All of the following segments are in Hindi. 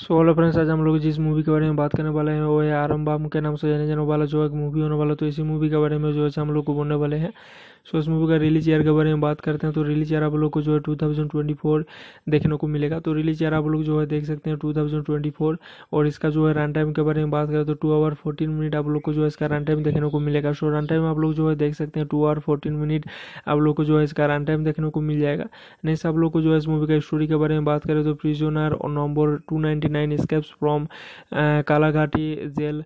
सो हेलो फ्रेंड्स आज हम लोग जिस मूवी के बारे में बात करने वाले हैं वो है आरम्बाम के नाम से जाने जाने वाला जो एक मूवी होने वाला तो इसी मूवी के बारे में जो है हम लोग को बोलने वाले हैं सो इस मूवी का रिलीज ईयर के बारे में बात करते हैं तो रिलीज ईयर आप लोग को जो है टू देखने को मिलेगा तो रिलीज ईयर आप लोग जो है देख सकते हैं टू और इसका जो है रन टाइम के बारे में बात करें तो टू आवर फोर्टीन मिनट आप लोग को जो है इसका रन टाइम देखने को मिलेगा सो रन टाइम आप लोग जो है देख सकते हैं टू आवर फोर्टीन मिनट आप लोग को जो है इसका रन टाइम देखने को मिल जाएगा नेक्स्ट आप लोग को जो है इस मूवी का स्टोरी के बारे में बात करें तो प्रिजोनर और number two 29 escapes from kalaghati jail,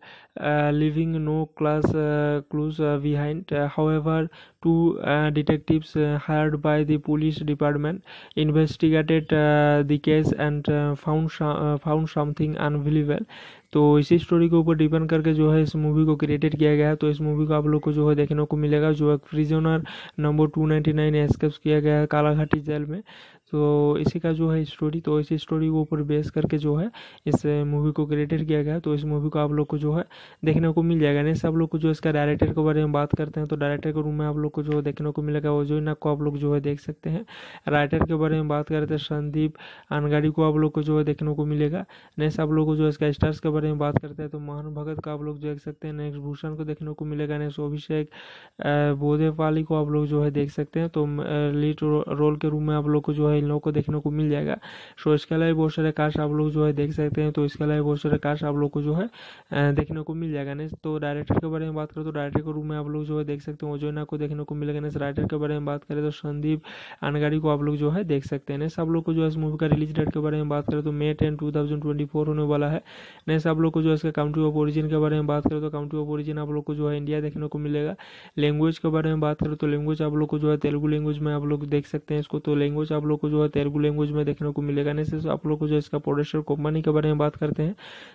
leaving no class clues behind. however, two detectives hired by the police department investigated the case and found, found something unbelievable. तो इसी स्टोरी के ऊपर डिपेंड करके जो है इस मूवी को क्रिएटेड किया गया है तो इस मूवी को आप लोग को जो है देखने को मिलेगा जो है prisoner number two ninety nine escape किया गया है कालाघाटी जेल में तो इसी का जो है स्टोरी तो इसी स्टोरी के ऊपर बेस करके जो है इस मूवी को क्रिएटेड किया गया है तो इस मूवी को आप लोग को जो है देखने को मिल जाएगा नहीं आप लोग को जो इसका डायरेक्टर के बारे में बात करते हैं तो डायरेक्टर के रूम में आप लोग को जो है देखने को मिलेगा जो नाग को आप लोग जो है देख सकते हैं राइटर के बारे में बात करते हैं संदीप अनगाड़ी को आप लोग को जो है देखने को मिलेगा नहीं आप लोग को जो इसका स्टार्स के बारे में बात करते हैं तो महान भगत का आप लोग देख सकते हैं नेक्स्ट भूषण को देखने को मिलेगा नेक्स्ट अभिषेक बोधेपाली को आप लोग जो है देख सकते हैं तो लीड रोल के रूप में आप लोग को जो है इन लोगों को देखने को मिल जाएगा सो इसके अलावा बहुत सारे कास्ट आप लोग जो है देख सकते हैं तो इसके अलावा बहुत सारे कास्ट आप लोग को जो है देखने को मिल जाएगा नेक्स्ट तो डायरेक्टर के बारे में बात करें तो डायरेक्टर के रूप में आप लोग जो है देख सकते हैं ओजोना को देखने को मिलेगा नेक्स्ट राइटर के बारे में बात करें तो संदीप अनगाड़ी को आप लोग जो है देख सकते हैं नेक्स्ट आप लोग को जो है इस मूवी का रिलीज डेट के बारे में बात करें तो May ten two thousand twenty four होने वाला है नेक्स्ट आप लोग को जो है इसका काउंट्री ऑफ ओरिजिन के बारे में बात करें तो काउंट्री ऑफ ओरिजिन आप लोग को जो है इंडिया देखने को मिलेगा लैंग्वेज के बारे में बात करें तो लैंग्वेज आप लोग को जो है तेलुगु लैंग्वेज में आप लोग देख सकते हैं इसको तो लैंग्वेज आप लोग को जो है तेलुगु लैंग्वेज में देखने को मिलेगा नहीं आप लोग को जो इसका प्रोडक्शन कंपनी के बारे में बात करते हैं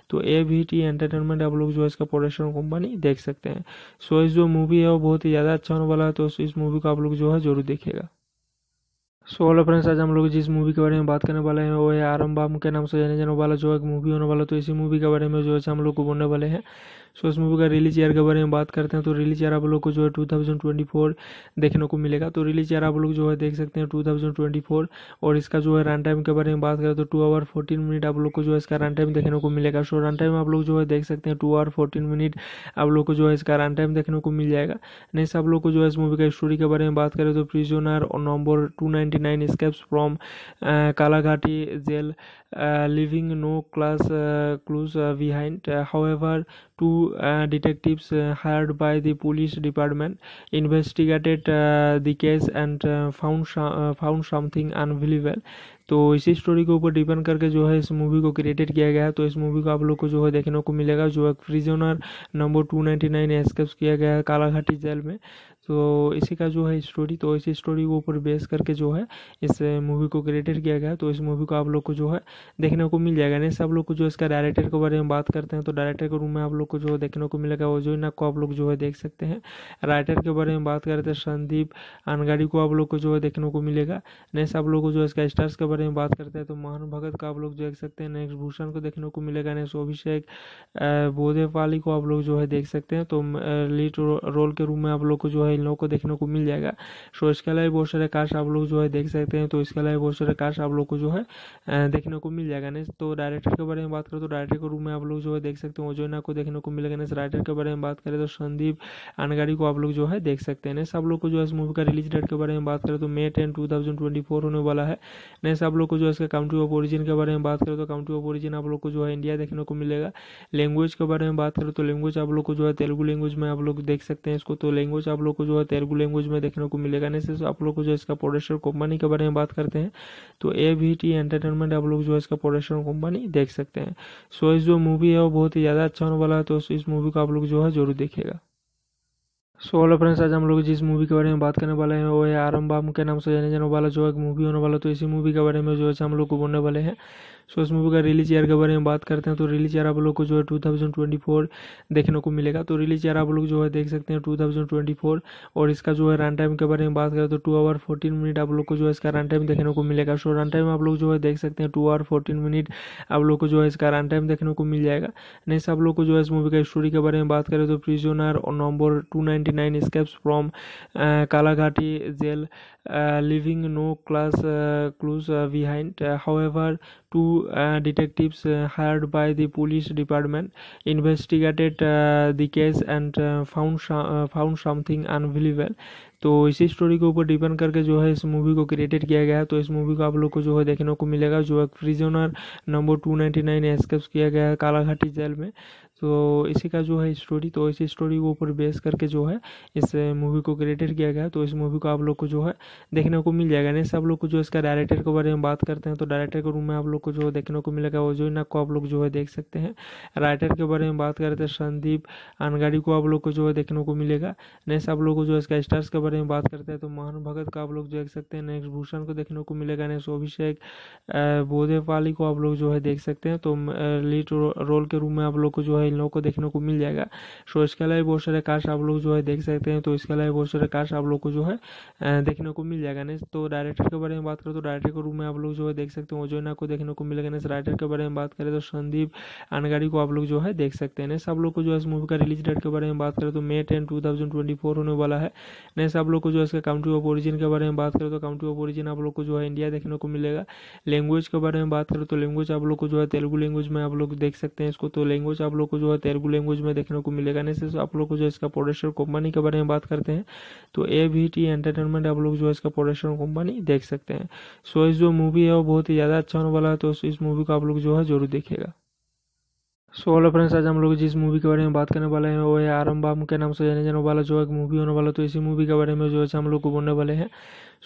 तो ए वी टी एंटरटेनमेंट आप लोग जो है इसका प्रोडक्शन कंपनी देख सकते हैं सो इस जो मूवी है वो बहुत ही ज़्यादा अच्छा होने वाला है तो इस मूवी को आप लोग जो है जरूर देखेगा सो हेलो फ्रेंड्स आज हम लोग जिस मूवी के बारे में बात करने वाले हैं वो है आरम बाम के नाम से जाने जाने वाला जो है मूवी होने वाला तो इसी मूवी के बारे में जो है हम लोग को बोलने वाले हैं सो इस मूवी का रिलीज ईयर के बारे में बात करते हैं तो रिलीज ईयर आप लोग को जो है 2024 देखने को मिलेगा तो रिलीज ईयर आप लोग जो है देख सकते हैं 2024 और इसका जो है रन टाइम के बारे में बात करें तो टू आवर फोर्टीन मिनट आप लोग को जो है इसका रन टाइम देखने को मिलेगा सो रन टाइम आप लोग जो है देख सकते हैं टू आवर फोर्टीन मिनट आप लोग को जो है इसका रन टाइम देखने को मिल जाएगा नेक्स्ट आप लोग को जो है इस मूवी का स्टोरी के बारे में बात करें तो प्रिजोनर और number two ninety nine escapes from Kalaghati jail leaving no class clues behind. however, two detectives hired by the police department investigated the case and found found something unbelievable. तो इसी स्टोरी के ऊपर डिपेंड करके जो है इस मूवी को क्रिएटेड किया गया है तो इस मूवी को आप लोग को जो है देखने को मिलेगा जो एक prisoner number two ninety nine escapes किया गया है कालाघाटी जेल में तो इसी का जो है स्टोरी तो इसी स्टोरी के ऊपर बेस करके जो है इस मूवी को क्रिएटेड किया गया है तो इस मूवी को आप लोग को जो है देखने को मिल जाएगा नहीं आप लोग को जो इसका डायरेक्टर के बारे में बात करते हैं तो डायरेक्टर के रूम में आप लोग को जो देखने को मिलेगा वो जो को आप लोग जो है देख सकते हैं राइटर के बारे में बात करते हैं तो संदीप अनगाड़ी को आप लोग को जो है देखने को मिलेगा नहीं आप लोग को जो इसका स्टार्स के बारे में बात करते हैं तो मोहन भगत का आप लोग जो देख सकते हैं नेक्स्ट भूषण को देखने को मिलेगा नेक्स्ट अभिषेक पाली को आप लोग जो है देख सकते हैं तो लीड रोल के रूम में आप लोग को जो है इन लोगों को देखने को मिल जाएगा सो इसके अलावा बहुत सारे कार्स आप लोग जो है देख सकते हैं तो इसके अलावा बहुत सारे कार्स आप लोग को जो है देखने को मिल जाएगा नेक्स्ट तो डायरेक्टर के बारे में बात करें तो डायरेक्टर के रूम में आप लोग जो है देख सकते हैं ओजोना को देखने को मिलेगा नेक्स्ट राइटर के बारे में बात करें तो संदीप अनगाड़ी को आप लोग जो है देख सकते हैं नेक्स्ट आप लोग को जो है इस मूवी का रिलीज डेट के बारे में बात करें तो May ten two thousand twenty four होने वाला है नेक्स्ट आप लोग को जो है इसका काउंट्री ऑफ ओरिजिन के बारे में बात करें तो काउंट्री ऑफ ओरिजिन आप लोग को जो है इंडिया देखने को मिलेगा लैंग्वेज के बारे में बात करें तो लैंग्वेज आप लोग को जो है तेलुगु लैंग्वेज में आप लोग देख सकते हैं इसको तो लैंग्वेज आप लोग को जो है तेलुगु लैंग्वेज में देखने को मिलेगा नहीं सिर्फ आप लोग को जो है इसका प्रोडक्शन कंपनी के बारे में बात करते हैं तो ए वी टी एंटरटेनमेंट आप लोग जो है इसका प्रोडक्शन कंपनी देख सकते हैं सो इस जो मूवी है वो बहुत ही ज़्यादा अच्छा होने वाला है तो इस मूवी को आप लोग जो है जरूर देखेगा सो हेलो फ्रेंड्स आज हम लोग जिस मूवी के बारे में बात करने वाले हैं वो है आरम बाम के नाम से जाने जाने वाला जो है मूवी होने वाला तो इसी मूवी के बारे में जो है हम लोग को बोलने वाले हैं सो इस मूवी का रिलीज ईयर के बारे में बात करते हैं तो रिलीज ईयर आप लोग को जो है 2024 देखने को मिलेगा तो रिलीज ईयर आप लोग जो है देख सकते हैं 2024 और इसका जो है रन टाइम के बारे में बात करें तो टू आवर फोर्टीन मिनट आप लोग को जो है इसका रन टाइम देखने को मिलेगा सो रन टाइम आप लोग जो है देख सकते हैं टू आवर फोर्टीन मिनट आप लोग को जो है इसका रन टाइम देखने को मिल जाएगा नेक्स्ट आप लोग को जो है इस मूवी का स्टोरी के बारे में बात करें तो prisoner number two nine escapes from Kalaghati jail leaving no class clues behind. however, two detectives hired by the police department investigated the case and found found something unbelievable. तो इसी स्टोरी के ऊपर डिपेंड करके जो है इस मूवी को क्रिएटेड किया गया है तो इस मूवी को आप लोग को जो है देखने को मिलेगा जो एक prisoner number two ninety nine escapes किया गया है कालाघाटी जेल में तो इसी का जो है स्टोरी तो इसी स्टोरी के ऊपर बेस करके जो है इस मूवी को क्रिएटेड किया गया तो इस मूवी को आप लोग को जो है देखने को मिल जाएगा नहीं सब लोग को जो इसका डायरेक्टर के बारे में बात करते हैं तो डायरेक्टर के रूम में आप लोग को जो देखने को मिलेगा वो जो को आप लोग जो है देख सकते हैं राइटर के बारे में बात करते हैं संदीप अनगाड़ी को आप लोग को जो है देखने को मिलेगा नेक्स्ट आप लोग को जो इसका स्टार्स के बारे में बात करते हैं तो मोहन भगत का आप लोग जो देख सकते हैं नेक्स्ट भूषण को देखने को मिलेगा नेक्स्ट अभिषेक बोधेपाली को आप लोग जो है देख सकते हैं तो लीड रोल के रूम में आप लोग को जो है इन लोगों को देखने को मिल जाएगा सो इसके अलावा बहुत सारे कार्स आप लोग जो है देख सकते हैं तो इसके अलावा बहुत सारे कार्स आप लोग को जो है देखने को मिल जाएगा नेक्स्ट तो डायरेक्टर के बारे में बात करें तो डायरेक्टर के रूम में आप लोग जो है देख सकते हैं ओजोना को देखने को मिलेगा नेक्स्ट राइटर के बारे में बात करें तो संदीप अनगाड़ी को आप लोग जो है देख सकते हैं नेक्स्ट आप लोग को जो है इस मूवी का रिलीज डेट के बारे में बात करें तो मे टेन टू होने वाला है नेक्स्ट आप लोग को जो है इसका काउंट्री ऑफ ओरिजिन के बारे में बात करें तो काउंट्री ऑफ ओरिजिन आप लोग को जो है इंडिया देखने को मिलेगा लैंग्वेज के बारे में बात करें तो लैंग्वेज आप लोग को जो है तेलुगु लैंग्वेज में आप लोग देख सकते हैं इसको तो लैंग्वेज आप लोग आपको जो है तेलुगु लैंग्वेज में देखने को मिलेगा नहीं आप लोग को जो इसका प्रोडक्शन कंपनी के बारे में बात करते हैं तो ए वी टी एंटरटेनमेंट आप लोग जो है इसका प्रोडक्शन कंपनी देख सकते हैं सो इस जो मूवी है वो बहुत ही ज़्यादा अच्छा होने वाला है तो इस मूवी को आप लोग जो है जरूर देखेगा सो हेलो फ्रेंड्स आज हम लोग जिस मूवी के बारे में बात करने वाले हैं वो है आरम बाम के नाम से जाने जाने वाला जो एक मूवी होने वाला तो इसी मूवी के बारे में जो है हम लोग को बोलने वाले हैं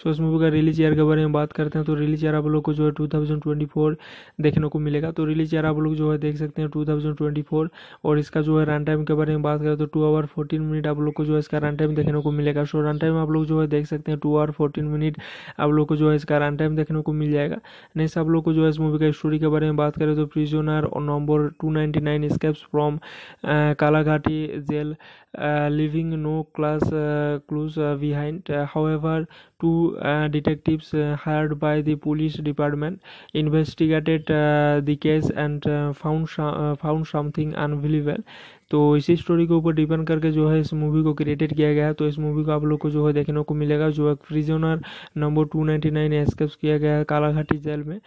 सो इस मूवी का रिलीज ईयर के बारे में बात करते हैं तो रिलीज ईयर आप लोग को जो है 2024 देखने को मिलेगा तो रिलीज ईयर आप लोग जो है देख सकते हैं 2024 और इसका जो है रन टाइम के बारे में बात करें तो टू आवर फोर्टीन मिनट आप लोग को जो है इसका रन टाइम देखने को मिलेगा सो रन टाइम आप लोग जो है देख सकते हैं टू आवर फोर्टीन मिनट आप लोग को जो है इसका रन टाइम देखने को मिल जाएगा नेक्स्ट आप लोग को जो है इस मूवी का स्टोरी के बारे में बात करें तो प्रिजोनर और number two ninety nine escapes from Kalaghati jail leaving no class clues behind however two two detectives hired by the police department investigated the case and found found something unbelievable तो इसी स्टोरी के ऊपर डिपेंड करके जो है इस मूवी को क्रिएटेड किया गया है तो इस मूवी को आप लोग को जो है देखने को मिलेगा जो है prisoner number two ninety nine escapes किया गया है कालाघाटी जेल में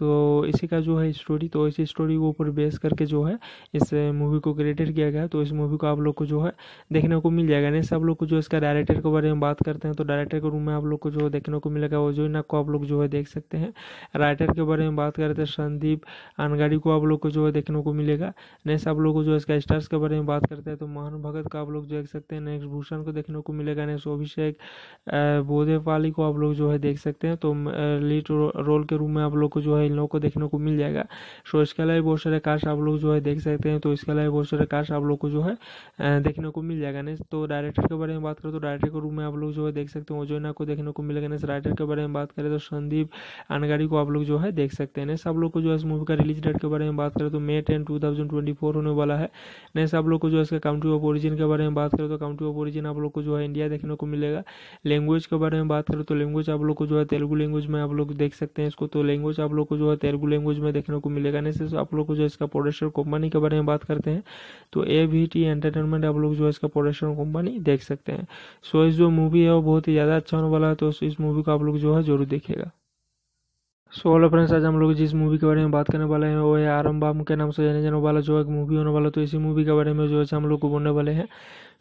तो इसी का जो है स्टोरी तो इसी स्टोरी के ऊपर बेस करके जो है इस मूवी को क्रिएटेड किया गया तो इस मूवी को आप लोग को जो है देखने को मिल जाएगा नहीं आप लोग को जो इसका डायरेक्टर के बारे में बात करते हैं तो डायरेक्टर के रूम में आप लोग को जो देखने को मिलेगा वो जो ना को आप लोग जो है देख सकते हैं राइटर के बारे में बात करते हैं संदीप अनगाड़ी को आप लोग को जो है देखने को मिलेगा नेक्स्ट आप लोग को जो इसका स्टार्स के बारे में बात करते हैं तो मोहन भगत का आप लोग देख सकते हैं नेक्स्ट भूषण को देखने को मिलेगा नेक्स्ट अभिषेक पाली को आप लोग जो है देख सकते हैं तो लीड रोल के रूम में आप लोग को जो है इन लोगों को देखने को मिल जाएगा सो इसके अलावा बहुत सारे कार्स आप लोग जो है देख सकते हैं तो इसके अलावा बहुत सारे कार्स आप लोग को जो है देखने को मिल जाएगा नहीं तो डायरेक्टर के बारे में बात करें तो डायरेक्टर के रूम में आप लोग जो है देख सकते हैं ओजोना को देखने को मिलेगा नहीं राइटर के बारे में बात करें तो संदीप अनगाड़ी को आप लोग जो है देख सकते हैं नहीं सब लोग को जो है इस मूवी का रिलीज डेट के बारे में बात करें तो मे टेन टू होने वाला है नहीं सब लोग को जो है इसका काउंट्री ऑफ ओरिजिन के बारे में बात करें तो काउंट्री ऑफ ओरिजिन आप लोग को जो है इंडिया देखने को मिलेगा लैंग्वेज के बारे में बात करें तो लैंग्वेज आप लोग को जो है तेलुगु लैंग्वेज में आप लोग देख सकते हैं इसको तो लैंग्वेज आप लोग को जो है तेलुगु लैंग्वेज में देखने को मिलेगा नहीं सिर्फ आप लोग को जो इसका प्रोडक्शन कंपनी के बारे में बात करते हैं तो ए वी टी एंटरटेनमेंट आप लोग जो है इसका प्रोडक्शन कंपनी देख सकते हैं सो इस जो मूवी है वो बहुत ही ज़्यादा अच्छा होने वाला है तो इस मूवी को आप लोग जो है जरूर देखेगा सो हेलो फ्रेंड्स आज हम लोग जिस मूवी के बारे में बात करने वाले हैं वो है आरम बाम के नाम से जाने जाने वाला जो एक मूवी होने वाला तो इसी मूवी के बारे में जो है हम लोग को बोलने वाले हैं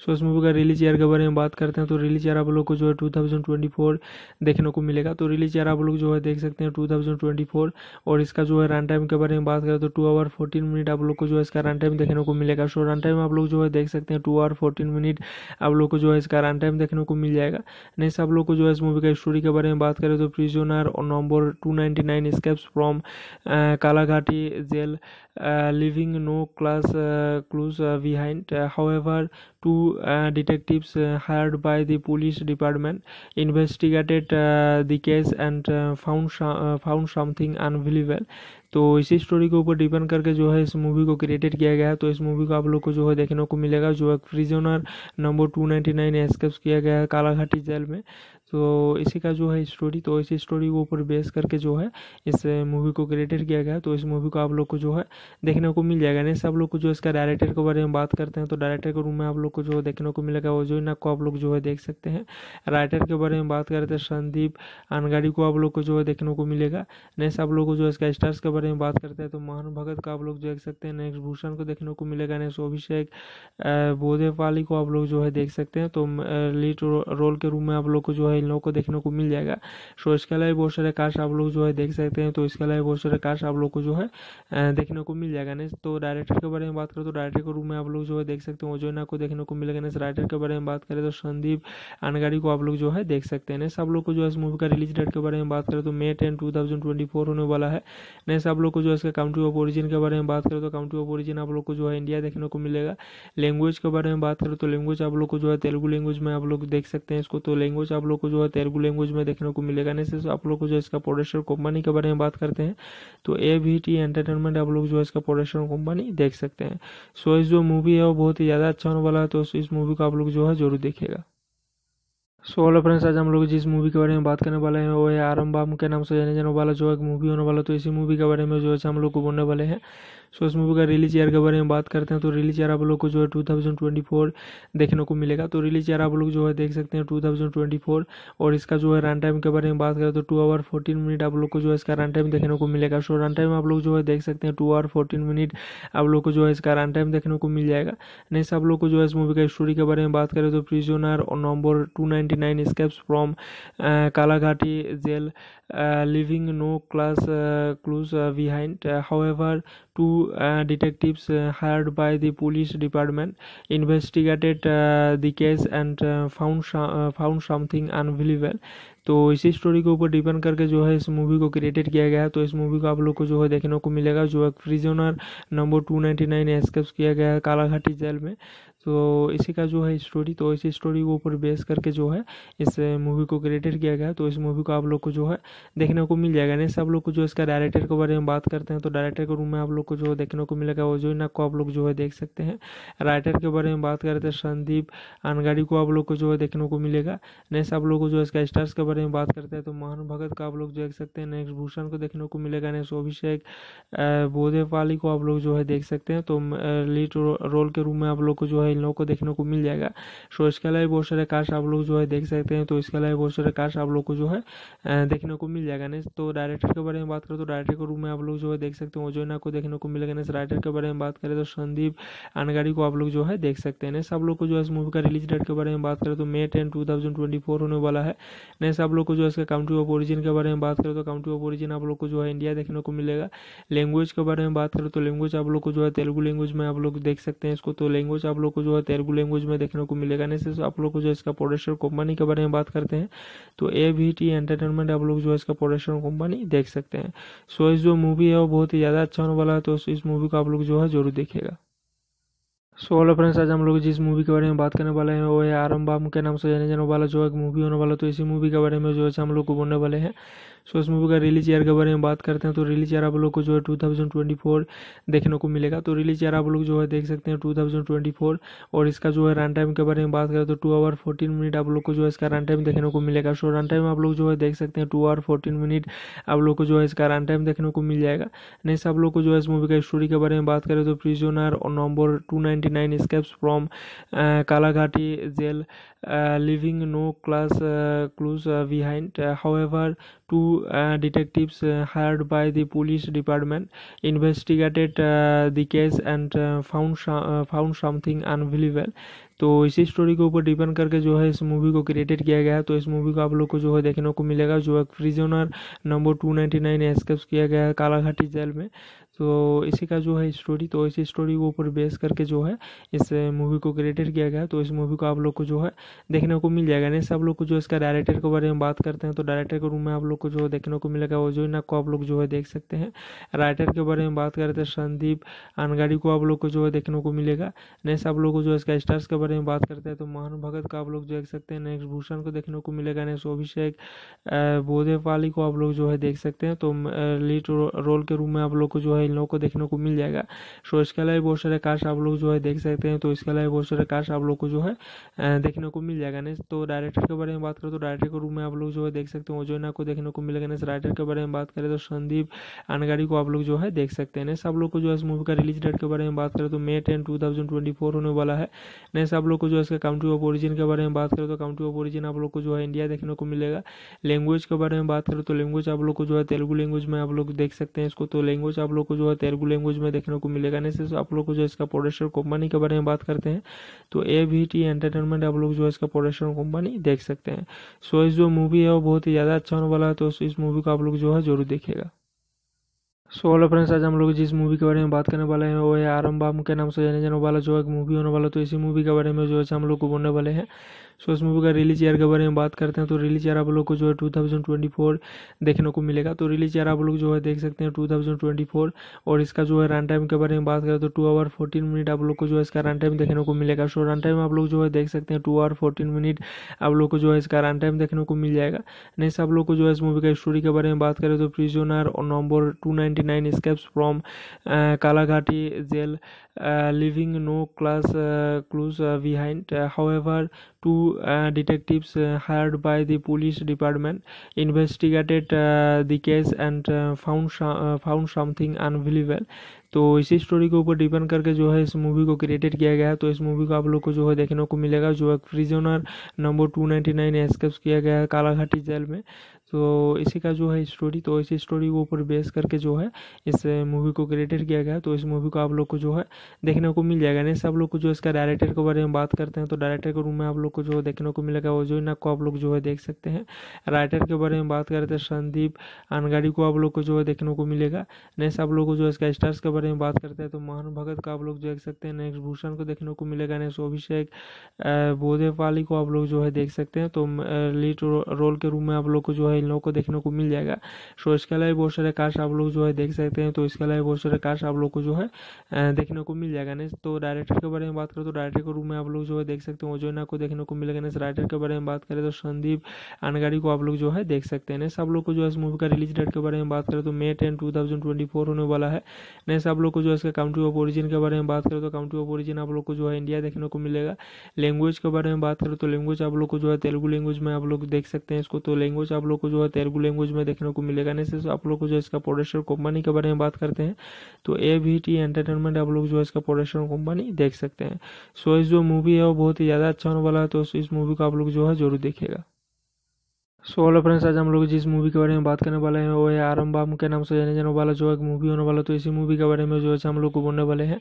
सो इस मूवी का रिलीज ईयर के बारे में बात करते हैं तो रिलीज ईयर आप लोग को जो है फोर देखने को मिलेगा तो रिलीज ईयर आप लोग जो है देख सकते हैं फोर और इसका जो है रन टाइम के बारे में बात करें तो टू आवर फोर्टीन मिनट आप लोग को जो है इसका रन टाइम देखने को मिलेगा सो रन टाइम आप लोग जो है देख सकते हैं टू आवर फोर्टीन मिनट आप लोग को जो है इसका रन टाइम देखने को मिल जाएगा नेक्स्ट आप लोग को जो है इस मूवी का स्टोरी के बारे में बात करें तो प्रिजोनर और number two ninety nine escapes from Kalaghati jail leaving no class clues behind. however, two detectives hired by the police department investigated the case and found found something unbelievable. तो इसी स्टोरी के ऊपर डिपेंड करके जो है इस मूवी को क्रिएटेड किया गया है तो इस मूवी को आप लोग को जो है देखने को मिलेगा जो एक prisoner number two ninety nine escapes किया गया है कालाघाटी जेल में तो इसी का जो है स्टोरी तो इसी स्टोरी के ऊपर बेस करके जो है इस मूवी को क्रिएटेड किया गया है तो इस मूवी को आप लोग को जो है देखने को मिल जाएगा नहीं आप लोग को जो इसका डायरेक्टर के बारे में बात करते हैं तो डायरेक्टर के रूम में आप लोग को जो देखने को मिलेगा वो जो को आप लोग जो है देख सकते हैं राइटर के बारे में बात करते हैं तो संदीप अनगाड़ी को आप लोग को जो है देखने को मिलेगा नहीं आप लोग को जो इसका स्टार्स के बारे में बात करते हैं तो मोहन भगत का आप लोग जो देख सकते हैं नेक्स्ट भूषण को देखने को मिलेगा नेक्स्ट अभिषेक बोधेपाली को आप लोग जो है देख सकते हैं तो लीड रोल के रूम में आप लोग को जो है इन लोगों को देखने को मिल जाएगा सो इसके अलावा बहुत सारे कार्ड्स आप लोग जो है देख सकते हैं तो इसके अलावा बहुत सारे कार्ड्स आप लोग को जो है देखने को मिल जाएगा नेक्स्ट तो डायरेक्टर के बारे में बात करें तो डायरेक्टर के रूप में आप लोग जो है देख सकते हैं ओजोना को देखने को मिलेगा नेक्स्ट राइटर के बारे में बात करें तो संदीप अनगाड़ी को आप लोग जो है देख सकते हैं नेक्स्ट आप लोग को जो है इस मूवी का रिलीज डेट के बारे में बात करें तो May ten two thousand twenty four होने वाला है नेक्स्ट आप लोग को जो है इसका काउंट्री ऑफ ओरिजिन के बारे में बात करें तो काउंट्री ऑफ ओरिजिन आप लोग को जो है इंडिया देखने को मिलेगा लैंग्वेज के बारे में बात करें तो लैंग्वेज आप लोग को जो है तेलुगु लैंग्वेज में आप लोग देख सकते हैं इसको तो लैंग्वेज आप लोग को जो है तेलुगु लैंग्वेज में देखने को मिलेगा नहीं सिर्फ आप लोग को जो इसका प्रोडक्शन कंपनी के बारे में बात करते हैं तो ए वी टी एंटरटेनमेंट आप लोग जो है इसका प्रोडक्शन कंपनी देख सकते हैं सो इस जो मूवी है वो बहुत ही ज़्यादा अच्छा होने वाला है तो इस मूवी को आप लोग जो है जरूर देखेगा सो हेलो फ्रेंड्स आज हम लोग जिस मूवी के बारे में बात करने वाले हैं वो है आरम बाम के नाम से जाने जाने वाला जो एक मूवी होने वाला तो इसी मूवी के बारे में जो है हम लोग को बोलने वाले हैं सो इस मूवी का रिलीज ईयर के बारे में बात करते हैं तो रिलीज ईयर आप लोग को जो है टू देखने को मिलेगा तो रिलीज ईयर आप लोग जो है देख सकते हैं टू और इसका जो है रन टाइम के बारे में बात करें तो टू आवर फोर्टीन मिनट आप लोग को जो है इसका रन टाइम देखने को मिलेगा सो रन टाइम आप लोग जो है देख सकते हैं टू आवर फोर्टीन मिनट आप लोग को जो है इसका रन टाइम देखने को मिल जाएगा नेक्स्ट आप लोग को जो है इस मूवी का स्टोरी के बारे में बात करें तो प्रिजोनर और number two 29 escapes from uh, Kalagati jail, uh, leaving no class uh, clues behind. however, two detectives hired by the police department investigated the case and found found something unbelievable. तो इसी स्टोरी के ऊपर डिपेंड करके जो है इस मूवी को क्रिएटेड किया गया है तो इस मूवी को आप लोग को जो है देखने को मिलेगा जो है prisoner number two ninety nine escapes किया गया है कालाघाटी जेल में तो इसी का जो है स्टोरी तो इसी स्टोरी के ऊपर बेस करके जो है इस मूवी को क्रिएटेड किया गया तो इस मूवी को आप लोग को जो है देखने को मिल जाएगा नहीं सब लोग को जो इसका डायरेक्टर के बारे में बात करते हैं तो डायरेक्टर के रूम में आप लोग को जो देखने को मिलेगा वो जो को आप लोग जो है देख सकते हैं राइटर के बारे में बात करते हैं संदीप अनगाड़ी को आप लोग को जो है देखने को मिलेगा नेक्स्ट आप लोग को जो इसका स्टार्स के बारे में बात करते हैं तो मोहन भगत का आप लोग देख सकते हैं नेक्स्ट भूषण को देखने को मिलेगा नेक्स्ट अभिषेक बोधेपाली को आप लोग जो है देख सकते हैं तो लीड रोल के रूम में आप लोग को जो है है इन लोगों को देखने को मिल जाएगा सो इसके अलावा बहुत सारे कार्स आप लोग जो है देख सकते हैं तो इसके अलावा बहुत सारे कार्स आप लोग को जो है देखने को मिल जाएगा नेक्स्ट तो डायरेक्टर के बारे में बात करें तो डायरेक्टर के रूम में आप लोग जो है देख सकते हैं ओजोना को देखने को मिलेगा नेक्स्ट राइटर के बारे में बात करें तो संदीप अनगाड़ी को आप लोग जो है देख सकते हैं नेक्स्ट आप लोग को जो है इस मूवी का रिलीज डेट के बारे में बात करें तो मे टेन टू होने वाला है नेक्स्ट आप लोग को जो है इसका काउंट्री ऑफ ओरिजिन के बारे में बात करें तो काउंट्री ऑफ ओरिजिन आप लोग को जो है इंडिया देखने को मिलेगा लैंग्वेज के बारे में बात करें तो लैंग्वेज आप लोग को जो है तेलुगु लैंग्वेज में आप लोग देख सकते हैं इसको तो लैंग्वेज आप लोग को जो है तेलुगु लैंग्वेज में देखने को मिलेगा नहीं आप लोग को जो इसका प्रोडक्शन कंपनी के बारे में बात करते हैं तो ए वी टी एंटरटेनमेंट आप लोग जो है इसका प्रोडक्शन कंपनी देख सकते हैं सो इस जो मूवी है वो बहुत ही ज़्यादा अच्छा होने वाला है तो इस मूवी को आप लोग जो है जरूर देखेगा सो हेलो फ्रेंड्स आज हम लोग जिस मूवी के बारे में बात करने वाले हैं वो है आरम बाम के नाम से जाने जाने वाला जो एक मूवी होने वाला तो इसी मूवी के बारे में जो है हम लोग को बोलने वाले हैं सो इस मूवी का रिलीज ईयर के बारे में बात करते हैं तो रिलीज ईयर आप लोग को जो है 2024 देखने को मिलेगा तो रिलीज ईयर आप लोग जो है देख सकते हैं 2024 और इसका जो है रन टाइम के बारे में बात करें तो टू आवर फोर्टीन मिनट आप लोग को जो है इसका रन टाइम देखने को मिलेगा सो रन टाइम आप लोग जो है देख सकते हैं टू आवर फोर्टीन मिनट आप लोग को जो है इसका रन टाइम देखने को मिल जाएगा नेक्स्ट आप लोग को जो है इस मूवी का स्टोरी के बारे में बात करें तो प्रिजोनर और number two ninety nine from Kalaghati jail leaving no class, clues behind. however, two detectives hired by the police department investigated the case and found found something unbelievable. तो इसी स्टोरी के ऊपर डिपेंड करके जो है इस मूवी को क्रिएटेड किया गया है तो इस मूवी को आप लोग को जो है देखने को मिलेगा जो एक prisoner number two ninety nine escapes किया गया है कालाघाटी जेल में तो इसी का जो है स्टोरी तो इसी स्टोरी के ऊपर बेस करके जो है इस मूवी को क्रिएटेड किया गया तो इस मूवी को आप लोग को जो है देखने को मिल जाएगा नहीं आप लोग को जो इसका डायरेक्टर के बारे में बात करते हैं तो डायरेक्टर के रूम में आप लोग को जो देखने को मिलेगा वो जो ना को आप लोग जो है देख सकते हैं राइटर के बारे में बात करते हैं संदीप अनगाड़ी को आप लोग को जो है देखने को मिलेगा नेक्स्ट आप लोग को जो इसका स्टार्स के बारे में बात करते हैं तो मोहन भगत का आप लोग देख सकते हैं नेक्स्ट भूषण को देखने को मिलेगा नेक्स्ट अभिषेक पाली को आप लोग जो है देख सकते हैं तो लीड रोल के रूम में आप लोग को जो है इन लोगों को देखने को मिल जाएगा सो इसके अलावा बहुत सारे कार्स आप लोग जो है देख सकते हैं तो इसके अलावा बहुत सारे कार्स आप लोग को जो है देखने को मिल जाएगा नेक्स्ट तो डायरेक्टर के बारे में बात करें तो डायरेक्टर के रूम में आप लोग जो है देख सकते हैं ओजोना को देखने को मिलेगा नेक्स्ट राइटर के बारे में बात करें तो संदीप अनगाड़ी को आप लोग जो है देख सकते हैं नहीं सब लोग को जो है इस मूवी का रिलीज डेट के बारे में बात करें तो May ten two thousand twenty four होने वाला है नहीं सब लोग को जो है इसका काउंट्री ऑफ ओरिजिन के बारे में बात करें तो काउंट्री ऑफ ओरिजिन आप लोग को जो है इंडिया देखने को मिलेगा लैंग्वेज के बारे में बात करें तो लैंग्वेज आप लोग को जो है तेलुगु लैंग्वेज में आप लोग देख सकते हैं इसको तो लैंग्वेज आप लोग को जो है तेलुगु लैंग्वेज में देखने को मिलेगा नहीं सिर्फ आप लोग को जो इसका प्रोडक्शन कंपनी के बारे में बात करते हैं तो ए वी टी एंटरटेनमेंट आप लोग जो है इसका प्रोडक्शन कंपनी देख सकते हैं सो इस जो मूवी है वो बहुत ही ज़्यादा अच्छा होने वाला है तो इस मूवी को आप लोग जो है जरूर देखेगा सो हेलो फ्रेंड्स आज हम लोग जिस मूवी के बारे में बात करने वाले हैं वो है आरम बाम के नाम से जाने जाने वाला जो है मूवी होने वाला तो इसी मूवी के बारे में जो है हम लोग को बोलने वाले हैं सो इस मूवी का रिलीज ईयर के बारे में बात करते हैं तो रिलीज ईयर आप लोग को जो है फोर देखने को मिलेगा तो रिलीज ईयर आप लोग जो है देख सकते हैं फोर और इसका जो है रन टाइम के बारे में बात करें तो टू आवर फोर्टीन मिनट आप लोग को जो है इसका रन टाइम देखने को मिलेगा सो रन टाइम आप लोग जो है देख सकते हैं टू आवर फोर्टीन मिनट आप लोग को जो है इसका रन टाइम देखने को मिल जाएगा नेक्स्ट आप लोग को जो है इस मूवी का स्टोरी के बारे में बात करें तो प्रिजोनर और number two ninety nine escapes from Kalaghati jail leaving no class clues behind. however, two detectives hired by the police department investigated the case and found found something unbelievable. तो इसी स्टोरी के ऊपर डिपेंड करके जो है इस मूवी को क्रिएटेड किया गया है तो इस मूवी को आप लोग को जो है देखने को मिलेगा जो एक prisoner number two ninety nine escapes किया गया है कालाघाटी जेल में तो इसी का जो है स्टोरी तो इसी स्टोरी के ऊपर बेस करके जो है इस मूवी को क्रिएटेड किया गया तो इस मूवी को आप लोग को जो है देखने को मिल जाएगा नहीं आप लोग को जो इसका डायरेक्टर के बारे में बात करते हैं तो डायरेक्टर के रूम में आप लोग को जो देखने को मिलेगा वो जो को आप लोग जो है देख सकते हैं राइटर के बारे में बात करते हैं संदीप अनगाड़ी को आप लोग को जो है देखने को मिलेगा नहीं आप लोग को जो इसका स्टार्स के बारे में बात करते हैं तो मोहन भगत का आप लोग जो देख सकते हैं नेक्स्ट भूषण को देखने को मिलेगा नेक्स्ट अभिषेक बोधेपाली को आप लोग जो है देख सकते हैं तो लीड रोल के रूम में आप लोग को जो है इन लोगों को देखने को मिल जाएगा सो इसके अलावा बहुत सारे कार्ड्स आप लोग जो है देख सकते हैं तो इसके अलावा बहुत सारे कार्ड्स आप लोग को जो है देखने को मिल जाएगा नेक्स्ट तो डायरेक्टर के बारे में बात करें तो डायरेक्टर के रूप में आप लोग जो है देख सकते हैं ओजोना को देखने को मिलेगा नेक्स्ट राइटर के बारे में बात करें तो संदीप अनगाड़ी को आप लोग जो है देख सकते हैं नेक्स्ट आप लोग को जो है इस मूवी का रिलीज डेट के बारे में बात करें तो May ten two thousand twenty four होने वाला है नेक्स्ट आप लोग को जो है इसका काउंट्री ऑफ ओरिजिन के बारे में बात करें तो काउंट्री ऑफ ओरिजिन आप लोग को जो है इंडिया देखने को मिलेगा लैंग्वेज के बारे में बात करें तो लैंग्वेज आप लोग को जो है तेलुगु लैंग्वेज में आप लोग देख सकते हैं इसको तो लैंग्वेज आप लोग को जो है तेलुगु लैंग्वेज में देखने को मिलेगा नहीं सिर्फ आप लोग को जो इसका प्रोडक्शन कंपनी के बारे में बात करते हैं तो ए वी टी एंटरटेनमेंट आप लोग जो है इसका प्रोडक्शन कंपनी देख सकते हैं सो इस जो मूवी है वो बहुत ही ज़्यादा अच्छा होने वाला है तो इस मूवी को आप लोग जो है जरूर देखेगा सो हेलो फ्रेंड्स आज हम लोग जिस मूवी के बारे में बात करने वाले हैं वो है आरम बाम के नाम से जाने जाने वाला जो एक मूवी होने वाला तो इसी मूवी के बारे में जो है हम लोग को बोलने वाले हैं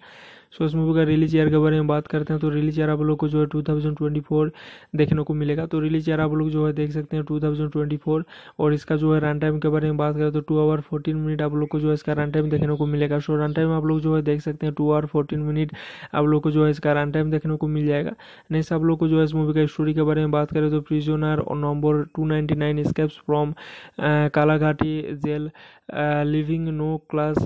सो इस मूवी का रिलीज ईयर के बारे में बात करते हैं तो रिलीज ईयर आप लोग को जो है 2024 देखने को मिलेगा तो रिलीज ईयर आप लोग जो है देख सकते हैं 2024 और इसका जो है रन टाइम के बारे में बात करें तो टू आवर फोर्टीन मिनट आप लोग को जो है इसका रन टाइम देखने को मिलेगा सो रन टाइम आप लोग जो है देख सकते हैं टू आवर फोर्टीन मिनट आप लोग को जो है इसका रन टाइम देखने को मिल जाएगा नेक्स्ट आप लोग को जो है इस मूवी का स्टोरी के बारे में बात करें तो प्रिजोनर और number two ninety nine from Kalaghati jail leaving no class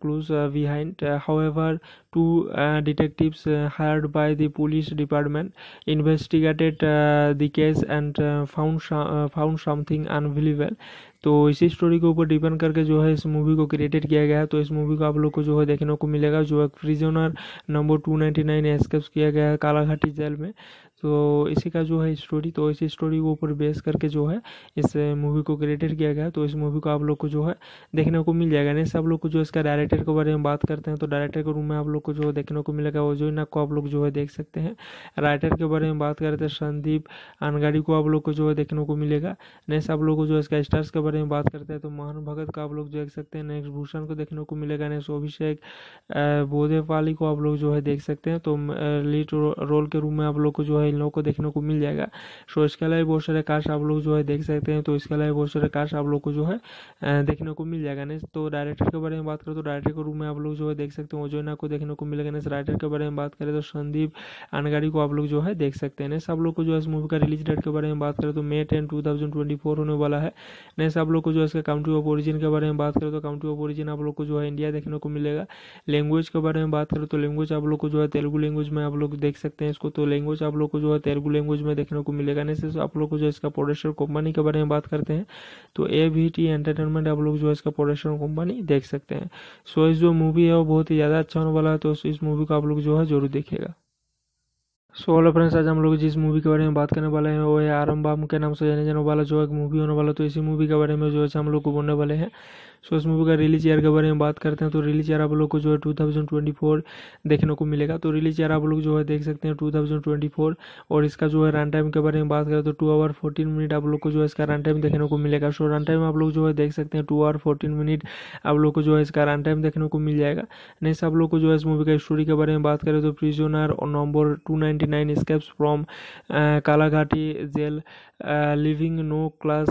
clues behind. however, two detectives hired by the police department investigated the case and found found something unbelievable. तो इसी स्टोरी के ऊपर डिपेंड करके जो है इस मूवी को क्रिएटेड किया गया है तो इस मूवी को आप लोग को जो है देखने को मिलेगा जो एक prisoner number two ninety nine escapes किया गया है कालाघाटी जेल में तो इसी का जो है स्टोरी तो इसी स्टोरी के ऊपर बेस करके जो है इस मूवी को क्रिएटेड किया गया तो इस मूवी को आप लोग को जो है देखने को मिल जाएगा नहीं सब लोग को जो इसका डायरेक्टर के बारे में बात करते हैं तो डायरेक्टर के रूम में आप लोग को जो देखने को मिलेगा वो जो को आप लोग जो है देख सकते हैं राइटर के बारे में बात करते हैं संदीप अनगाड़ी को आप लोग को जो है देखने को मिलेगा नेक्स्ट आप लोग को जो इसका स्टार्स के बारे में बात करते हैं तो मोहन भगत का आप लोग देख सकते हैं नेक्स्ट भूषण को देखने को मिलेगा नेक्स्ट अभिषेक बोधेपाली को आप लोग जो है देख सकते हैं तो लीड रोल के रूम में आप लोग को जो है है इन लोगों को देखने को मिल जाएगा सो इसके अलावा बहुत सारे कार्स आप लोग जो है देख सकते हैं तो इसके अलावा बहुत सारे कार्स आप लोग को जो है देखने को मिल जाएगा नेक्स्ट तो डायरेक्टर के बारे में बात करें तो डायरेक्टर के रूम में आप लोग जो है देख सकते हैं ओजोना को देखने को मिलेगा नेक्स्ट राइटर के बारे में बात करें तो संदीप अनगाड़ी को आप लोग जो है देख सकते हैं नेक्स्ट आप लोग को जो है इस मूवी का रिलीज डेट के बारे में बात करें तो मे टेन टू होने वाला है नेक्स्ट आप लोग को जो है इसका काउंट्री ऑफ ओरिजिन के बारे में बात करें तो काउंट्री ऑफ ओरिजिन आप लोग को जो है इंडिया देखने को मिलेगा लैंग्वेज के बारे में बात करें तो लैंग्वेज आप लोग को जो है तेलुगु लैंग्वेज में आप लोग देख सकते हैं इसको तो लैंग्वेज आप लोग को जो है तेलुगु लैंग्वेज में देखने को मिलेगा नहीं आप लोग को जो इसका प्रोडक्शन कंपनी के बारे में बात करते हैं तो ए वी टी एंटरटेनमेंट आप लोग जो है इसका प्रोडक्शन कंपनी देख सकते हैं सो इस जो मूवी है वो बहुत ही ज़्यादा अच्छा होने वाला है तो इस मूवी को आप लोग जो है जरूर देखेगा सो हेलो फ्रेंड्स आज हम लोग जिस मूवी के बारे में बात करने वाले हैं वो है आरम बाम के नाम से जाने जाने वाला जो एक मूवी होने वाला तो इसी मूवी के बारे में जो है हम लोग को बोलने वाले हैं सो इस मूवी का रिलीज ईयर के बारे में बात करते हैं तो रिलीज ईयर आप लोग को जो है टू देखने को मिलेगा तो रिलीज ईयर आप लोग जो है देख सकते हैं टू और इसका जो है रन टाइम के बारे में बात करें तो टू आवर फोर्टीन मिनट आप लोग को जो है इसका रन टाइम देखने को मिलेगा सो रन टाइम आप लोग जो है देख सकते हैं टू आवर फोर्टीन मिनट आप लोग को जो है इसका रन टाइम देखने को मिल जाएगा नेक्स्ट आप लोग को जो है इस मूवी का स्टोरी के बारे में बात करें तो प्रिजोनर और number two 29 escapes from uh, Kalagati jail, leaving no class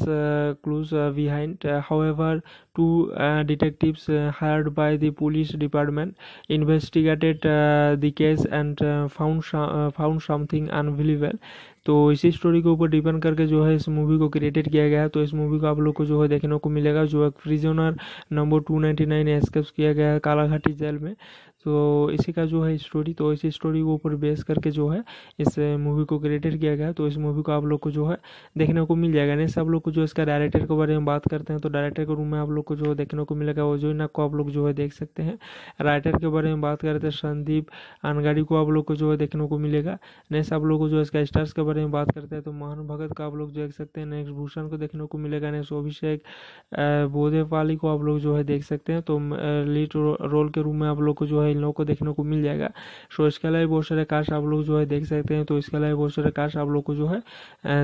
clues behind. however, two detectives hired by the police department investigated the case and found found something unbelievable. तो इसी स्टोरी के ऊपर डिपेंड करके जो है इस मूवी को क्रिएटेड किया गया है तो इस मूवी को आप लोग को जो है देखने को मिलेगा जो है prisoner number two ninety nine escapes किया गया है कालाघाटी जेल में तो इसी का जो है स्टोरी तो इसी स्टोरी के ऊपर बेस करके जो है इस मूवी को क्रिएटेड किया गया तो इस मूवी को आप लोग को जो है देखने को मिल जाएगा नहीं आप लोग को जो इसका डायरेक्टर के बारे में बात करते हैं तो डायरेक्टर के रूम में आप लोग को जो देखने को मिलेगा वो जो ना को आप लोग जो है देख सकते हैं राइटर के बारे में बात करते हैं संदीप अनगाड़ी को आप लोग को जो है देखने को मिलेगा नेक्स्ट आप लोग को जो इसका स्टार्स के बारे में बात करते हैं तो मोहन भगत का आप लोग देख सकते हैं नेक्स्ट भूषण को देखने को मिलेगा नेक्स्ट अभिषेक पाली को आप लोग जो है देख सकते हैं तो लीड रोल के रूम में आप लोग को जो है इन लोगों को देखने को मिल जाएगा सो इसके अलावा बहुत सारे कार्स आप लोग जो है देख सकते हैं तो इसके अलावा बहुत सारे कार्स आप लोग को जो है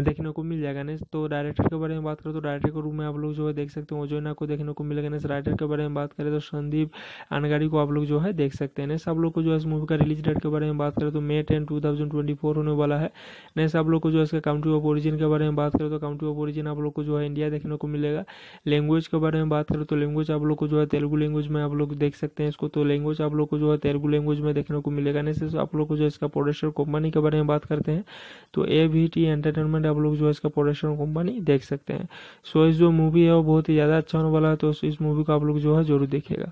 देखने को मिल जाएगा नेक्स्ट तो डायरेक्टर के बारे में बात करें तो डायरेक्टर के रूम में आप लोग जो है देख सकते हैं ओजोना को देखने को मिलेगा नेक्स्ट राइटर के बारे में बात करें तो संदीप अनगाड़ी को आप लोग जो है देख सकते हैं नहीं सब लोग को जो है इस मूवी का रिलीज डेट के बारे में बात करें तो May ten two thousand twenty four होने वाला है नहीं सब लोग को जो है इसका काउंट्री ऑफ ओरिजिन के बारे में बात करें तो काउंट्री ऑफ ओरिजिन आप लोग को जो है इंडिया देखने को मिलेगा लैंग्वेज के बारे में बात करें तो लैंग्वेज आप लोग को जो है तेलुगु लैंग्वेज में आप लोग देख सकते हैं इसको तो लैंग्वेज आप लोग को जो है तेलुगु लैंग्वेज में देखने को मिलेगा नहीं सिर्फ आप लोग को जो है इसका प्रोडक्शन कंपनी के बारे में बात करते हैं तो ए वी टी एंटरटेनमेंट आप लोग जो है इसका प्रोडक्शन कंपनी देख सकते हैं सो इस जो मूवी है वो बहुत ही ज़्यादा अच्छा होने वाला है तो इस मूवी को आप लोग जो है जरूर देखेगा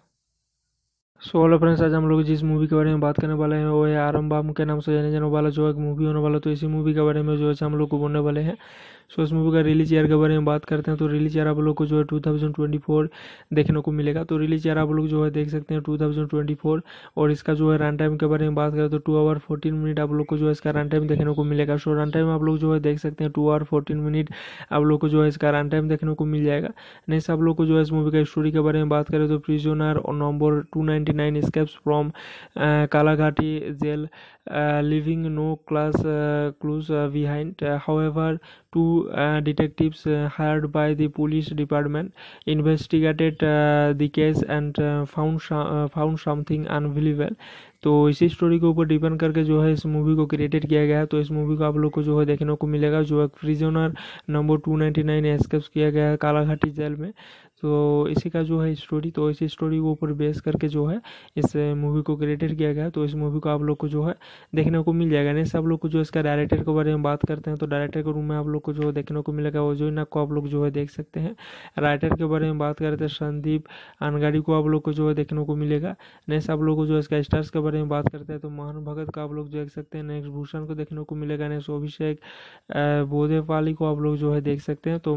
सो हेलो फ्रेंड्स आज हम लोग जिस मूवी के बारे में बात करने वाले हैं वो है आरम बाम के नाम से जाने जाने वाला जो है मूवी होने वाला तो इसी मूवी के बारे में जो है हम लोग को बोलने वाले हैं सो इस मूवी का रिलीज ईयर के बारे में बात करते हैं तो रिलीज ईयर आप लोग को जो है फोर देखने को मिलेगा तो रिलीज ईयर आप लोग जो है देख सकते हैं फोर और इसका जो है रन टाइम के बारे में बात करें तो टू आवर फोर्टीन मिनट आप लोग को जो है इसका रन टाइम देखने को मिलेगा सो रन टाइम आप लोग जो है देख सकते हैं टू आवर फोर्टीन मिनट आप लोग को जो है इसका रन टाइम देखने को मिल जाएगा नेक्स्ट आप लोग को जो है इस मूवी का स्टोरी के बारे में बात करें तो प्रिजोनर और number two ninety nine escapes from Kalaghati jail leaving no class clues behind. however, two detectives hired by the police department investigated the case and found found something unbelievable. तो इसी स्टोरी के ऊपर डिपेंड करके जो है इस मूवी को क्रिएटेड किया गया है तो इस मूवी को आप लोग को जो है देखने को मिलेगा जो एक prisoner number two ninety nine escapes किया गया है कालाघाटी जेल में तो इसी का जो है स्टोरी तो इसी स्टोरी के ऊपर बेस करके जो है इस मूवी को क्रिएटेड किया गया तो इस मूवी को आप लोग को जो है देखने को मिल जाएगा नहीं आप लोग को जो इसका डायरेक्टर के बारे में बात करते हैं तो डायरेक्टर के रूम में आप लोग को जो देखने को मिलेगा वो जो को आप लोग जो है देख सकते हैं राइटर के बारे में बात करते हैं संदीप अनगाड़ी को आप लोग को जो है देखने को मिलेगा नहीं आप लोग को जो इसका स्टार्स के बारे में बात करते हैं तो मोहन भगत का आप लोग जो देख सकते हैं नेक्स्ट भूषण को देखने को मिलेगा नेक्स्ट अभिषेक बोधेपाली को आप लोग जो है देख सकते हैं तो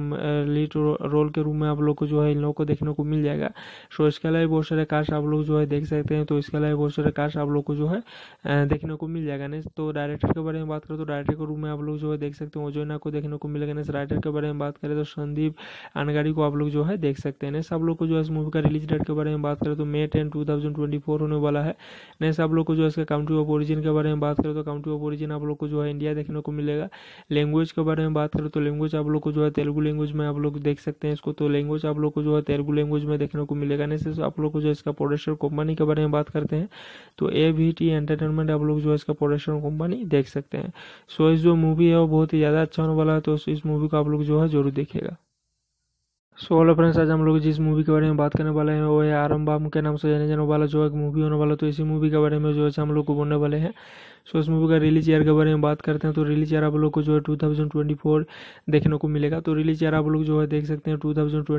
लीड रोल के रूम में आप लोग को जो है इन लोगों को देखने को मिल जाएगा सो इसके अलावा बहुत सारे कार्ड्स आप लोग जो है देख सकते हैं तो इसके अलावा बहुत सारे कार्ड्स आप लोग को जो है देखने को मिल जाएगा नेक्स्ट तो डायरेक्टर के बारे में बात करें तो डायरेक्टर के रूम में आप लोग जो है देख सकते हैं ओजोना को देखने को मिलेगा नेक्स्ट राइटर के बारे में बात करें तो संदीप अनगाड़ी को आप लोग जो है देख सकते हैं नेक्स्ट आप लोग को जो है इस मूवी का रिलीज डेट के बारे में बात करें तो May ten two thousand twenty four होने वाला है नेक्स्ट आप लोग को जो है इसका काउंट्री ऑफ ओरिजिन के बारे में बात करें तो काउंट्री ऑफ ओरिजिन आप लोग को जो है इंडिया देखने को मिलेगा लैंग्वेज के बारे में बात करें तो लैंग्वेज आप लोग को जो है तेलुगु लैंग्वेज में आप लोग देख सकते हैं इसको तो लैंग्वेज आप लोग को जो है तेलुगु लैंग्वेज में देखने को मिलेगा नहीं आप लोग को जो इसका प्रोडक्शन कंपनी के बारे में बात करते हैं तो ए वी टी एंटरटेनमेंट आप लोग जो है इसका प्रोडक्शन कंपनी देख सकते हैं सो इस जो मूवी है वो बहुत ही ज़्यादा अच्छा होने वाला है तो इस मूवी को आप लोग जो है जरूर देखेगा सो हेलो फ्रेंड्स आज हम लोग जिस मूवी के बारे में बात करने वाले हैं वो है आरम बाम के नाम से जाने जाने वाला जो एक मूवी होने वाला तो इसी मूवी के बारे में जो है हम लोग को बोलने वाले हैं सो इस मूवी का रिलीज ईयर के बारे में बात करते हैं तो रिलीज ईयर आप लोग को जो है टू देखने को मिलेगा तो रिलीज ईयर आप लोग जो है देख सकते हैं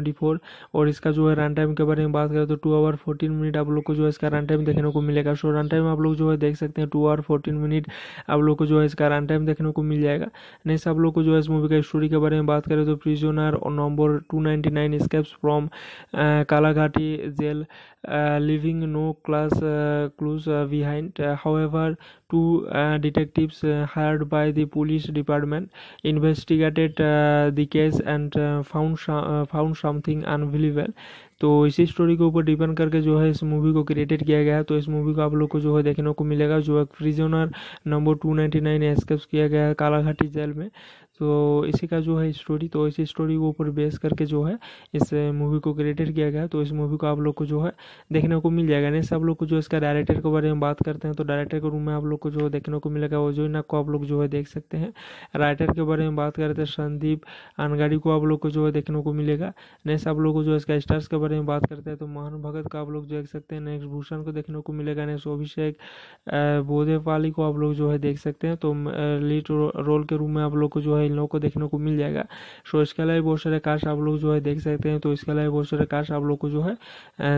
टू और इसका जो है रन टाइम के बारे में बात करें तो टू आवर फोर्टीन मिनट आप लोग को जो है इसका रन टाइम देखने को मिलेगा सो रन टाइम आप लोग जो है देख सकते हैं टू आवर फोर्टीन मिनट आप लोग को जो है इसका रन टाइम देखने को मिल जाएगा नेक्स्ट आप लोग को जो है इस मूवी का स्टोरी के बारे में बात करें तो प्रिजोनर और number two 29 escapes from uh, Kalagati jail, uh, leaving no class clues behind. however, two detectives hired by the police department investigated the case and found found something unbelievable. तो इसी स्टोरी के ऊपर डिपेंड करके जो है इस मूवी को क्रिएटेड किया गया है तो इस मूवी को आप लोग को जो है देखने को मिलेगा जो है prisoner number two ninety nine escapes किया गया है कालाघाटी जेल में तो इसी का जो है स्टोरी तो इसी स्टोरी के ऊपर बेस करके जो है इस मूवी को क्रिएटेड किया गया तो इस मूवी को आप लोग को जो है देखने को मिल जाएगा नहीं सब लोग को जो इसका डायरेक्टर के बारे में बात करते हैं तो डायरेक्टर के रूम में आप लोग को जो देखने को मिलेगा वो जो को आप लोग जो है देख सकते हैं राइटर के बारे में बात करते हैं संदीप अनगाड़ी को आप लोग को जो है देखने को मिलेगा नेक्स्ट आप लोग को जो इसका स्टार्स के बारे में बात करते हैं तो मोहन भगत का आप लोग देख सकते हैं नेक्स्ट भूषण को देखने को मिलेगा नेक्स्ट अभिषेक बोधेपाली को आप लोग जो है देख सकते हैं तो लीड रोल के रूम में आप लोग को जो है है इन लोगों को देखने को मिल जाएगा सो इसके अलावा बहुत सारे कार्स आप लोग जो है देख सकते हैं तो इसके अलावा बहुत सारे कार्स आप लोग को जो है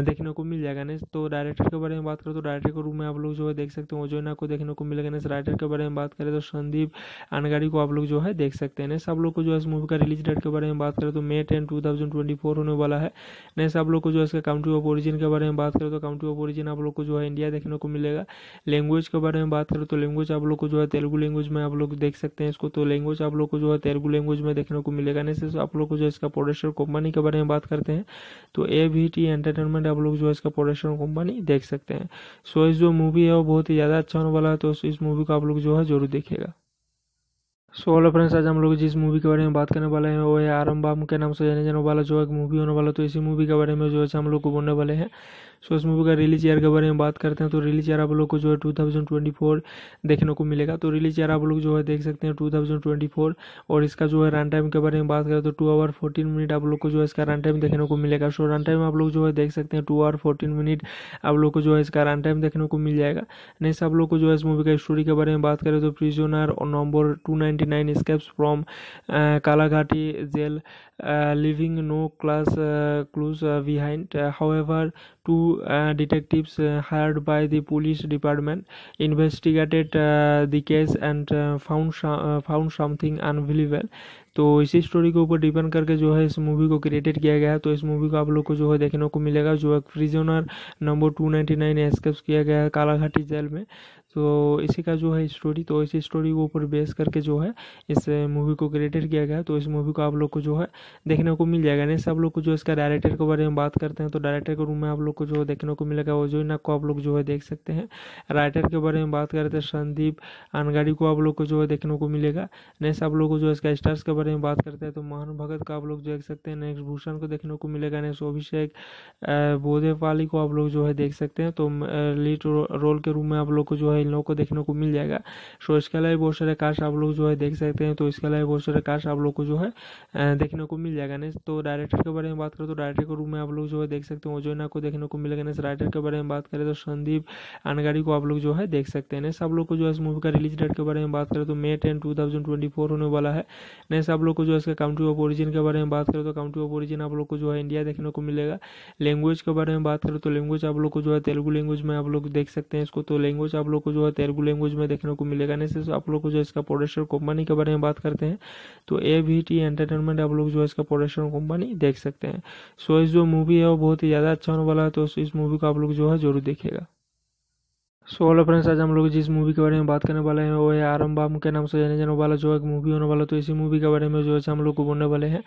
देखने को मिल जाएगा नेक्स्ट तो डायरेक्टर के बारे में बात करें तो डायरेक्टर के रूम में आप लोग जो है देख सकते हैं ओजोना को देखने को मिलेगा नेक्स्ट राइटर के बारे में बात करें तो संदीप अनगाड़ी को आप लोग जो है देख सकते हैं नेक्स्ट आप लोग को जो है इस मूवी का रिलीज डेट के बारे में बात करें तो मे टेन टू होने वाला है नेक्स्ट आप लोग को जो है इसका काउंट्री ऑफ ओरिजिन के बारे में बात करें तो काउंट्री ऑफ ओरिजिन आप लोग को जो है इंडिया देखने को मिलेगा लैंग्वेज के बारे में बात करें तो लैंग्वेज आप लोग को जो है तेलुगु लैंग्वेज में आप लोग देख सकते हैं इसको तो लैंग्वेज आप लोग को जो है तेलुगु लैंग्वेज में देखने को मिलेगा नहीं आप लोग को जो इसका प्रोडक्शन कंपनी के बारे में बात करते हैं तो ए वी टी एंटरटेनमेंट आप लोग जो है इसका प्रोडक्शन कंपनी देख सकते हैं सो इस जो मूवी है वो बहुत ही ज़्यादा अच्छा होने वाला है तो इस मूवी को आप लोग जो है जरूर देखेगा सो हेलो फ्रेंड्स आज हम लोग जिस मूवी के बारे में बात करने वाले हैं वो है आरम बाम के नाम से जाने जाने वाला जो एक मूवी होने वाला तो इसी मूवी के बारे में जो है हम लोग को बोलने वाले हैं सो इस मूवी का रिलीज ईयर के बारे में बात करते हैं तो रिलीज ईयर आप लोग को जो है 2024 देखने को मिलेगा तो रिलीज ईयर आप लोग जो है देख सकते हैं 2024 और इसका जो है रन टाइम के बारे में बात करें तो टू आवर फोर्टीन मिनट आप लोग को जो है इसका रन टाइम देखने को मिलेगा सो रन टाइम आप लोग जो है देख सकते हैं टू आवर फोर्टीन मिनट आप लोग को जो है इसका रन टाइम देखने को मिल जाएगा नेक्स्ट आप लोग को जो है इस मूवी का स्टोरी के बारे में बात करें तो प्रिजोनर और number two nine escapes from Kalaghati jail leaving no class, clues behind. however, two detectives hired by the police department investigated the case and found found something unbelievable. तो इसी स्टोरी के ऊपर डिपेंड करके जो है इस मूवी को क्रिएटेड किया गया है तो इस मूवी को आप लोग को जो है देखने को मिलेगा जो एक prisoner number two ninety nine escapes किया गया है कालाघाटी जेल में तो इसी का जो है स्टोरी तो इसी स्टोरी के ऊपर बेस करके जो है इस मूवी को क्रिएटेड किया गया तो इस मूवी को आप लोग को जो है देखने को मिल जाएगा नहीं आप लोग को जो इसका डायरेक्टर के बारे में बात करते हैं तो डायरेक्टर के रूम में आप लोग को जो देखने को मिलेगा जो ना को आप लोग जो है देख सकते हैं राइटर के बारे में बात करते हैं संदीप अनगाड़ी को आप लोग को जो है देखने को मिलेगा नेक्स्ट आप लोग को जो इसका स्टार्स के बारे में बात करते हैं तो मोहन भगत का आप लोग देख सकते हैं नेक्स्ट भूषण को देखने को मिलेगा नेक्स्ट अभिषेक बोधे को आप लोग जो है देख सकते हैं तो लीड रोल के रूम में आप लोग को जो है इन लोगों को देखने को मिल जाएगा सो इसके अलावा बहुत सारे कार्स आप लोग जो है देख सकते हैं तो इसके अलावा बहुत सारे कार्स आप लोग को जो है देखने को मिल जाएगा नेक्स्ट तो डायरेक्टर के बारे में बात करें तो डायरेक्टर के रूम में आप लोग जो है देख सकते हैं ओजोना को देखने को मिलेगा नेक्स्ट राइटर के बारे में बात करें तो संदीप अनगाड़ी को आप लोग जो है देख सकते हैं नहीं सब लोग को जो है इस मूवी का रिलीज डेट के बारे में बात करें तो May ten two thousand twenty four होने वाला है नहीं सब लोग को जो है इसका काउंट्री ऑफ ओरिजिन के बारे में बात करें तो काउंट्री ऑफ ओरिजिन आप लोग को जो है इंडिया देखने को मिलेगा लैंग्वेज के बारे में बात करें तो लैंग्वेज आप लोग को जो है तेलुगु लैंग्वेज में आप लोग देख सकते हैं इसको तो लैंग्वेज आप लोग को जो है तेलुगु लैंग्वेज में देखने को मिलेगा नहीं सिर्फ आप लोग को जो है इसका प्रोडक्शन कंपनी के बारे में बात करते हैं तो ए वी टी एंटरटेनमेंट आप लोग जो है इसका प्रोडक्शन कंपनी देख सकते हैं सो इस जो मूवी है वो बहुत ही ज़्यादा अच्छा होने वाला है तो इस मूवी को आप लोग जो है जरूर देखेगा सो हेलो फ्रेंड्स आज हम लोग जिस मूवी के बारे में बात करने वाले हैं वो है आरम बाम के नाम से जाने जाने वाला जो है मूवी होने वाला तो इसी मूवी के बारे में जो है हम लोग को बोलने वाले हैं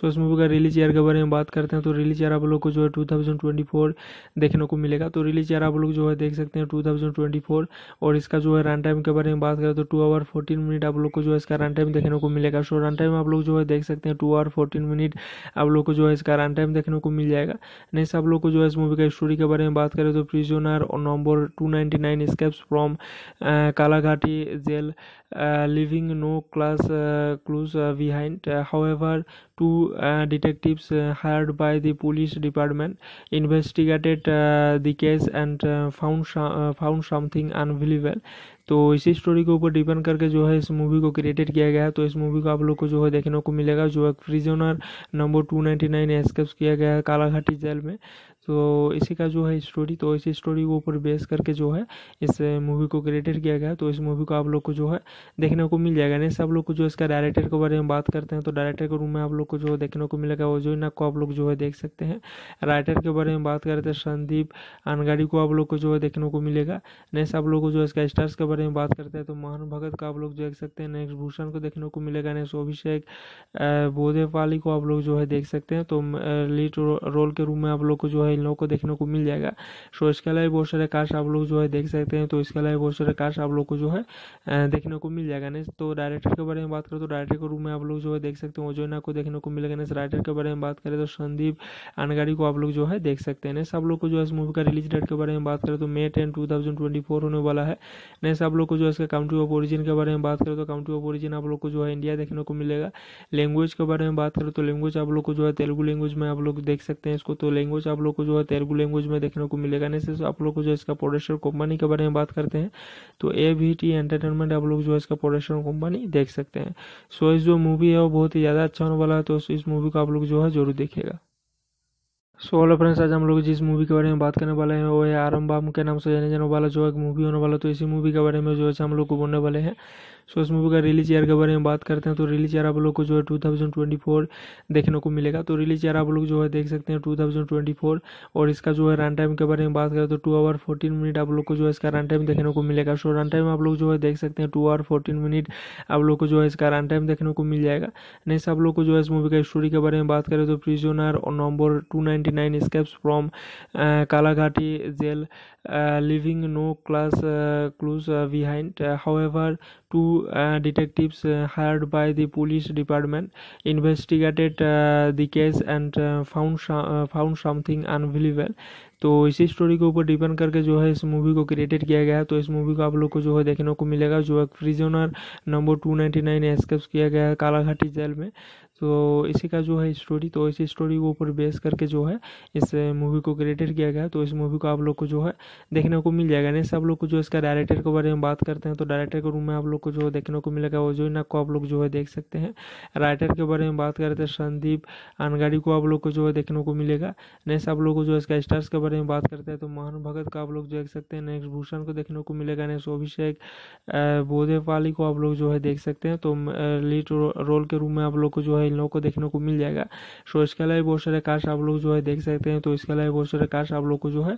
सो इस मूवी का रिलीज ईयर के बारे में बात करते हैं तो रिलीज ईयर आप लोग को जो है फोर देखने को मिलेगा तो रिलीज ईयर आप लोग जो है देख सकते हैं फोर और इसका जो है रन टाइम के बारे में बात करें तो टू आवर फोर्टीन मिनट आप लोग को जो है इसका रन टाइम देखने को मिलेगा सो रन टाइम आप लोग जो है देख सकते हैं टू आवर फोर्टीन मिनट आप लोग को जो है इसका रन टाइम देखने को मिल जाएगा नेक्स्ट आप लोग को जो है इस मूवी का स्टोरी के बारे में बात करें तो प्रिजोनर और number two ninety nine escapes from Kalaghati jail leaving no class clues behind however two detectives hired by the police department investigated the case and found found something unbelievable तो इसी स्टोरी के ऊपर डिपेंड करके जो है इस मूवी को क्रिएटेड किया गया है तो इस मूवी को आप लोग को जो है देखने को मिलेगा जो है prisoner number two ninety nine escapes किया गया है कालाघाटी जेल में तो इसी का जो है स्टोरी तो इसी स्टोरी के ऊपर बेस करके जो है इस मूवी को क्रिएटेड किया गया तो इस मूवी को आप लोग को जो है देखने को मिल जाएगा नहीं आप लोग को जो इसका डायरेक्टर के बारे में बात करते हैं तो डायरेक्टर के रूम में आप लोग को जो देखने को मिलेगा वो जो को आप लोग जो है देख सकते हैं राइटर के बारे में बात करते हैं संदीप अनगाड़ी को आप लोग को जो है देखने को मिलेगा नहीं आप लोग को जो इसका स्टार्स के बारे में बात करते हैं तो मोहन भगत का आप लोग जो देख सकते हैं नेक्स्ट भूषण को देखने को मिलेगा नेक्स्ट अभिषेक बोधेपाली को आप लोग जो है देख सकते हैं तो लीड रोल के रूम में आप लोग को जो है इन लोगों को देखने को मिल जाएगा सो इसके अलावा बहुत सारे कार्ड्स आप लोग जो है देख सकते हैं तो इसके अलावा बहुत सारे कार्ड्स आप लोग को जो है देखने को मिल जाएगा नहीं तो डायरेक्टर के बारे में बात करें तो डायरेक्टर के रूप में आप लोग जो है देख सकते हैं ओजोना को देखने को मिलेगा नहीं राइटर के बारे में बात करें तो संदीप अनगाड़ी को आप लोग जो है देख सकते हैं नेक्स्ट आप लोग को जो है इस मूवी का रिलीज डेट के बारे में बात करें तो May ten two thousand twenty four होने वाला है नेक्स्ट आप लोग को जो है इसका काउंट्री ऑफ ओरिजिन के बारे में बात करें तो काउंट्री ऑफ ओरिजिन आप लोग को जो है इंडिया देखने को मिलेगा लैंग्वेज के बारे में बात करें तो लैंग्वेज आप लोग को जो है तेलुगु लैंग्वेज में आप लोग देख सकते हैं इसको तो लैंग्वेज आप लोग को जो है तेलुगु लैंग्वेज में देखने को मिलेगा नहीं सिर्फ आप लोग को जो इसका प्रोडक्शन कंपनी के बारे में बात करते हैं तो ए वी टी एंटरटेनमेंट आप लोग जो है इसका प्रोडक्शन कंपनी देख सकते हैं सो इस जो मूवी है वो बहुत ही ज़्यादा अच्छा होने वाला है तो इस मूवी को आप लोग जो है जरूर देखेगा सो हेलो फ्रेंड्स आज हम लोग जिस मूवी के बारे में बात करने वाले हैं वो है आरम बाम के नाम से जाने जाने वाला जो है मूवी होने वाला तो इसी मूवी के बारे में जो है हम लोग को बोलने वाले हैं सो इस मूवी का रिलीज ईयर के बारे में बात करते हैं तो रिलीज ईयर आप लोग को जो है 2024 देखने को मिलेगा तो रिलीज ईयर आप लोग जो है देख सकते हैं 2024 और इसका जो है रन टाइम के बारे में बात करें तो टू आवर फोर्टीन मिनट आप लोग को जो है इसका रन टाइम देखने को मिलेगा सो रन टाइम आप लोग जो है देख सकते हैं टू आवर फोर्टीन मिनट आप लोग को जो है इसका रन टाइम देखने को मिल जाएगा नेक्स्ट आप लोग को जो है इस मूवी का स्टोरी के बारे में बात करें तो prisoner number two ninety nine escapes from Kalaghati jail leaving no class clues behind however two detectives hired by the police department investigated the case and found found something unbelievable तो इसी स्टोरी के ऊपर डिपेंड करके जो है इस मूवी को क्रिएटेड किया गया है तो इस मूवी को आप लोग को जो है देखने को मिलेगा जो है prisoner number two ninety nine escapes किया गया है कालाघाटी जेल में तो इसी का जो है स्टोरी तो इसी स्टोरी के ऊपर बेस करके जो है इस मूवी को क्रिएटेड किया गया तो इस मूवी को आप लोग को जो है देखने को मिल जाएगा नहीं सब लोग को जो इसका डायरेक्टर के बारे में बात करते हैं तो डायरेक्टर के रूम में आप लोग को जो देखने को मिलेगा वो जो ना को आप लोग जो है देख सकते हैं राइटर के बारे में बात करते हैं संदीप अनगाड़ी को आप लोग को जो है देखने को मिलेगा नेक्स्ट आप लोग को जो इसका स्टार्स के बारे में बात करते हैं तो मोहन भगत का आप लोग देख सकते हैं नेक्स्ट भूषण को देखने को मिलेगा नेक्स्ट अभिषेक बोधेपाली को आप लोग जो है देख सकते हैं तो लीड रोल के रूम में आप लोग को जो है इन लोगों को देखने को मिल जाएगा सो इसके अलावा बहुत सारे कार्स आप लोग जो है देख सकते हैं तो इसके अलावा बहुत सारे कार्स आप लोग को जो है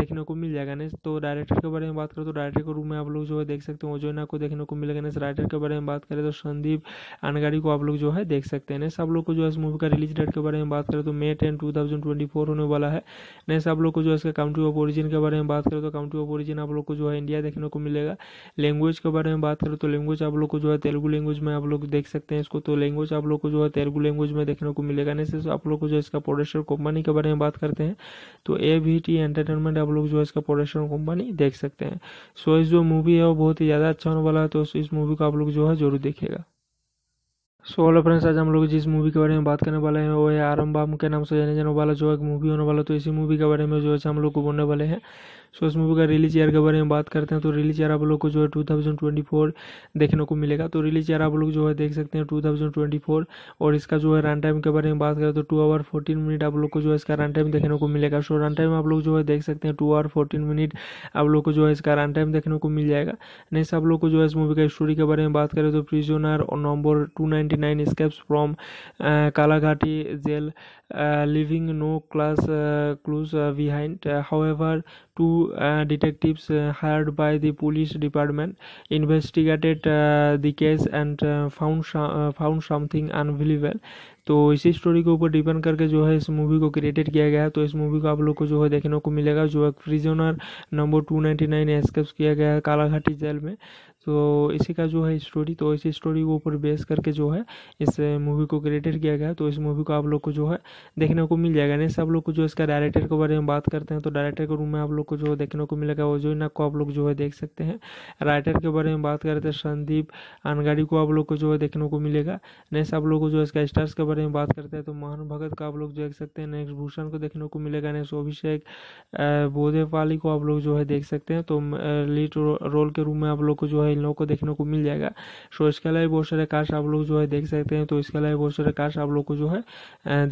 देखने को मिल जाएगा नेक्स्ट तो डायरेक्टर के बारे में बात करें तो डायरेक्टर के रूम में आप लोग जो है देख सकते हैं ओजोना को देखने को मिलेगा नेक्स्ट राइटर के बारे में बात करें तो संदीप अनगाड़ी को आप लोग जो है देख सकते हैं नेक्स्ट आप लोग को जो है इस मूवी का रिलीज डेट के बारे में बात करें तो मे टेन टू होने वाला है नेक्स्ट आप लोग को जो है इसका काउंट्री ऑफ ओरिजिन के बारे में बात करें तो काउंट्री ऑफ ओरिजिन आप लोग को जो है इंडिया देखने को मिलेगा लैंग्वेज के बारे में बात करें तो लैंग्वेज आप लोग को जो है तेलुगु लैंग्वेज में आप लोग देख सकते हैं इसको तो लैंग्वेज आप लोग को जो है तेलुगु लैंग्वेज में देखने को मिलेगा नहीं सिर्फ आप लोग को जो इसका प्रोडक्शन कंपनी के बारे में बात करते हैं तो ए वी टी एंटरटेनमेंट आप लोग जो है इसका प्रोडक्शन कंपनी देख सकते हैं सो इस जो मूवी है वो बहुत ही ज़्यादा अच्छा होने वाला है तो इस मूवी को आप लोग जो है जरूर देखेगा सो हेलो फ्रेंड्स आज हम लोग जिस मूवी के बारे में बात करने वाले हैं वो है आरम बाम के नाम से जाने जाने वाला जो एक मूवी होने वाला तो इसी मूवी के बारे में जो है हम लोग को बोलने वाले हैं सो इस मूवी का रिलीज ईयर के बारे में बात करते हैं तो रिलीज ईयर आप लोग को जो है 2024 देखने को मिलेगा तो रिलीज ईयर आप लोग जो है देख सकते हैं 2024 और इसका जो है रन टाइम के बारे में बात करें तो टू आवर फोर्टीन मिनट आप लोग को जो है इसका रन टाइम देखने को मिलेगा सो रन टाइम आप लोग जो है देख सकते हैं टू आवर फोर्टीन मिनट आप लोग को जो है इसका रन टाइम देखने को मिल जाएगा नेक्स्ट आप लोग को जो है इस मूवी का स्टोरी के बारे में बात करें तो प्रिजोनर और number two nine escapes from Kalaghati jail leaving no class, clues behind. however, two detectives hired by the police department investigated the case and found found something unbelievable. तो इसी स्टोरी के ऊपर डिपेंड करके जो है इस मूवी को क्रिएटेड किया गया है तो इस मूवी को आप लोग को जो है देखने को मिलेगा जो एक prisoner number two ninety nine escapes किया गया है कालाघाटी जेल में तो इसी का जो है स्टोरी तो इसी स्टोरी के ऊपर बेस करके जो है इस मूवी को क्रिएटेड किया गया तो इस मूवी को आप लोग को जो है देखने को मिल जाएगा नहीं आप लोग को जो इसका डायरेक्टर के बारे में बात करते हैं तो डायरेक्टर के रूम में आप लोग को जो देखने को मिलेगा जो ना को आप लोग जो है देख सकते हैं राइटर के बारे में बात करते हैं संदीप अनगाड़ी को आप लोग को जो है देखने को मिलेगा नेक्स्ट आप लोग को जो इसका स्टार्स के बारे में बात करते हैं तो मोहन भगत का आप लोग देख सकते हैं नेक्स्ट भूषण को देखने को मिलेगा नेक्स्ट अभिषेक बोधे को आप लोग जो है देख सकते हैं तो लीड रोल के रूम में आप लोग को जो है इन लोगों को देखने को मिल जाएगा सो इसके अलावा बहुत सारे कार्स आप लोग जो है देख सकते हैं तो इसके अलावा बहुत सारे कार्स आप लोग को जो है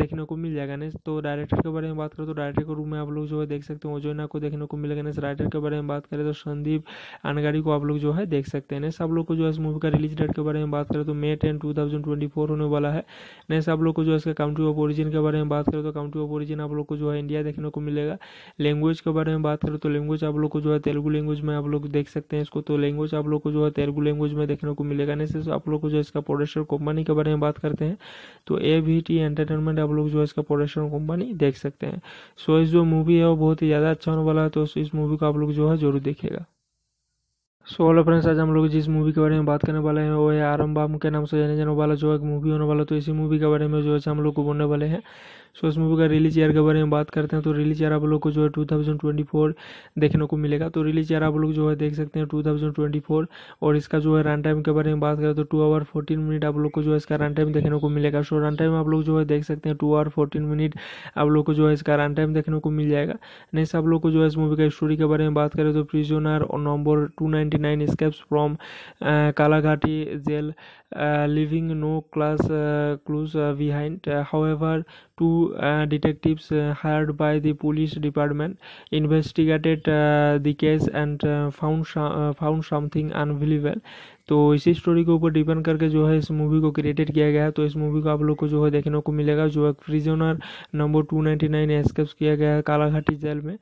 देखने को मिल जाएगा नेक्स्ट तो डायरेक्टर के बारे में बात करें तो डायरेक्टर के रूम में आप लोग जो है देख सकते हैं ओजोना को देखने को मिलेगा नेक्स्ट राइटर के बारे में बात करें तो संदीप अनगाड़ी को आप लोग जो है देख सकते हैं नहीं सब लोग को जो है इस मूवी का रिलीज डेट के बारे में बात करें तो May ten two thousand twenty four होने वाला है नहीं सब लोग को जो है इसका काउंट्री ऑफ ओरिजिन के बारे में बात करें तो काउंट्री ऑफ ओरिजिन आप लोग को जो है इंडिया देखने को मिलेगा लैंग्वेज के बारे में बात करें तो लैंग्वेज आप लोग को जो है तेलुगु लैंग्वेज में आप लोग देख सकते हैं इसको तो लैंग्वेज आप लोग को जो है तेलुगु लैंग्वेज में देखने को मिलेगा नहीं सिर्फ आप लोग को जो इसका प्रोडक्शन कंपनी के बारे में बात करते हैं तो ए वी टी एंटरटेनमेंट आप लोग जो है इसका प्रोडक्शन कंपनी देख सकते हैं सो इस जो मूवी है वो बहुत ही ज़्यादा अच्छा होने वाला है तो इस मूवी को आप लोग जो है जरूर देखेगा सो हेलो फ्रेंड्स आज हम लोग जिस मूवी के बारे में बात करने वाले हैं वो है बाम के नाम से जाने जाने वाला जो एक मूवी होने वाला तो इसी मूवी के बारे में जो है हम लोग को बोलने वाले हैं सो इस मूवी का रिलीज ईयर के बारे में बात करते हैं तो रिलीज ईयर आप लोग को जो है फोर देखने को मिलेगा तो रिलीज ईयर आप लोग जो है देख सकते हैं फोर और इसका जो है रन टाइम के बारे में बात करें तो टू आवर फोर्टीन मिनट आप लोग को जो है इसका रन टाइम देखने को मिलेगा सो रन टाइम आप लोग जो है देख सकते हैं टू आवर फोर्टीन मिनट आप लोग को जो है इसका रन टाइम देखने को मिल जाएगा नेक्स्ट आप लोग को जो है इस मूवी का स्टोरी के बारे में बात करें तो प्रिजोनर और number two ninety nine escapes kalaghati Kalaghati jail leaving no class clues behind however two detectives hired by the police department investigated the case and found found something unbelievable तो इसी स्टोरी के ऊपर डिपेंड करके जो है इस मूवी को क्रिएटेड किया गया है तो इस मूवी को आप लोग को जो है देखने को मिलेगा जो है prisoner number two ninety nine escape किया गया है कालाघाटी जेल में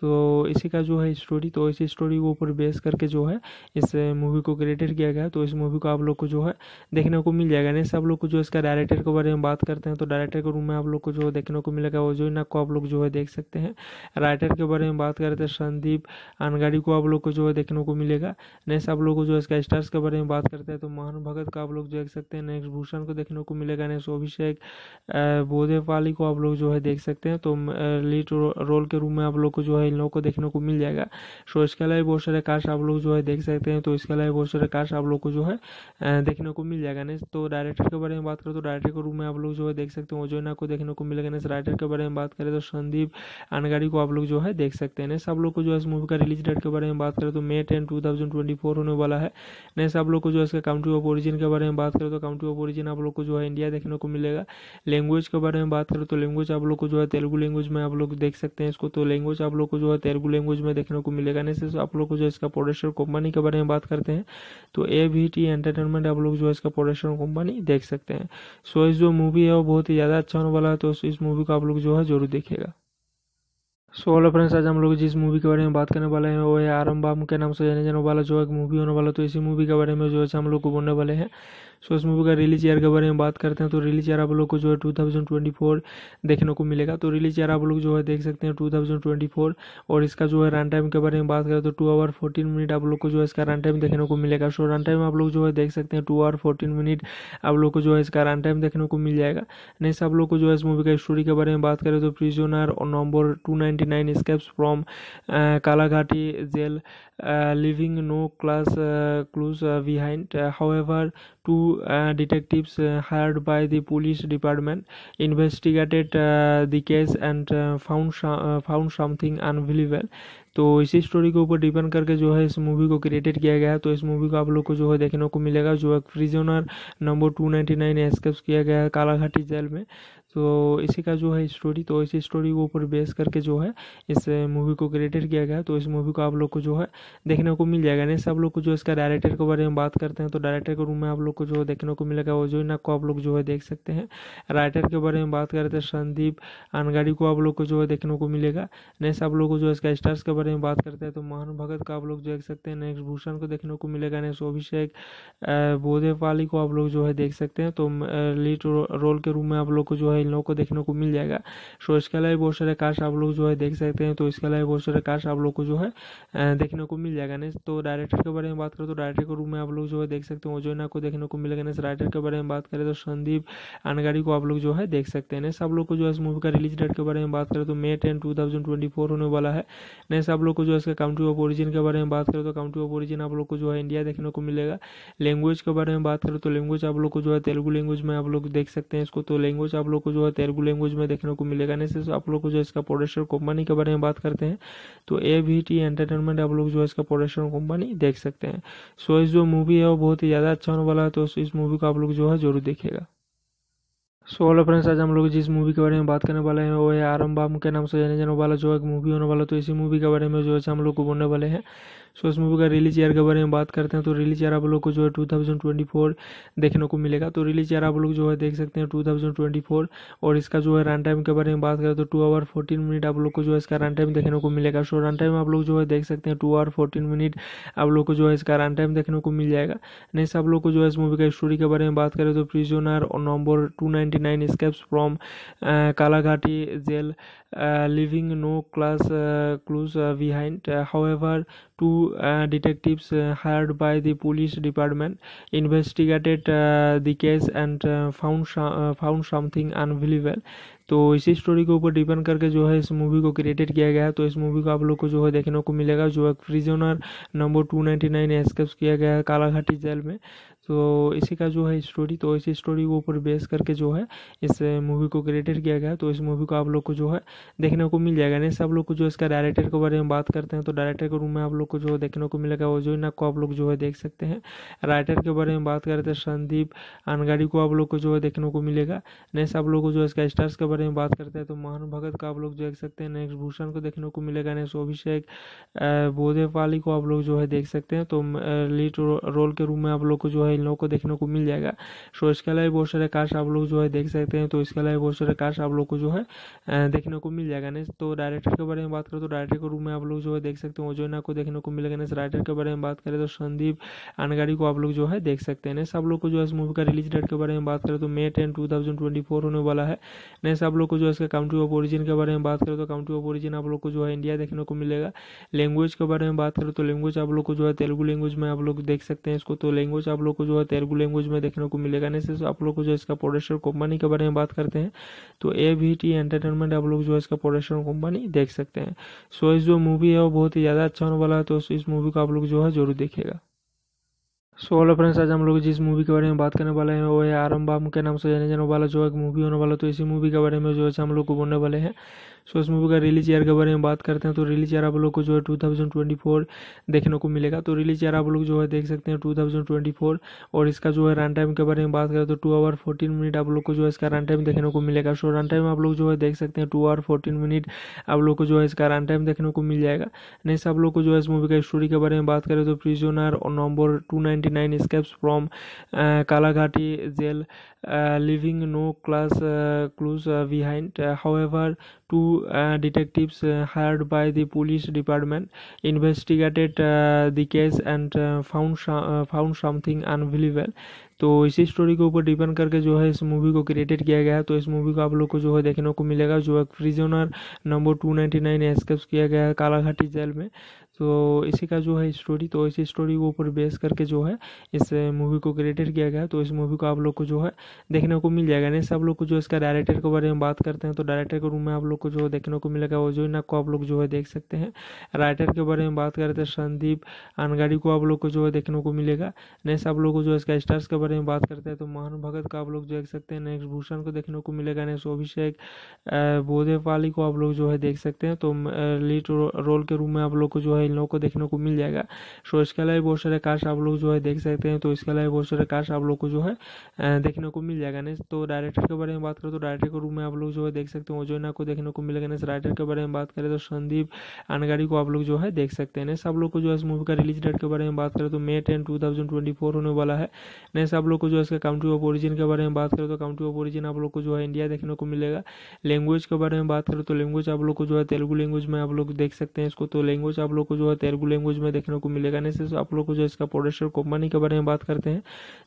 तो इसी का जो है स्टोरी तो इसी स्टोरी के ऊपर बेस करके जो है इस मूवी को क्रिएटेड किया गया तो इस मूवी को आप लोग को जो है देखने को मिल जाएगा नहीं आप लोग को जो इसका डायरेक्टर के बारे में बात करते हैं तो डायरेक्टर के रूम में आप लोग को जो है देखने को मिलेगा वो जो को आप लोग जो है देख सकते हैं राइटर के बारे में बात करते हैं संदीप अनगाड़ी को आप लोग को जो है देखने को मिलेगा नहीं आप लोग को जो इसका स्टार्स के बारे में बात करते हैं तो महान भगत का आप लोग देख सकते हैं नेक्स्ट भूषण को देखने को मिलेगा नेक्स्ट अभिषेक बोधेपाली को आप लोग जो है देख सकते हैं तो लीड रोल के रूप में आप लोग को जो है इन लोगों को देखने को मिल जाएगा सो इसके अलावा बहुत सारे कास्ट आप लोग जो है देख सकते हैं तो इसके अलावा बहुत सारे कास्ट आप लोग को जो है देखने को मिल जाएगा नेक्स्ट तो डायरेक्टर के बारे में बात करें तो डायरेक्टर के रूप में आप लोग जो है देख सकते हैं ओजोना को देखने को मिलेगा नेक्स्ट राइटर के बारे में बात करें तो संदीप अनगाड़ी को आप लोग जो है देख सकते हैं नेक्स्ट आप लोग को जो है इस मूवी का रिलीज डेट के बारे में बात करें तो मे टेन टू होने वाला है नेक्स्ट आप लोग को जो है इसका काउंट्री ऑफ ओरिजिन के बारे में बात करें तो काउंट्री ऑफ ओरिजिन आप लोग को जो है इंडिया देखने को मिलेगा लैंग्वेज के बारे में बात करें तो लैंग्वेज आप लोग को जो है तेलुगु लैंग्वेज में आप लोग देख सकते हैं इसको तो लैंग्वेज आप लोग को जो है तेलुगु लैंग्वेज में देखने को मिलेगा नहीं सिर्फ आप लोग को जो है इसका प्रोडक्शन कंपनी के बारे में बात करते हैं तो ए वी टी एंटरटेनमेंट आप लोग जो है इसका प्रोडक्शन कंपनी देख सकते हैं सो इस जो मूवी है वो बहुत ही ज़्यादा अच्छा होने वाला है तो इस मूवी को आप लोग जो है जरूर देखेगा सो हेलो फ्रेंड्स आज हम लोग जिस मूवी के बारे में बात करने वाले हैं वो है आरम बाम के नाम से जाने जाने वाला जो एक मूवी होने वाला तो इसी मूवी के बारे में जो है हम लोग को बोलने वाले हैं सो इस मूवी का रिलीज ईयर के बारे में बात करते हैं तो रिलीज ईयर आप लोग को जो है 2024 देखने को मिलेगा तो रिलीज ईयर आप लोग जो है देख सकते हैं 2024 और इसका जो है रन टाइम के बारे में बात करें तो टू आवर फोर्टीन मिनट आप लोग को जो है इसका रन टाइम देखने को मिलेगा सो रन टाइम आप लोग जो है देख सकते हैं टू आवर फोर्टीन मिनट आप लोग को जो है इसका रन टाइम देखने को मिल जाएगा नेक्स्ट आप लोग को जो है इस मूवी का स्टोरी के बारे में बात करें तो प्रिजोनर और number two ninety nine from Kalaghati jail leaving no class clues behind. however, two detectives hired by the police department investigated the case and found found something unbelievable. तो इसी स्टोरी के ऊपर डिपेंड करके जो है इस मूवी को क्रिएटेड किया गया है तो इस मूवी को आप लोग को जो है देखने को मिलेगा जो एक prisoner number two ninety nine escapes किया गया है कालाघाटी जेल में तो इसी का जो है स्टोरी तो इसी स्टोरी के ऊपर बेस करके जो है इस मूवी को क्रिएटेड किया गया तो इस मूवी को आप लोग को जो है देखने को मिल जाएगा नहीं सब लोग को जो इसका डायरेक्टर के बारे में बात करते हैं तो डायरेक्टर के रूम में आप लोग को जो है देखने को मिलेगा वो जो को आप लोग जो है देख सकते हैं राइटर के बारे में बात करते हैं संदीप अनगाड़ी को आप लोग को जो है देखने को मिलेगा नेक्स्ट आप लोग को जो इसका स्टार्स के बारे में बात करते हैं तो मोहन भगत का आप लोग देख सकते हैं नेक्स्ट भूषण को देखने को मिलेगा नेक्स्ट अभिषेक बोधेपाली को आप लोग जो है देख सकते हैं तो लीड रोल के रूम में आप लोग को जो है इन लोगों को देखने को मिल जाएगा सो इसके अलावा बहुत सारे कार्स आप लोग जो है देख सकते हैं तो इसके अलावा बहुत सारे कार्स आप लोग को जो है देखने को मिल जाएगा नेक्स्ट तो डायरेक्टर के बारे में बात करें तो डायरेक्टर के रूम में आप लोग जो है देख सकते हैं ओजोना को देखने को मिलेगा नेक्स्ट राइटर के बारे में बात करें तो संदीप अनगाड़ी को आप लोग जो है देख सकते हैं नेक्स्ट आप लोग को जो है इस मूवी का रिलीज डेट के बारे में बात करें तो मे टेन टू होने वाला है नेक्स्ट आप लोग को जो है इसका काउंट्री ऑफ ओरिजिन के बारे में बात करें तो काउंट्री ऑफ ओरिजिन आप लोग को जो है इंडिया देखने को मिलेगा लैंग्वेज के बारे में बात करें तो लैंग्वेज आप लोग को जो है तेलुगु लैंग्वेज में आप लोग देख सकते हैं इसको तो लैंग्वेज आप लोग को जो है तेलुगु लैंग्वेज में देखने को मिलेगा नहीं आप लोग को जो इसका प्रोडक्शन कंपनी के बारे में बात करते हैं तो ए वी टी एंटरटेनमेंट आप लोग जो है इसका प्रोडक्शन कंपनी देख सकते हैं सो इस जो मूवी है वो बहुत ही ज़्यादा अच्छा होने वाला है तो इस मूवी को आप लोग जो है जरूर देखेगा सो हेलो फ्रेंड्स आज हम लोग जिस मूवी के बारे में बात करने वाले हैं वो है आरम बाम के नाम से जाने जाने वाला जो एक मूवी होने वाला तो इसी मूवी के बारे में जो है हम लोग को बोलने वाले हैं सो इस मूवी का रिलीज ईयर के बारे में बात करते हैं तो रिलीज ईयर आप लोग को जो है 2024 देखने को मिलेगा तो रिलीज ईयर आप लोग जो है देख सकते हैं 2024 और इसका जो है रन टाइम के बारे में बात करें तो टू आवर फोर्टीन मिनट आप लोग को जो है इसका रन टाइम देखने को मिलेगा सो रन टाइम आप लोग जो है देख सकते हैं टू आवर फोर्टीन मिनट आप लोग को जो है इसका रन टाइम देखने को मिल जाएगा नेक्स्ट आप लोग को जो है इस मूवी का स्टोरी के बारे में बात करें तो प्रिजोनर और number two ninety from Kalaghati jail leaving no class, clues behind. however, two detectives hired by the police department investigated the case and found found something unbelievable. तो इसी स्टोरी के ऊपर डिपेंड करके जो है इस मूवी को क्रिएटेड किया गया है तो इस मूवी को आप लोग को जो है देखने को मिलेगा जो एक prisoner number two ninety nine escapes किया गया है कालाघाटी जेल में तो इसी का जो है स्टोरी तो इसी स्टोरी के ऊपर बेस करके जो है इस मूवी को क्रिएटेड किया गया तो इस मूवी को आप लोग को जो है देखने को मिल जाएगा नहीं आप लोग को जो इसका डायरेक्टर के बारे में बात करते हैं तो डायरेक्टर के रूम में आप लोग को जो देखने को मिलेगा जो ना को आप लोग जो है देख सकते हैं राइटर के बारे में बात करते हैं संदीप अनगाड़ी को आप लोग को जो है देखने को मिलेगा नेक्स्ट आप लोग को जो इसका स्टार्स के बारे में बात करते हैं तो मोहन भगत का आप लोग देख सकते हैं नेक्स्ट भूषण को देखने को मिलेगा नेक्स्ट अभिषेक पाली को आप लोग जो है देख सकते हैं तो लीड रोल के रूम में आप लोग को जो है इन लोगों को देखने को मिल जाएगा सो इसके अलावा बहुत सारे कार्स आप लोग जो है देख सकते हैं तो इसके अलावा बहुत सारे कार्स आप लोग को जो है देखने को मिल जाएगा नेक्स्ट तो डायरेक्टर के बारे में बात करें तो डायरेक्टर के रूम में आप लोग जो है देख सकते हैं ओजोना को देखने को मिलेगा नेक्स्ट राइटर के बारे में बात करें तो संदीप अनगाड़ी को आप लोग जो है देख सकते हैं नहीं सब लोग को जो है इस मूवी का रिलीज डेट के बारे में बात करें तो May ten two thousand twenty four होने वाला है नहीं सब लोग को जो है इसका काउंट्री ऑफ ओरिजिन के बारे में बात करें तो काउंट्री ऑफ ओरिजिन आप लोग को जो है इंडिया देखने को मिलेगा लैंग्वेज के बारे में बात करें तो लैंग्वेज आप लोग को जो है तेलुगु लैंग्वेज में आप लोग देख सकते हैं इसको तो लैंग्वेज आप लोग को जो है तेलुगु लैंग्वेज में देखने को मिलेगा नहीं सिर्फ आप लोग को जो है इसका प्रोडक्शन कंपनी के बारे में बात करते हैं तो ए वी टी एंटरटेनमेंट आप लोग जो है इसका प्रोडक्शन कंपनी देख सकते हैं सो इस जो मूवी है वो बहुत ही ज़्यादा अच्छा होने वाला है तो इस मूवी को आप लोग जो है जरूर देखेगा सो हेलो फ्रेंड्स आज हम लोग जिस मूवी के बारे में बात करने वाले हैं वो है आरम बाम के नाम से जाने जाने वाला जो एक मूवी होने वाला तो इसी मूवी के बारे में जो है हम लोग को बोलने वाले हैं सो इस मूवी का रिलीज ईयर के बारे में बात करते हैं तो रिलीज ईयर आप लोग को जो है 2024 देखने को मिलेगा तो रिलीज ईयर आप लोग जो है देख सकते हैं 2024 और इसका जो है रन टाइम के बारे में बात करें तो टू आवर फोर्टीन मिनट आप लोग को जो है इसका रन टाइम देखने को मिलेगा सो रन टाइम आप लोग जो है देख सकते हैं टू आवर फोर्टीन मिनट आप लोग को जो है इसका रन टाइम देखने को मिल जाएगा नेक्स्ट आप लोग को जो है इस मूवी का स्टोरी के बारे में बात करें तो प्रिजोनर और number two ninety from Kalaghati jail leaving no class clues behind. however, two detectives hired by the police department investigated the case and found found something unbelievable. तो इसी स्टोरी के ऊपर डिपेंड करके जो है इस मूवी को क्रिएटेड किया गया है तो इस मूवी को आप लोग को जो है देखने को मिलेगा जो एक prisoner number two ninety nine escapes किया गया है कालाघाटी जेल में तो इसी का जो है स्टोरी तो इसी स्टोरी के ऊपर बेस करके जो है इस मूवी को क्रिएटेड किया गया तो इस मूवी को आप लोग को जो है देखने को मिल जाएगा नहीं आप लोग को जो इसका डायरेक्टर के बारे में बात करते हैं तो डायरेक्टर के रूम में आप लोग को जो देखने को मिलेगा वो जो इना को आप लोग जो है देख सकते हैं राइटर के बारे में बात करते हैं संदीप अनगाड़ी को आप लोग को जो है देखने को मिलेगा नए आप लोग को जो इसका स्टार्स के बारे में बात करते हैं तो महान भगत का आप लोग देख सकते हैं नेक्स्ट भूषण को देखने को मिलेगा नेक्स्ट अभिषेक पाली को आप लोग जो है देख सकते हैं तो लीड रोल के रूम में आप लोग को जो है इन लोगों को देखने को मिल जाएगा सो इसके अलावा बहुत सारे कार्स आप लोग जो है देख सकते हैं तो इसके अलावा बहुत सारे कार्स आप लोग को जो है देखने को मिल जाएगा नेक्स्ट तो डायरेक्टर के बारे में बात करें तो डायरेक्टर के रूम में आप लोग जो है देख सकते हैं ओजोना को देखने को मिलेगा नेक्स्ट राइटर के बारे में बात करें तो संदीप अनगाड़ी को आप लोग जो है देख सकते हैं नहीं सब लोग को जो है इस मूवी का रिलीज डेट के बारे में बात करें तो मे टेन टू होने वाला है नहीं सब लोग को जो है इसका काउंट्री ऑफ ओरिजिन के बारे में बात करें तो काउंट्री ऑफ ओरिजिन आप लोग को जो है इंडिया देखने को मिलेगा लैंग्वेज के बारे में बात करें तो लैंग्वेज आप लोग को जो है तेलुगु लैंग्वेज में आप लोग देख सकते हैं इसको तो लैंग्वेज आप लोग को जो है तेलुगु लैंग्वेज में देखने को मिलेगा नहीं सिर्फ आप लोग को जो है इसका प्रोडक्शन कंपनी के बारे में बात करते हैं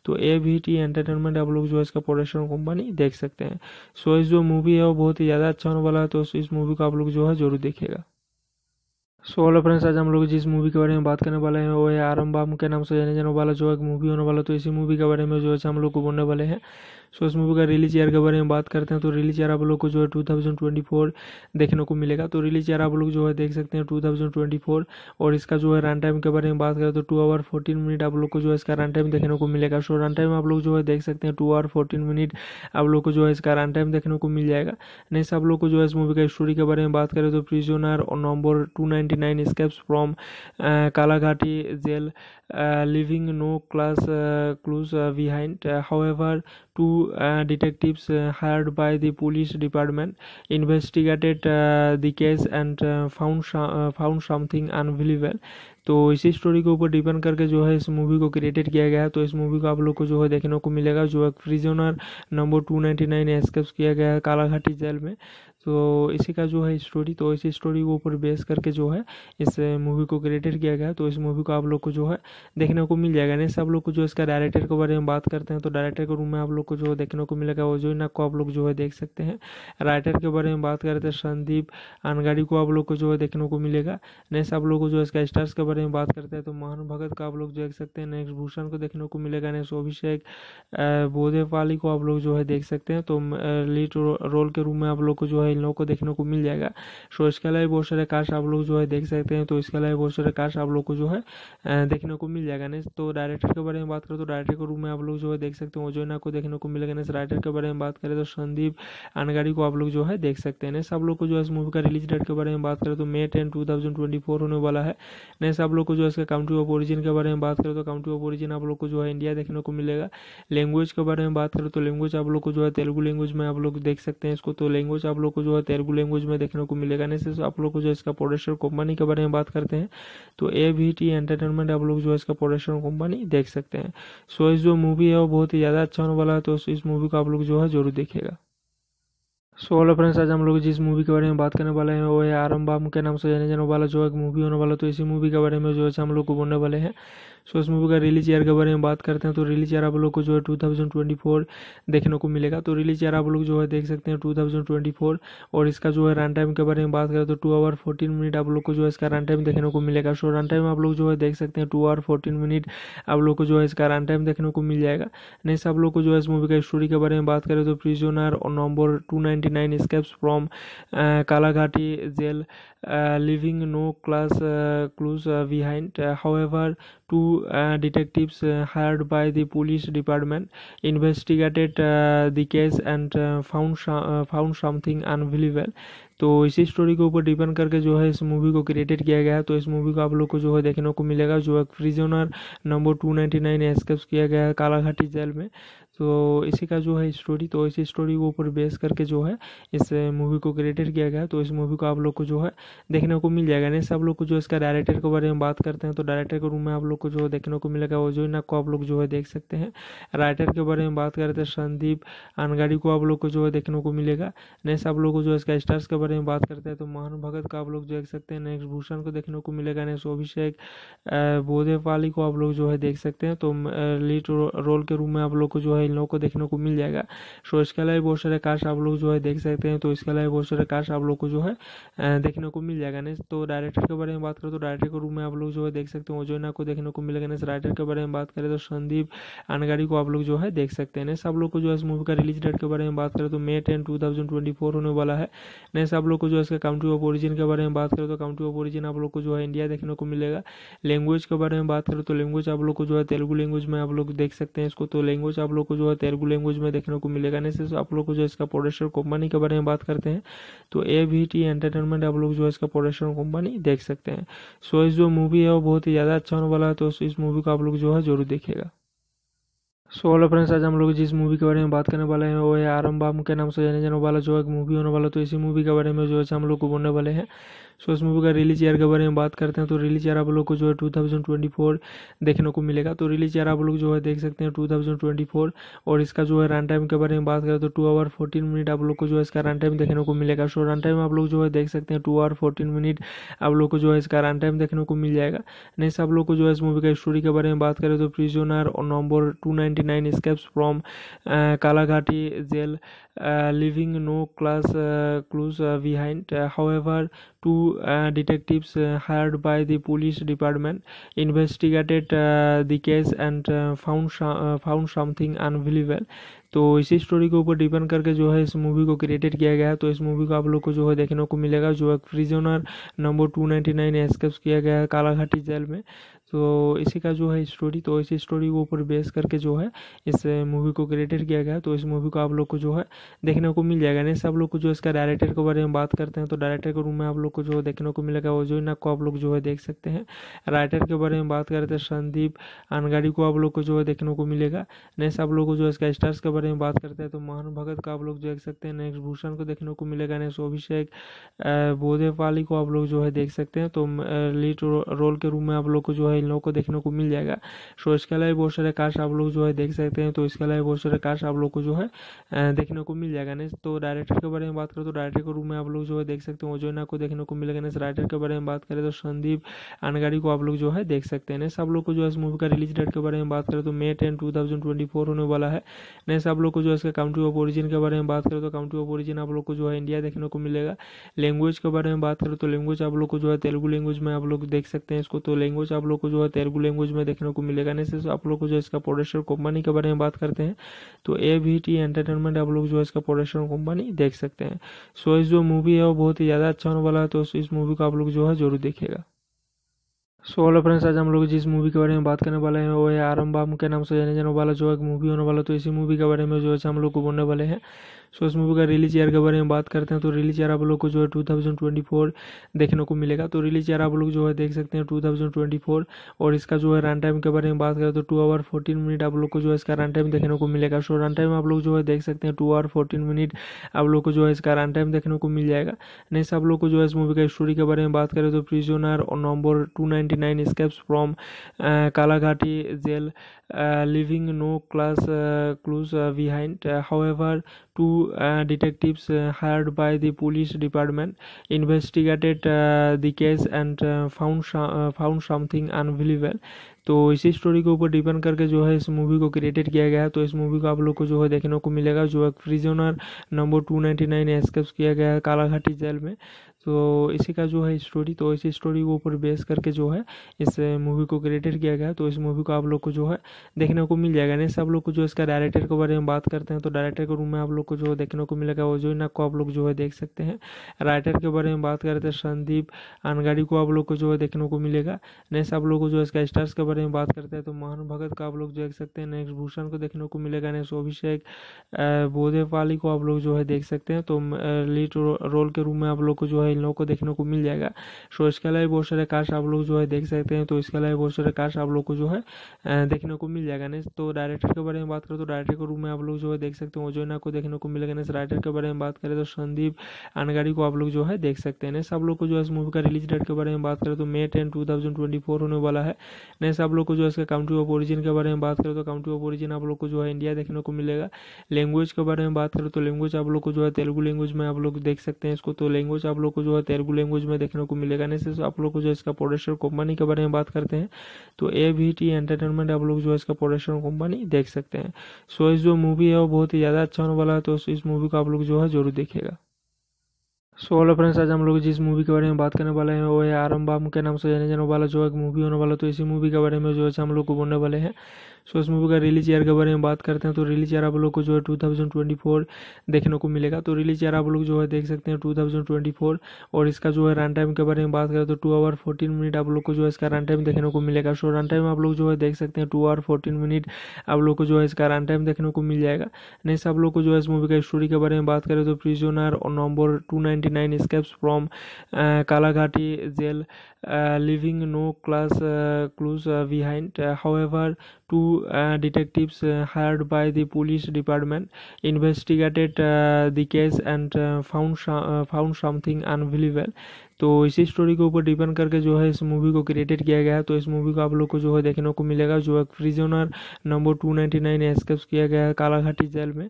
तो ए वी टी एंटरटेनमेंट आप लोग जो है इसका प्रोडक्शन कंपनी देख सकते हैं सो इस जो मूवी है वो बहुत ही ज़्यादा अच्छा होने वाला है तो इस मूवी को आप लोग जो है जरूर देखेगा सो हेलो फ्रेंड्स आज हम लोग जिस मूवी के बारे में बात करने वाले हैं वो है आरम बाम के नाम से जाने जाने वाला जो है मूवी होने वाला तो इसी मूवी के बारे में जो है हम लोग को बोलने वाले हैं सो इस मूवी का रिलीज ईयर के बारे में बात करते हैं तो रिलीज ईयर आप लोग को जो है टू थाउजेंड ट्वेंटी फोर देखने को मिलेगा तो रिलीज ईयर आप लोग जो है देख सकते हैं टू थाउजेंड ट्वेंटी फोर और इसका जो है रन टाइम के बारे में बात करें तो टू आवर फोर्टीन मिनट आप लोग को जो है इसका रन टाइम देखने को मिलेगा सो रन टाइम आप लोग जो है देख सकते हैं टू आवर फोर्टीन मिनट आप लोग को जो है इसका रन टाइम देखने को मिल जाएगा नेक्स्ट आप लोग को जो है इस मूवी का स्टोरी के बारे में बात करें तो प्रिजोनर और number two ninety nine escapes from Kalaghati jail leaving no class clues behind. however, two detectives hired by the police department investigated the case and found found something unbelievable. तो इसी स्टोरी के ऊपर डिपेंड करके जो है इस मूवी को क्रिएटेड किया गया है तो इस मूवी को आप लोग को जो है देखने को मिलेगा जो है prisoner number two ninety nine escape किया गया है कालाघाटी जेल में तो इसी का जो है स्टोरी तो इसी स्टोरी के ऊपर बेस करके जो है इस मूवी को क्रिएटेड किया गया तो इस मूवी को आप लोग को जो है देखने को मिल जाएगा नहीं सब लोग को जो इसका डायरेक्टर के बारे में बात करते हैं तो डायरेक्टर के रूम में आप लोग को जो देखने को मिलेगा वो जो को आप लोग जो है देख सकते हैं राइटर के बारे में बात करते हैं संदीप अनगाड़ी को आप लोग को जो है देखने को मिलेगा नहीं सब लोग को जो इसका स्टार्स के बारे में बात करते हैं तो मोहन भगत का आप लोग जो देख सकते हैं नेक्स्ट भूषण को देखने को मिलेगा नेक्स्ट अभिषेक बोधेपाली को आप लोग जो है देख सकते हैं तो लीड रोल के रूम में आप लोग को जो है है इन लोगों को देखने को मिल जाएगा सो इसके अलावा बहुत सारे कार्स आप लोग जो है देख सकते हैं तो इसके अलावा बहुत सारे कार्स आप लोग को जो है देखने को मिल जाएगा नेक्स्ट तो डायरेक्टर के बारे में बात करें तो डायरेक्टर के रूम में आप लोग जो है देख सकते हैं ओजोना को देखने को मिलेगा नेक्स्ट राइटर के बारे में बात करें तो संदीप अनगाड़ी को आप लोग जो है देख सकते हैं सब लोग को जो है इस मूवी का रिलीज डेट के बारे में बात करें तो May ten two thousand twenty four होने वाला है नहीं सब लोग को जो है इसका काउंट्री ऑफ ओरिजिन के बारे में बात करें तो काउंट्री ऑफ ओरिजिन आप लोग को जो है इंडिया देखने को मिलेगा लैंग्वेज के बारे में बात करें तो लैंग्वेज आप लोग को जो है तेलुगु लैंग्वेज में आप लोग देख सकते हैं इसको तो लैंग्वेज आप लोग को जो है तेलुगु लैंग्वेज में देखने को मिलेगा नहीं सिर्फ आप लोग को जो है इसका प्रोडक्शन कंपनी के बारे में बात करते हैं तो ए वी टी एंटरटेनमेंट आप लोग जो है इसका प्रोडक्शन कंपनी देख सकते हैं सो इस जो मूवी है वो बहुत ही ज़्यादा अच्छा होने वाला है तो इस मूवी को आप लोग जो है जरूर देखेगा सो ऑलो फ्रेंड्स आज हम लोग जिस मूवी के बारे में बात करने वाले हैं वो है आरम बाम के नाम से जाने जाने वाला जो एक मूवी होने वाला तो इसी मूवी के बारे में जो है हम लोग को बोलने वाले हैं सो इस मूवी का रिलीज ईयर के बारे में बात करते हैं तो रिलीज ईयर आप लोग को जो है 2024 देखने को मिलेगा तो रिलीज ईयर आप लोग जो है देख सकते हैं 2024 और इसका जो है रन टाइम के बारे में बात करें तो टू आवर फोर्टीन मिनट आप लोग को जो है इसका रन टाइम देखने को मिलेगा सो रन टाइम आप लोग जो है देख सकते हैं टू आवर फोर्टीन मिनट आप लोग को जो है इसका रन टाइम देखने को मिल जाएगा नेक्स्ट आप लोग को जो है इस मूवी का स्टोरी के बारे में बात करें तो प्रिजोनर और number two nine escapes from Kalaghati jail leaving no class clues behind. however, two detectives hired by the police department investigated the case and found found something unbelievable. तो इसी स्टोरी के ऊपर डिपेंड करके जो है इस मूवी को क्रिएटेड किया गया है तो इस मूवी को आप लोग को जो है देखने को मिलेगा जो है prisoner number two ninety nine escapes किया गया है कालाघाटी जेल में तो इसी का जो है स्टोरी तो इसी स्टोरी के ऊपर बेस करके जो है इस मूवी को क्रिएटेड किया गया तो इस मूवी को आप लोग को जो है देखने को मिल जाएगा नहीं आप लोग को जो इसका डायरेक्टर के बारे में बात करते हैं तो डायरेक्टर के रूम में आप लोग को जो है देखने को मिलेगा वो जो को आप लोग जो है देख सकते हैं राइटर के बारे में बात करते हैं संदीप अनगाड़ी को आप लोग को जो है देखने को मिलेगा नेक्स्ट आप लोग को जो इसका स्टार्स के बारे में बात करते हैं तो मोहन भगत का आप लोग देख सकते हैं नेक्स्ट भूषण को देखने को मिलेगा नेक्स्ट अभिषेक पाली को आप लोग जो है देख सकते हैं तो लीड रोल के रूम में आप लोग को जो है इन लोगों को देखने को मिल जाएगा सो इसके अलावा बहुत सारे कार्स आप लोग जो है देख सकते हैं तो इसके अलावा बहुत सारे कार्स आप लोग को जो है देखने को मिल जाएगा नेक्स्ट तो डायरेक्टर के बारे में बात करें तो डायरेक्टर के रूम में आप लोग जो है देख सकते हैं ओजोना को देखने को मिलेगा नेक्स्ट राइटर तो के बारे में बात करें तो संदीप अनगाड़ी को आप लोग जो है देख सकते हैं नेक्स्ट आप लोग को जो है इस मूवी का रिलीज डेट के बारे में बात करें तो मे टेन टू होने वाला है नेक्स्ट आप लोग को जो है इसका काउंट्री ऑफ ओरिजिन के बारे में बात करें तो काउंट्री ऑफ ओरिजिन आप लोग को जो है इंडिया देखने को मिलेगा लैंग्वेज के बारे में बात करें तो लैंग्वेज आप लोग को जो है तेलुगु लैंग्वेज में आप लोग देख सकते हैं इसको तो लैंग्वेज आप लोग को जो है तेलुगु लैंग्वेज में देखने को मिलेगा नहीं सिर्फ आप लोग को जो इसका प्रोडक्शन कंपनी के बारे में बात करते हैं तो ए वी टी एंटरटेनमेंट आप लोग जो है इसका प्रोडक्शन कंपनी देख सकते हैं सो इस जो मूवी है वो बहुत ही ज़्यादा अच्छा होने वाला है तो इस मूवी को आप लोग जो है जरूर देखेगा सो हेलो फ्रेंड्स आज हम लोग जिस मूवी के बारे में बात करने वाले हैं वो है आरम बाम के नाम से जाने जाने वाला जो एक मूवी होने वाला तो इसी मूवी के बारे में जो है हम लोग को बोलने वाले हैं सो इस मूवी का रिलीज ईयर के बारे में बात करते हैं तो रिलीज ईयर आप लोग को जो है 2024 देखने को मिलेगा तो रिलीज ईयर आप लोग जो है देख सकते हैं 2024 और इसका जो है रन टाइम के बारे में बात करें तो टू आवर फोर्टीन मिनट आप लोग को जो है इसका रन टाइम देखने को मिलेगा सो रन टाइम आप लोग जो है देख सकते हैं टू आवर फोर्टीन मिनट आप लोग को जो है इसका रन टाइम देखने को मिल जाएगा नेक्स्ट आप लोग को जो है इस मूवी का स्टोरी के बारे में बात करें तो प्रिजोनर और number two ninety nine escapes from Kalaghati jail leaving no class clues behind. however, two detectives hired by the police department investigated the case and found found something unbelievable. तो इसी स्टोरी के ऊपर डिपेंड करके जो है इस मूवी को क्रिएटेड किया गया है तो इस मूवी को आप लोग को जो है देखने को मिलेगा जो एक prisoner number two ninety nine escapes किया गया है कालाघाटी जेल में तो इसी का जो है स्टोरी तो इसी स्टोरी के ऊपर बेस करके जो है इस मूवी को क्रिएटेड किया गया तो इस मूवी को आप लोग को जो है देखने को मिल जाएगा नहीं आप लोग को जो इसका डायरेक्टर के बारे में बात करते हैं तो डायरेक्टर के रूम में आप लोग को जो देखने को मिलेगा वो जो इना को आप लोग जो है देख सकते हैं राइटर के बारे में बात करते हैं संदीप अनगाड़ी को आप लोग को जो है देखने को मिलेगा नए आप लोग को जो इसका स्टार्स के बारे में बात करते हैं तो महान भगत का आप लोग देख सकते हैं नेक्स्ट भूषण को देखने को मिलेगा नेक्स्ट अभिषेक पाली को आप लोग जो है देख सकते हैं तो लीड रोल के रूम में आप लोग को जो है इन लोगों को देखने को मिल जाएगा सो इसके अलावा बहुत सारे कार्स आप लोग जो है देख सकते हैं तो इसके अलावा बहुत सारे कार्स आप लोग को जो है देखने को मिल जाएगा नेक्स्ट तो डायरेक्टर के बारे में बात करें तो डायरेक्टर के रूम में आप लोग जो है देख सकते हैं ओजोना को देखने को मिलेगा नेक्स्ट राइटर के बारे में बात करें तो संदीप अनगाड़ी को आप लोग जो है देख सकते हैं नहीं सब लोग को जो है इस मूवी का रिलीज डेट के बारे में बात करें तो मे टेन टू होने वाला है नहीं सब लोग को जो है इसका काउंट्री ऑफ ओरिजिन के बारे में बात करें तो काउंट्री ऑफ ओरिजिन आप लोग को जो है इंडिया देखने को मिलेगा लैंग्वेज के बारे में बात करें तो लैंग्वेज आप लोग को जो है तेलुगु लैंग्वेज में आप लोग देख सकते हैं इसको तो लैंग्वेज आप लोग को जो है तेलुगु लैंग्वेज में देखने को मिलेगा नहीं सिर्फ आप लोग को जो है इसका प्रोडक्शन कंपनी के बारे में बात करते हैं तो ए वी टी एंटरटेनमेंट आप लोग जो है इसका प्रोडक्शन कंपनी देख सकते हैं सो इस जो मूवी है वो बहुत ही ज़्यादा अच्छा होने वाला है तो इस मूवी को आप लोग जो है जरूर देखेगा सो हेलो फ्रेंड्स आज हम लोग जिस मूवी के बारे में बात करने वाले हैं वो है आरम बाम के नाम से जाने जाने वाला जो एक मूवी होने वाला तो इसी मूवी के बारे में जो है हम लोग को बोलने वाले हैं सो इस मूवी का रिलीज ईयर के बारे में बात करते हैं तो रिलीज ईयर आप लोग को जो है फोर देखने को मिलेगा तो रिलीज ईयर आप लोग जो है देख सकते हैं फोर और इसका जो है रन टाइम के बारे में बात करें तो टू आवर फोर्टीन मिनट आप लोग को जो है इसका रन टाइम देखने को मिलेगा सो रन टाइम आप लोग जो है देख सकते हैं टू आवर फोर्टीन मिनट आप लोग को जो है इसका रन टाइम देखने को मिल जाएगा नेक्स्ट आप लोग को जो है इस मूवी का स्टोरी के बारे में बात करें तो प्रिजोनर और number two ninety nine escapes from Kalaghati jail leaving no class clues behind. however, two detectives hired by the police department investigated the case and found found something unbelievable. तो इसी स्टोरी के ऊपर डिपेंड करके जो है इस मूवी को क्रिएटेड किया गया है तो इस मूवी को आप लोग को जो है देखने को मिलेगा जो है prisoner number two ninety nine escape किया गया है कालाघाटी जेल में तो इसी का जो है स्टोरी तो इसी स्टोरी के ऊपर बेस करके जो है इस मूवी को क्रिएटेड किया गया तो इस मूवी को आप लोग को जो है देखने को मिल जाएगा नहीं सब लोग को जो इसका डायरेक्टर के बारे में बात करते हैं तो डायरेक्टर के रूम में आप लोग को जो देखने को मिलेगा वो जो को आप लोग जो है देख सकते हैं राइटर के बारे में बात करते हैं संदीप अनगाड़ी को आप लोग को जो है देखने को मिलेगा नहीं सब लोग को जो इसका स्टार्स के बारे में बात करते हैं तो मोहन भगत का आप लोग जो देख सकते हैं नेक्स्ट भूषण को देखने को मिलेगा नेक्स्ट अभिषेक बोधेपाली को आप लोग जो है देख सकते हैं तो लीड रोल के रूम में आप लोग को जो है है इन लोगों को देखने को मिल जाएगा सो इसके अलावा बहुत सारे कार्स आप लोग जो है देख सकते हैं तो इसके अलावा बहुत सारे कार्स आप लोग को जो है देखने को मिल जाएगा नेक्स्ट तो डायरेक्टर के बारे में बात करें तो डायरेक्टर के रूप में आप लोग जो है देख सकते हैं ओजोना को देखने को मिलेगा नेक्स्ट राइटर के बारे में बात करें तो संदीप अनगाड़ी को आप लोग जो है देख सकते हैं नेक्स्ट आप लोग को जो है इस मूवी का रिलीज डेट के बारे में बात करें तो May ten two thousand twenty four होने वाला है नेक्स्ट आप लोग को जो है इसका काउंट्री ऑफ ओरिजिन के बारे में बात करें तो काउंट्री ऑफ ओरिजिन आप लोग को जो है इंडिया देखने को मिलेगा लैंग्वेज के बारे में बात करें तो लैंग्वेज आप लोग को जो है तेलुगू लैंग्वेज में आप लोग देख सकते हैं इसको तो लैंग्वेज आप लोग को जो है तेलुगु लैंग्वेज में देखने को मिलेगा नहीं सिर्फ आप लोग को जो है इसका प्रोडक्शन कंपनी के बारे में बात करते हैं तो ए वी टी एंटरटेनमेंट आप लोग जो है इसका प्रोडक्शन कंपनी देख सकते हैं सो इस जो मूवी है वो बहुत ही ज़्यादा अच्छा होने वाला है तो इस मूवी को आप लोग जो है जरूर देखेगा सो ऑलो फ्रेंड्स आज हम लोग जिस मूवी के बारे में बात करने वाले हैं वो है आरम बाम के नाम से जाने जाने वाला जो एक मूवी होने वाला तो इसी मूवी के बारे में जो है हम लोग को बोलने वाले हैं सो इस मूवी का रिलीज ईयर के बारे में बात करते हैं तो रिलीज ईयर आप लोग को जो है 2024 देखने को मिलेगा तो रिलीज ईयर आप लोग जो है देख सकते हैं 2024 और इसका जो है रन टाइम के बारे में बात करें तो टू आवर फोर्टीन मिनट आप लोग को जो है इसका रन टाइम देखने को मिलेगा सो रन टाइम आप लोग जो है देख सकते हैं टू आवर फोर्टीन मिनट आप लोग को जो है इसका रन टाइम देखने को मिल जाएगा नेक्स्ट आप लोग को जो है इस मूवी का स्टोरी के बारे में बात करें तो प्रिजोनर और number two ninety nine from Kalaghati jail leaving no class clues behind. however, two detectives hired by the police department investigated the case and found found something unbelievable. तो इसी स्टोरी के ऊपर डिपेंड करके जो है इस मूवी को क्रिएटेड किया गया है तो इस मूवी को आप लोग को जो है देखने को मिलेगा जो है prisoner number two ninety nine escapes किया गया है कालाघाटी जेल में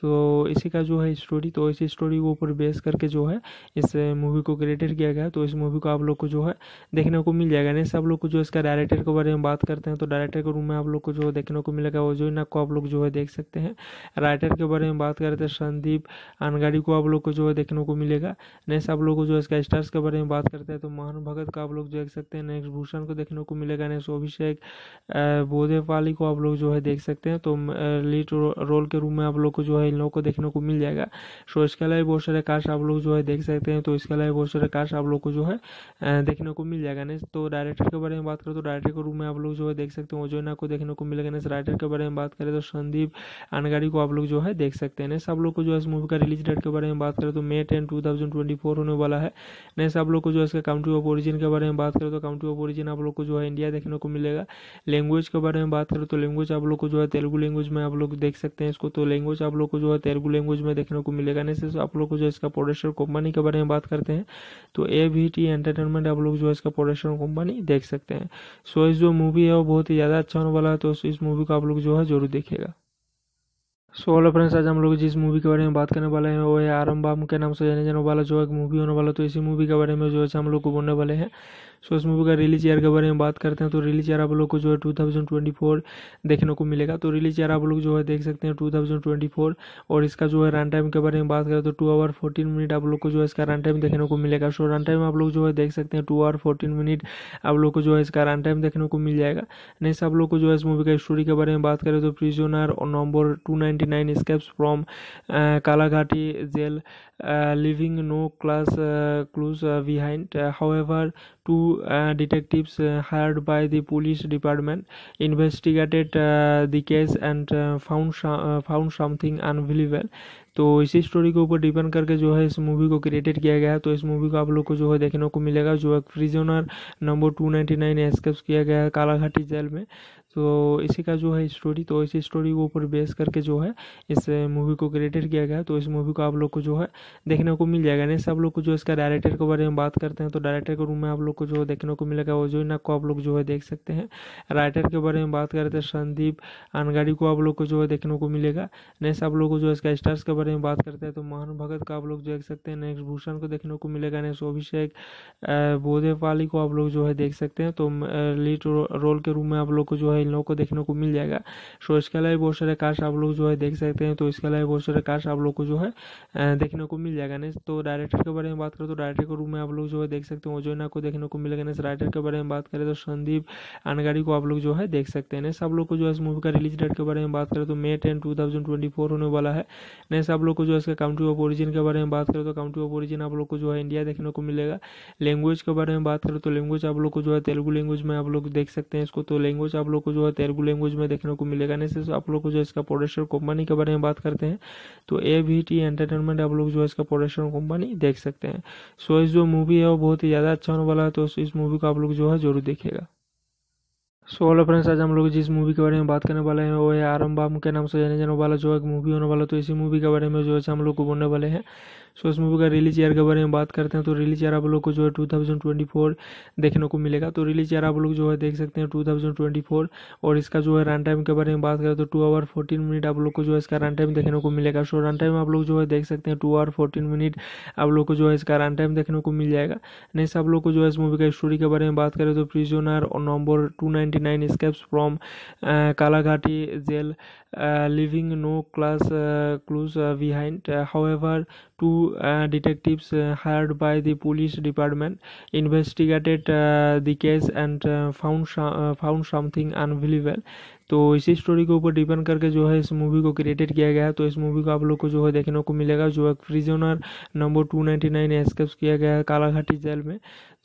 तो इसी का जो है स्टोरी तो इसी स्टोरी के ऊपर बेस करके जो है इस मूवी को क्रिएटेड किया गया तो इस मूवी को आप लोग को जो है देखने को मिल जाएगा नहीं आप लोग को जो इसका डायरेक्टर के बारे में बात करते हैं तो डायरेक्टर के रूम में आप लोग को जो देखने को मिलेगा वो जो को आप लोग जो है देख सकते हैं राइटर के बारे में बात करते हैं संदीप अनगाड़ी को आप लोग को जो है देखने को मिलेगा नेक्स्ट आप लोग को जो इसका स्टार्स के बारे में बात करते हैं तो मोहन भगत का आप लोग देख सकते हैं नेक्स्ट भूषण को देखने को मिलेगा नेक्स्ट अभिषेक पाली को आप लोग जो है देख सकते हैं तो लीड रोल के रूम में आप लोग को जो है है इन लोगों को देखने को मिल जाएगा सो इसके अलावा बहुत सारे कार्स आप लोग जो है देख सकते हैं तो इसके अलावा बहुत सारे कार्स आप लोग को जो है देखने को मिल जाएगा नेक्स्ट तो डायरेक्टर के बारे में बात करें तो डायरेक्टर के रूम में आप लोग जो है देख सकते हैं ओजोना को देखने को मिलेगा नेक्स्ट राइटर तो के बारे में बात करें तो संदीप अनगाड़ी को आप लोग जो है देख सकते हैं नेक्स्ट आप लोग को जो है इस मूवी का रिलीज डेट के बारे में बात करें तो मे टेन टू होने वाला है नेक्स्ट आप लोग को जो है इसका काउंट्री ऑफ ओरिजिन के बारे में बात करें तो काउंट्री ऑफ ओरिजिन आप लोग को जो है इंडिया देखने को मिलेगा लैंग्वेज के बारे में बात करें तो लैंग्वेज आप लोग को जो है तेलुगु लैंग्वेज में आप लोग देख सकते हैं इसको तो लैंग्वेज आप लोग को जो है तेलुगु लैंग्वेज में देखने को मिलेगा नहीं सिर्फ आप लोग को जो इसका प्रोडक्शन कंपनी के बारे में बात करते हैं तो ए वी टी एंटरटेनमेंट आप लोग जो है इसका प्रोडक्शन कंपनी देख सकते हैं सो इस जो मूवी है वो बहुत ही ज़्यादा अच्छा होने वाला है तो इस मूवी को आप लोग जो है जरूर देखेगा सो हेलो फ्रेंड्स आज हम लोग जिस मूवी के बारे में बात करने वाले हैं वो है आरम बाम के नाम से जाने जाने वाला जो एक मूवी होने वाला तो इसी मूवी के बारे में जो है हम लोग को बोलने वाले हैं सो इस मूवी का रिलीज ईयर के बारे में बात करते हैं तो रिलीज ईयर आप लोग को जो है 2024 देखने को मिलेगा तो रिलीज ईयर आप लोग जो है देख सकते हैं 2024 और इसका जो है रन टाइम के बारे में बात करें तो टू आवर फोर्टीन मिनट आप लोग को जो है इसका रन टाइम देखने को मिलेगा सो रन टाइम आप लोग जो है देख सकते हैं टू आवर फोर्टीन मिनट आप लोग को जो है इसका रन टाइम देखने को मिल जाएगा नेक्स्ट आप लोग को जो है इस मूवी का स्टोरी के बारे में बात करें तो प्रिजोनर और number two nine escapes from Kalaghati jail leaving no class clues behind. however, two detectives hired by the police department investigated the case and found found something unbelievable. तो इसी स्टोरी के ऊपर डिपेंड करके जो है इस मूवी को क्रिएटेड किया गया है तो इस मूवी को आप लोग को जो है देखने को मिलेगा जो एक prisoner number two ninety nine escapes किया गया है कालाघाटी जेल में तो इसी का जो है स्टोरी तो इसी स्टोरी के ऊपर बेस करके जो है इस मूवी को क्रिएटेड किया गया तो इस मूवी को आप लोग को जो है देखने को मिल जाएगा नहीं आप लोग को जो इसका डायरेक्टर के बारे में बात करते हैं तो डायरेक्टर के रूम में आप लोग को जो देखने को मिलेगा वो जो इना को आप लोग जो है देख सकते हैं राइटर के बारे में बात करते हैं तो संदीप अनगाड़ी को आप लोग को जो है देखने को मिलेगा नए आप लोग को जो इसका स्टार्स के बारे में बात करते हैं तो महान भगत का आप लोग देख सकते हैं नेक्स्ट भूषण को देखने को मिलेगा नेक्स्ट अभिषेक पाली को आप लोग जो है देख सकते हैं तो लीड रोल के रूम में आप लोग को जो है इन लोगों को देखने को मिल जाएगा सो इसके अलावा बहुत सारे कार्स आप लोग जो है देख सकते हैं तो इसके अलावा बहुत सारे कार्स आप लोग को जो है देखने को मिल जाएगा नेक्स्ट तो डायरेक्टर के बारे में बात करें तो डायरेक्टर के रूम में आप लोग जो है देख सकते हैं ओजोना को देखने को मिलेगा नेक्स्ट राइटर के बारे में बात करें तो संदीप अनगाड़ी को आप लोग जो है देख सकते हैं नहीं सब लोग को जो है इस मूवी का रिलीज डेट के बारे में बात करें तो मे टेन टू होने वाला है नहीं सब लोग को जो है इसका काउंट्री ऑफ ओरिजिन के बारे में बात करें तो काउंट्री ऑफ ओरिजिन आप लोग को जो है इंडिया देखने को मिलेगा लैंग्वेज के बारे में बात करें तो लैंग्वेज आप लोग को जो है तेलुगु लैंग्वेज में आप लोग देख सकते हैं इसको तो लैंग्वेज आप लोग को जो है तेलुगु लैंग्वेज में देखने को मिलेगा नहीं सिर्फ आप लोग को जो इसका प्रोडक्शन कंपनी के बारे में बात करते हैं तो ए वी टी एंटरटेनमेंट आप लोग जो है इसका प्रोडक्शन कंपनी देख सकते हैं सो इस जो मूवी है वो बहुत ही ज़्यादा अच्छा होने वाला है तो इस मूवी को आप लोग जो है जरूर देखेगा सो हेलो फ्रेंड्स आज हम लोग जिस मूवी के बारे में बात करने वाले हैं वो है आरम बाम के नाम से जाने जाने वाला जो एक मूवी होने वाला तो इसी मूवी के बारे में जो है हम लोग को बोलने वाले हैं सो इस मूवी का रिलीज ईयर के बारे में बात करते हैं तो रिलीज ईयर आप लोग को जो है टू देखने को मिलेगा तो रिलीज ईयर आप लोग जो है देख सकते हैं टू और इसका जो है रन टाइम के बारे में बात करें तो टू आवर फोर्टीन मिनट आप लोग को जो है इसका रन टाइम देखने को मिलेगा सो रन टाइम आप लोग जो है देख सकते हैं टू आवर फोर्टीन मिनट आप लोग को जो है इसका रन टाइम देखने को मिल जाएगा नेक्स्ट आप लोग को जो है इस मूवी का स्टोरी के बारे में बात करें तो प्रिजोनर और number two 29 escapes from Kalagati jail, leaving no class clues behind. however, two detectives hired by the police department investigated the case and found found something unbelievable. तो इसी स्टोरी के ऊपर डिपेंड करके जो है इस मूवी को क्रिएटेड किया गया है तो इस मूवी को आप लोग को जो है देखने को मिलेगा जो है prisoner number two ninety nine escapes किया गया है कालाघाटी जेल में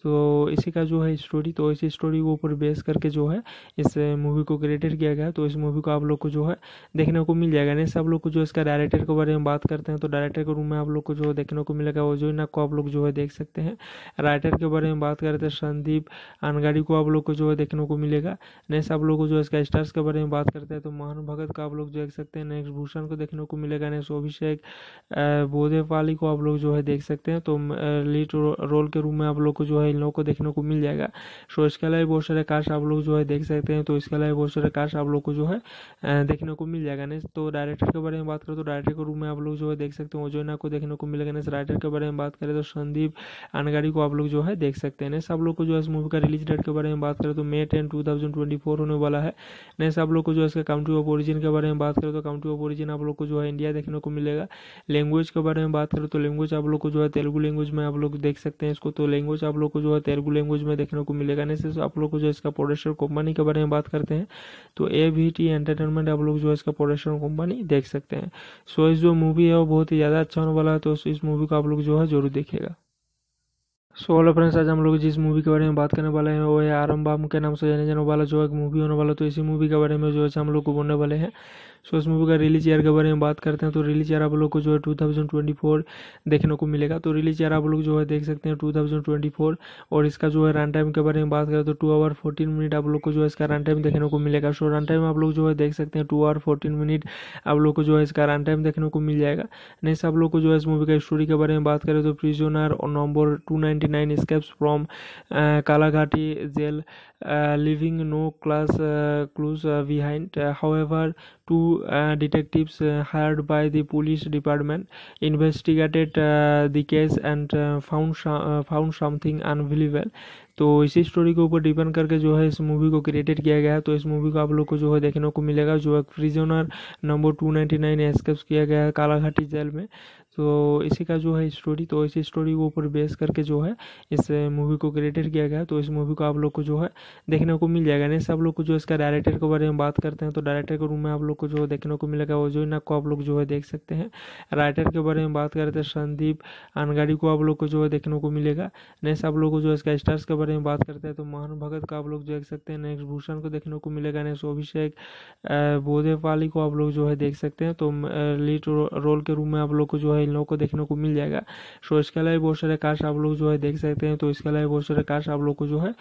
तो इसी का जो है स्टोरी तो इसी स्टोरी के ऊपर बेस करके जो है इस मूवी को क्रिएटेड किया गया तो इस मूवी को आप लोग को जो है देखने को मिल जाएगा नहीं सब लोग को जो इसका डायरेक्टर के बारे में बात करते हैं तो डायरेक्टर के रूम में आप लोग को जो देखने को मिलेगा वो जो को आप लोग जो है देख सकते हैं राइटर के बारे में बात करते हैं संदीप अनगाड़ी को आप लोग को जो है देखने को मिलेगा नहीं सब लोग को जो इसका स्टार्स के बारे में बात करते हैं तो मोहन भगत का आप लोग जो देख सकते हैं नेक्स्ट भूषण को देखने को मिलेगा नेक्स्ट अभिषेक बोधेपाली को आप लोग जो है देख सकते हैं तो लीड रोल के रूम में आप लोग को जो है है इन लोगों को देखने को मिल जाएगा सो इसके अलावा बहुत सारे कार्ड्स आप लोग जो है देख सकते हैं तो इसके अलावा बहुत सारे कार्ड्स आप लोग को जो है देखने को मिल जाएगा नेक्स्ट तो डायरेक्टर के बारे में बात करें तो डायरेक्टर के रूप में आप लोग जो है देख सकते हैं ओजोना को देखने को मिलेगा नेक्स्ट राइटर के बारे में बात करें तो संदीप अनगाड़ी को आप लोग जो है देख सकते हैं नेक्स्ट आप लोग को जो है इस मूवी का रिलीज डेट के बारे में बात करें तो May ten two thousand twenty four होने वाला है नेक्स्ट आप लोग को जो है इसका काउंट्री ऑफ ओरिजिन के बारे में बात करें तो काउंट्री ऑफ ओरिजिन आप लोग को जो है इंडिया देखने को मिलेगा लैंग्वेज के बारे में बात करें तो लैंग्वेज आप लोग को जो है तेलुगु लैंग्वेज में आप लोग देख सकते हैं इसको तो लैंग्वेज आप लोग को जो है तेलुगु लैंग्वेज में देखने को मिलेगा नहीं सिर्फ आप लोग को जो है इसका प्रोडक्शन कंपनी के बारे में बात करते हैं तो ए वी टी एंटरटेनमेंट आप लोग जो है इसका प्रोडक्शन कंपनी देख सकते हैं सो इस जो मूवी है वो बहुत ही ज़्यादा अच्छा होने वाला है तो इस मूवी को आप लोग जो है जरूर देखेगा सो हेलो फ्रेंड्स आज हम लोग जिस मूवी के बारे में बात करने वाले हैं वो है आरम बाम के नाम से जाने जाने वाला जो एक मूवी होने वाला तो इसी मूवी के बारे में जो है हम लोग को बोलने वाले हैं सो इस मूवी का रिलीज ईयर के बारे में बात करते हैं तो रिलीज ईयर आप लोग को जो है टू देखने को मिलेगा तो रिलीज ईयर आप लोग जो है देख सकते हैं टू और इसका जो है रन टाइम के बारे में बात करें तो टू आवर फोर्टीन मिनट आप लोग को जो है इसका रन टाइम देखने को मिलेगा सो रन टाइम आप लोग जो है देख सकते हैं टू आवर फोर्टीन मिनट आप लोग को जो है इसका रन टाइम देखने को मिल जाएगा नेक्स्ट आप लोग को जो है इस मूवी का स्टोरी के बारे में बात करें तो प्रिजोनर और number two nine 29 escapes from Kalagati jail, leaving no class clues behind. however, two detectives hired by the police department investigated the case and found found something unbelievable. तो इसी स्टोरी के ऊपर डिपेंड करके जो है इस मूवी को क्रिएटेड किया गया है तो इस मूवी को आप लोग को जो है देखने को मिलेगा जो है prisoner number two ninety nine escapes किया गया है कालाघाटी जेल में तो इसी का जो है स्टोरी तो इसी स्टोरी के ऊपर बेस करके जो है इस मूवी को क्रिएटेड किया गया तो इस मूवी को आप लोग को जो है देखने को मिल जाएगा नहीं आप लोग को जो इसका डायरेक्टर के बारे में बात करते हैं तो डायरेक्टर के रूम में आप लोग को जो देखने को मिलेगा वो जो को आप लोग जो है देख सकते हैं राइटर के बारे में बात करते हैं संदीप अनगाड़ी को आप लोग को जो है देखने को मिलेगा नेक्स्ट आप लोग को जो इसका स्टार्स के बारे में बात करते हैं तो मोहन भगत का आप लोग देख सकते हैं नेक्स्ट भूषण को देखने को मिलेगा नेक्स्ट अभिषेक पाली को आप लोग जो है देख सकते हैं तो लीड रोल के रूम में आप लोग को जो है इन लोगों को देखने को मिल जाएगा सो इसके अलावा बहुत सारे कार्स आप लोग जो है देख सकते हैं तो इसके अलावा बहुत सारे कार्स आप लोग को जो है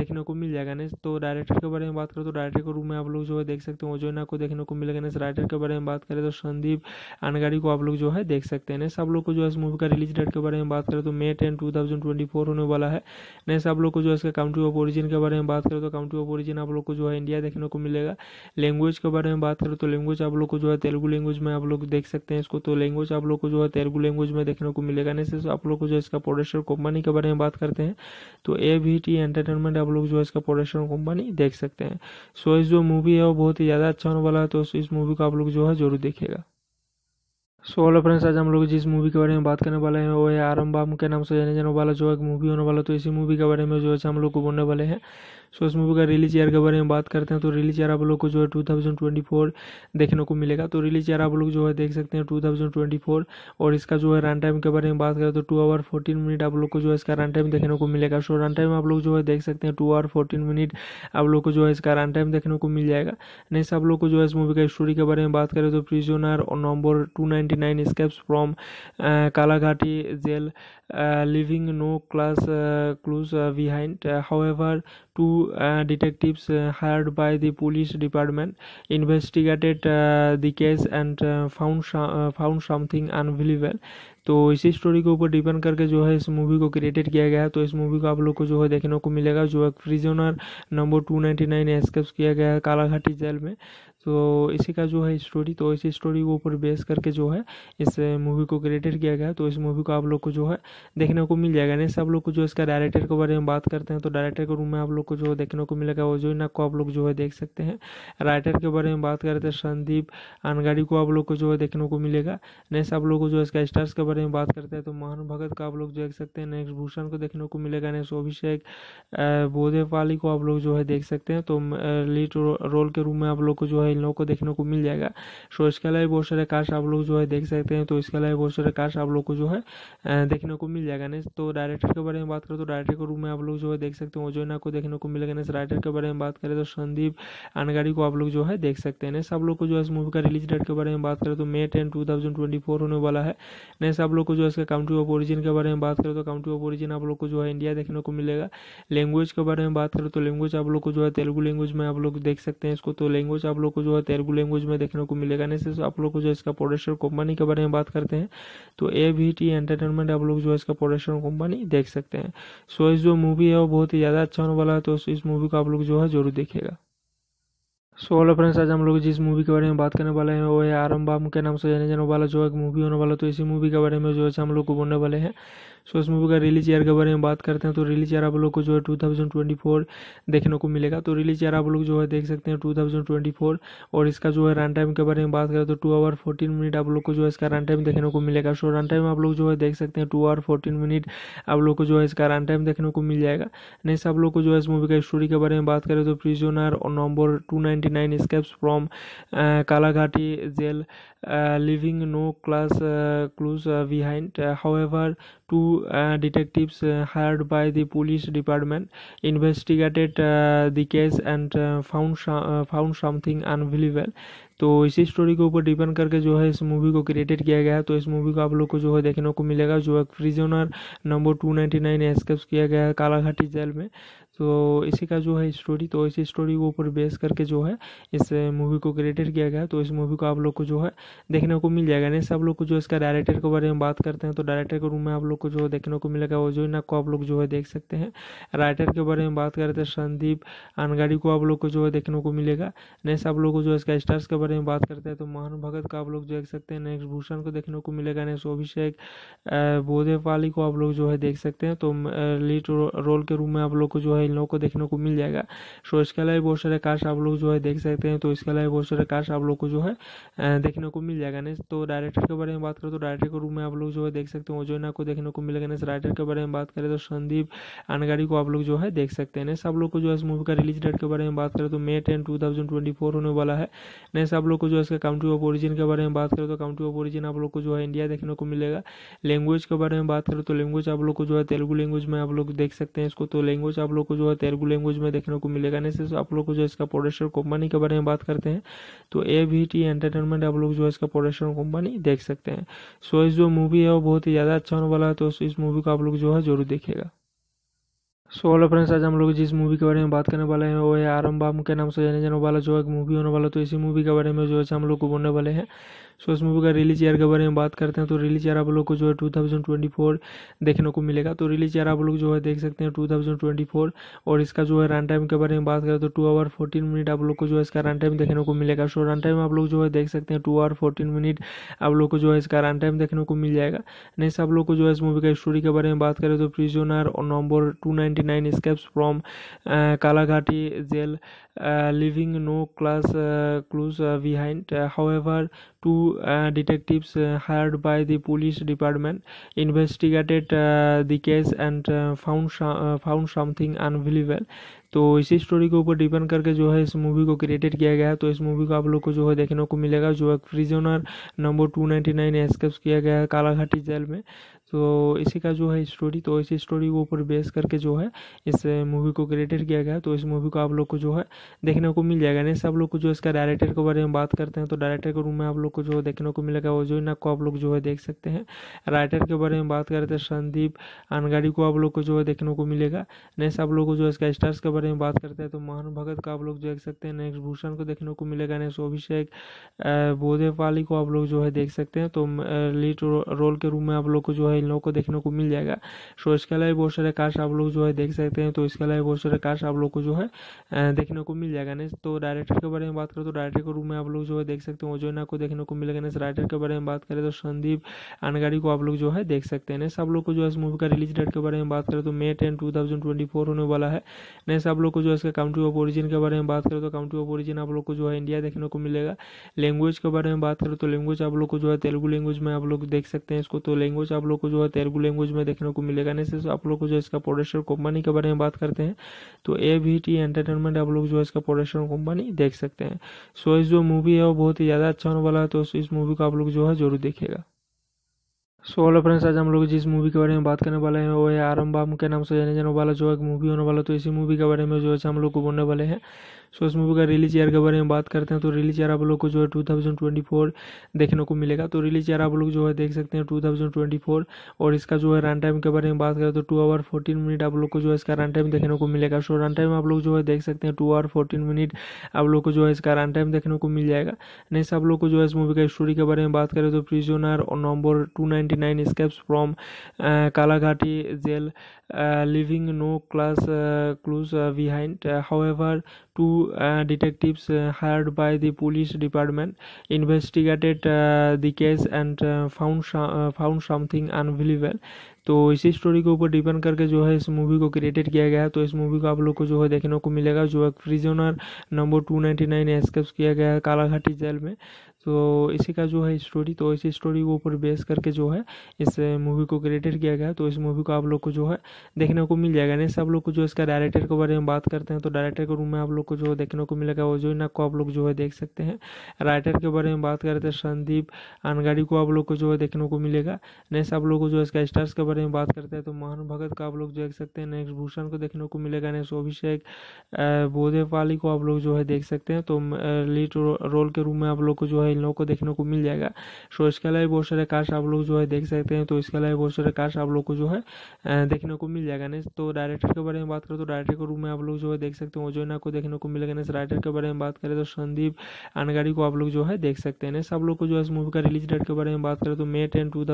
देखने को मिल जाएगा नेक्स्ट तो डायरेक्टर के बारे में बात करें तो डायरेक्टर के रूम में आप लोग जो है देख सकते हैं ओजोना को देखने को मिलेगा नेक्स्ट राइटर के बारे में बात करें तो संदीप अनगाड़ी को आप लोग जो है देख सकते हैं नेक्स्ट आप लोग को जो है इस मूवी का रिलीज डेट के बारे में बात करें तो मे टेन टू होने वाला है नेक्स्ट आप लोग को जो है इसका काउंट्री ऑफ ओरिजिन के बारे में बात करें तो काउंट्री ऑफ ओरिजिन आप लोग को जो है इंडिया देखने को मिलेगा लैंग्वेज के बारे में बात करें तो लैंग्वेज आप लोग को जो है तेलुगु लैंग्वेज में आप लोग देख सकते हैं इसको तो लैंग्वेज आप लोग को जो है तेलुगु लैंग्वेज में देखने को मिलेगा नहीं सिर्फ आप लोग को जो इसका प्रोडक्शन कंपनी के बारे में बात करते हैं तो ए वी टी एंटरटेनमेंट आप लोग जो है इसका प्रोडक्शन कंपनी देख सकते हैं सो इस जो मूवी है वो बहुत ही ज़्यादा अच्छा होने वाला है तो इस मूवी को आप लोग जो है जरूर देखेगा सो हेलो फ्रेंड्स आज हम लोग जिस मूवी के बारे में बात करने वाले हैं वो है आरम बाम के नाम से जाने जाने वाला जो है मूवी होने वाला तो इसी मूवी के बारे में जो है हम लोग को बोलने वाले हैं सो इस मूवी का रिलीज ईयर के बारे में बात करते हैं तो रिलीज ईयर आप लोग को जो है 2024 देखने को मिलेगा तो रिलीज ईयर आप लोग जो है देख सकते हैं 2024 और इसका जो है रन टाइम के बारे में बात करें तो टू आवर फोर्टीन मिनट आप लोग को जो है इसका रन टाइम देखने को मिलेगा सो रन टाइम आप लोग जो है देख सकते हैं टू आवर फोर्टीन मिनट आप लोग को जो है इसका रन टाइम देखने को मिल जाएगा नेक्स्ट आप लोग को जो है इस मूवी का स्टोरी के बारे में बात करें तो प्रिजोनर और number two nine escapes from Kalaghati jail leaving no class clues behind. however, two detectives hired by the police department investigated the case and found found something unbelievable. तो इसी स्टोरी के ऊपर डिपेंड करके जो है इस मूवी को क्रिएटेड किया गया है तो इस मूवी को आप लोग को जो है देखने को मिलेगा जो एक prisoner number two ninety nine escapes किया गया है कालाघाटी जेल में तो इसी का जो है स्टोरी तो इसी स्टोरी के ऊपर बेस करके जो है इस मूवी को क्रिएटेड किया गया तो इस मूवी को आप लोग को जो है देखने को मिल जाएगा नहीं आप लोग को जो इसका डायरेक्टर के बारे में बात करते हैं तो डायरेक्टर के रूम में आप लोग को जो देखने को मिलेगा वो जो ना को आप लोग जो है देख सकते हैं राइटर के बारे में बात करते हैं संदीप अनगाड़ी को आप लोग को जो है देखने को मिलेगा नए आप लोग को जो इसका स्टार्स के बारे में बात करते हैं तो महान भगत का आप लोग देख सकते हैं नेक्स्ट भूषण को देखने को मिलेगा नेक्स्ट अभिषेक बोधेपाली को आप लोग जो है देख सकते हैं तो लीड रोल के रूम में आप लोग को जो है इन लोगों को देखने को मिल जाएगा सो इसके अलावा बहुत सारे कार्स आप लोग जो है देख सकते हैं तो इसके अलावा बहुत सारे कार्स आप लोग को जो है देखने को मिल जाएगा नेक्स्ट तो डायरेक्टर के बारे में बात करें तो डायरेक्टर के रूम में आप लोग जो है देख सकते हैं ओजोना को देखने को मिलेगा नेक्स्ट राइटर के बारे में बात करें तो संदीप अनगाड़ी को आप लोग जो है देख सकते हैं नहीं सब लोग को जो है इस मूवी का रिलीज डेट के बारे में बात करें तो May ten two thousand twenty four होने वाला है नहीं सब लोग को जो है इसका काउंट्री ऑफ ओरिजिन के बारे में बात करें तो काउंट्री ऑफ ओरिजिन आप लोग को जो है इंडिया देखने को मिलेगा लैंग्वेज के बारे में बात करें तो लैंग्वेज आप लोग को जो है तेलुगु लैंग्वेज में आप लोग देख सकते हैं इसको तो लैंग्वेज आप लोग को जो है तेलुगु लैंग्वेज में देखने को मिलेगा नहीं सिर्फ आप लोग को जो इसका प्रोडक्शन कंपनी के बारे में बात करते हैं तो ए वी टी एंटरटेनमेंट आप लोग जो है इसका प्रोडक्शन कंपनी देख सकते हैं सो इस जो मूवी है वो बहुत ही ज़्यादा अच्छा होने वाला है तो इस मूवी को आप लोग जो है जरूर देखेगा सो हेलो फ्रेंड्स आज हम लोग जिस मूवी के बारे में बात करने वाले हैं वो है आरम बाम के नाम से जाने जाने वाला जो एक मूवी होने वाला तो इसी मूवी के बारे में जो है हम लोग को बोलने वाले हैं सो इस मूवी का रिलीज ईयर के बारे में बात करते हैं तो रिलीज ईयर आप लोग को जो है फोर देखने को मिलेगा तो रिलीज ईयर आप लोग जो है देख सकते हैं फोर और इसका जो है रन टाइम के बारे में बात करें तो टू आवर फोर्टीन मिनट आप लोग को जो है इसका रन टाइम देखने को मिलेगा सो रन टाइम आप लोग जो है देख सकते हैं टू आवर फोर्टीन मिनट आप लोग को जो है इसका रन टाइम देखने को मिल जाएगा नेक्स्ट आप लोग को जो है इस मूवी का स्टोरी के बारे में बात करें तो प्रिजोनर और number two 29 escapes from Kalagati jail, leaving no class clues behind. however, two detectives hired by the police department investigated the case and found found something unbelievable. तो इसी स्टोरी के ऊपर डिपेंड करके जो है इस मूवी को क्रिएटेड किया गया है तो इस मूवी को आप लोग को जो है देखने को मिलेगा जो है prisoner number two ninety nine escapes किया गया है कालाघाटी जेल में तो इसी का जो है स्टोरी तो इसी स्टोरी के ऊपर बेस करके जो है इस मूवी को क्रिएटेड किया गया तो इस मूवी को आप लोग को जो है देखने को मिल जाएगा नहीं सब लोग को जो इसका डायरेक्टर के बारे में बात करते हैं तो डायरेक्टर के रूम में आप लोग को जो देखने को मिलेगा वो जो को आप लोग जो है देख सकते हैं राइटर के बारे में बात करते हैं संदीप अनगाड़ी को आप लोग को जो है देखने को मिलेगा नहीं सब लोग को जो इसका स्टार्स के बारे में बात करते हैं तो मोहन भगत का आप लोग जो देख सकते हैं नेक्स्ट भूषण को देखने को मिलेगा नेक्स्ट अभिषेक बोधेपाली को आप लोग जो है देख सकते हैं तो लीड रोल के रूम में आप लोग को जो है है इन लोगों को देखने को मिल जाएगा सो इसके अलावा बहुत सारे कार्ड्स आप लोग जो है देख सकते हैं तो इसके अलावा बहुत सारे कार्ड्स आप लोग को जो है देखने को मिल जाएगा नेक्स्ट तो डायरेक्टर के बारे में बात करें तो डायरेक्टर के रूप में आप लोग जो है देख सकते हैं ओजोना को देखने को मिलेगा नेक्स्ट राइटर के बारे में बात करें तो संदीप अनगाड़ी को आप लोग जो है देख सकते हैं नेक्स्ट आप लोग को जो है इस मूवी का रिलीज डेट के बारे में बात करें तो May ten two thousand twenty four होने वाला है नेक्स्ट आप लोग को जो है इसका काउंट्री ऑफ ओरिजिन के बारे में बात करें तो काउंट्री ऑफ ओरिजिन आप लोग को जो है इंडिया देखने को मिलेगा लैंग्वेज के बारे में बात करें तो लैंग्वेज आप लोग को जो है तेलुगु लैंग्वेज में आप लोग देख सकते हैं इसको तो लैंग्वेज आप लोग को जो है तेलुगु लैंग्वेज में देखने को मिलेगा नहीं सिर्फ आप लोग को जो है इसका प्रोडक्शन कंपनी के बारे में बात करते हैं तो ए वी टी एंटरटेनमेंट आप लोग जो है इसका प्रोडक्शन कंपनी देख सकते हैं सो इस जो मूवी है वो बहुत ही ज़्यादा अच्छा होने वाला है तो इस मूवी को आप लोग जो है जरूर देखेगा सो ऑलो फ्रेंड्स आज हम लोग जिस मूवी के बारे में बात करने वाले हैं वो है आरम बाम के नाम से जाने जाने वाला जो एक मूवी होने वाला तो इसी मूवी के बारे में जो है हम लोग को बोलने वाले हैं सो इस मूवी का रिलीज ईयर के बारे में बात करते हैं तो रिलीज ईयर आप लोग को जो है 2024 देखने को मिलेगा तो रिलीज ईयर आप लोग जो है देख सकते हैं 2024 और इसका जो है रन टाइम के बारे में बात करें तो टू आवर फोर्टीन मिनट आप लोग को जो है इसका रन टाइम देखने को मिलेगा सो रन टाइम आप लोग जो है देख सकते हैं टू आवर फोर्टीन मिनट आप लोग को जो है इसका रन टाइम देखने को मिल जाएगा नेक्स्ट आप लोग को जो है इस मूवी का स्टोरी के बारे में बात करें तो प्रिजोनर और number two ninety nine escapes from Kalaghati jail leaving no class clues behind however two detectives hired by the police department investigated the case and found found something unbelievable तो इसी स्टोरी के ऊपर डिपेंड करके जो है इस मूवी को क्रिएटेड किया गया है तो इस मूवी को आप लोग को जो है देखने को मिलेगा जो है prisoner number two ninety nine escapes किया गया है कालाघाटी जेल में तो इसी का जो है स्टोरी तो इसी स्टोरी के ऊपर बेस करके जो है इस मूवी को क्रिएटेड किया गया तो इस मूवी को आप लोग को जो है देखने को मिल जाएगा नहीं आप लोग को जो इसका डायरेक्टर के बारे में बात करते हैं तो डायरेक्टर के रूम में आप लोग को जो देखने को मिलेगा वो जो ना को आप लोग जो है देख सकते हैं राइटर के बारे में बात करते हैं तो संदीप अनगाड़ी को आप लोग को जो है देखने को मिलेगा नेक्स्ट आप लोग को जो इसका स्टार्स के बारे में बात करते हैं तो मोहन भगत का आप लोग देख सकते हैं नेक्स्ट भूषण को देखने को मिलेगा नेक्स्ट अभिषेक पाली को आप लोग जो है देख सकते हैं तो लीड रोल के रूम में आप लोग को जो है इन लोगों को देखने को मिल जाएगा सो इसके अलावा बहुत सारे कार्स आप लोग जो है देख सकते हैं तो इसके अलावा बहुत सारे कार्स आप लोग को जो है देखने को मिल जाएगा नेक्स्ट तो डायरेक्टर के बारे में बात करें तो डायरेक्टर के रूम में आप लोग जो है देख सकते हैं ओजोना को देखने को मिलेगा नेक्स्ट राइटर तो के बारे में बात करें तो संदीप अनगाड़ी को आप लोग जो है देख सकते हैं नेक्स्ट आप लोग को जो है इस मूवी का रिलीज डेट के बारे में बात करें तो मे टेन टू होने वाला है नेक्स्ट आप लोग को जो है इसका काउंट्री ऑफ ओरिजिन के बारे में बात करें तो काउंट्री ऑफ ओरिजिन आप लोग को जो है इंडिया देखने को मिलेगा लैंग्वेज के बारे में बात करें तो लैंग्वेज आप लोग को जो है तेलुगु लैंग्वेज में आप लोग देख सकते हैं इसको तो लैंग्वेज आप लोग को जो है तेलुगु लैंग्वेज में देखने को मिलेगा नहीं सिर्फ आप लोग को जो इसका प्रोडक्शन कंपनी के बारे में बात करते हैं तो ए वी टी एंटरटेनमेंट आप लोग जो है इसका प्रोडक्शन कंपनी देख सकते हैं सो इस जो मूवी है वो बहुत ही ज़्यादा अच्छा होने वाला है तो इस मूवी को आप लोग जो है जरूर देखेगा सो हेलो फ्रेंड्स आज हम लोग जिस मूवी के बारे में बात करने वाले हैं वो है आरम बाम के नाम से जाने जाने वाला जो है मूवी होने वाला तो इसी मूवी के बारे में जो है हम लोग को बोलने वाले हैं सो इस मूवी का रिलीज ईयर के बारे में बात करते हैं तो रिलीज ईयर आप लोग को जो है 2024 देखने को मिलेगा तो रिलीज ईयर आप लोग जो है देख सकते हैं 2024 और इसका जो है रन टाइम के बारे में बात करें तो टू आवर फोर्टीन मिनट आप लोग को जो है इसका रन टाइम देखने को मिलेगा सो रन टाइम आप लोग जो है देख सकते हैं टू आवर फोर्टीन मिनट आप लोग को जो है इसका रन टाइम देखने को मिल जाएगा नेक्स्ट आप लोग को जो है इस मूवी का स्टोरी के बारे में बात करें तो प्रिजोनर और number two nine escapes from Kalaghati jail leaving no class clues behind. however, two detectives hired by the police department investigated the case and found found something unbelievable. तो इसी स्टोरी के ऊपर डिपेंड करके जो है इस मूवी को क्रिएटेड किया गया है तो इस मूवी को आप लोग को जो है देखने को मिलेगा जो एक prisoner number two ninety nine escapes किया गया है कालाघाटी जेल में तो इसी का जो है स्टोरी तो इसी स्टोरी के ऊपर बेस करके जो है इस मूवी को क्रिएटेड किया गया तो इस मूवी को आप लोग को जो है देखने को मिल जाएगा नहीं आप लोग को जो इसका डायरेक्टर के बारे में बात करते हैं तो डायरेक्टर के रूम में आप लोग को जो देखने को मिलेगा वो जो ना को आप लोग जो है देख सकते हैं राइटर के बारे में बात करते हैं संदीप अनगाड़ी को आप लोग को जो है देखने को मिलेगा नए आप लोग को जो इसका स्टार्स के बारे में बात करते हैं तो मोहन भगत का आप लोग देख सकते हैं नेक्स्ट भूषण को देखने को मिलेगा नेक्स्ट अभिषेक पाली को आप लोग जो है देख सकते हैं तो लीड रोल के रूम में आप लोग को जो है इन लोगों को देखने को मिल जाएगा सो इसके अलावा बहुत सारे कार्स आप लोग जो है देख सकते हैं तो इसके अलावा बहुत सारे कार्स आप लोग को जो है देखने को मिल जाएगा नेक्स्ट तो डायरेक्टर के बारे में बात करें तो डायरेक्टर के रूम में आप लोग जो है देख सकते हैं ओजोना को देखने को मिलेगा नेक्स्ट राइटर के बारे में बात करें तो संदीप अनगाड़ी को आप लोग जो है देख सकते हैं नहीं सब लोग को जो है इस मूवी का रिलीज डेट के बारे में बात करें तो मे टेन टू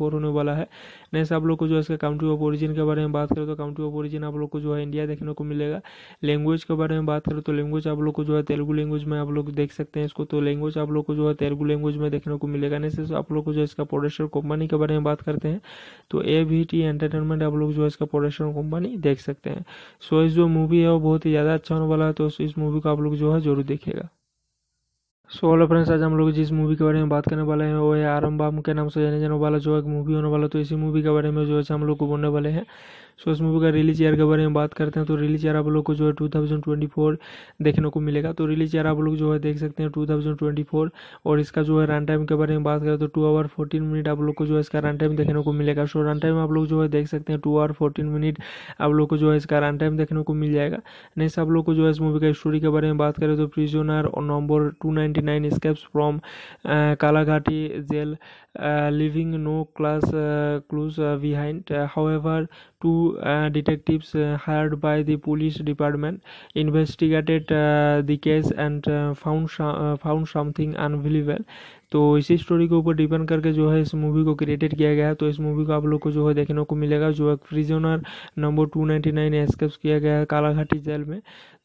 होने वाला है नहीं सब लोग को जो है इसका काउंट्री ऑफ ओरिजिन के बारे में बात करें तो काउंट्री ऑफ ओरिजिन आप लोग को जो है इंडिया देखने को मिलेगा लैंग्वेज के बारे में बात करें तो लैंग्वेज आप लोग को जो है तेलुगु लैंग्वेज में आप लोग देख सकते हैं इसको तो लैंग्वेज आप लोग को जो है तेलुगु लैंग्वेज में देखने को मिलेगा नहीं सिर्फ आप लोग को जो है इसका प्रोडक्शन कंपनी के बारे में बात करते हैं तो ए वी टी एंटरटेनमेंट आप लोग जो है इसका प्रोडक्शन कंपनी देख सकते हैं सो इस जो मूवी है वो बहुत ही ज़्यादा अच्छा होने वाला है तो इस मूवी को आप लोग जो है जरूर देखेगा सो हेलो फ्रेंड्स आज हम लोग जिस मूवी के बारे में बात करने वाले हैं वो है आरम बाम के नाम से जाने जाने वाला जो है मूवी होने वाला तो इसी मूवी के बारे में जो है हम लोग को बोलने वाले हैं सो इस मूवी का रिलीज ईयर के बारे में बात करते हैं तो रिलीज ईयर आप लोग को जो है 2024 देखने को मिलेगा तो रिलीज ईयर आप लोग जो है देख सकते हैं 2024 और इसका जो है रन टाइम के बारे में बात करें तो टू आवर फोर्टीन मिनट आप लोग को जो है इसका रन टाइम देखने को मिलेगा सो रन टाइम आप लोग जो है देख सकते हैं टू आवर फोर्टीन मिनट आप लोग को जो है इसका रन टाइम देखने को मिल जाएगा नेक्स्ट आप लोग को जो है इस मूवी का स्टोरी के बारे में बात करें तो प्रिजोनर और number two ninety nine from Kalaghati jail leaving no class clues behind. however, two detectives hired by the police department investigated the case and found found something unbelievable. तो इसी स्टोरी के ऊपर डिपेंड करके जो है इस मूवी को क्रिएटेड किया गया है तो इस मूवी को आप लोग को जो है देखने को मिलेगा जो है prisoner number two ninety nine escape किया गया है कालाघाटी जेल में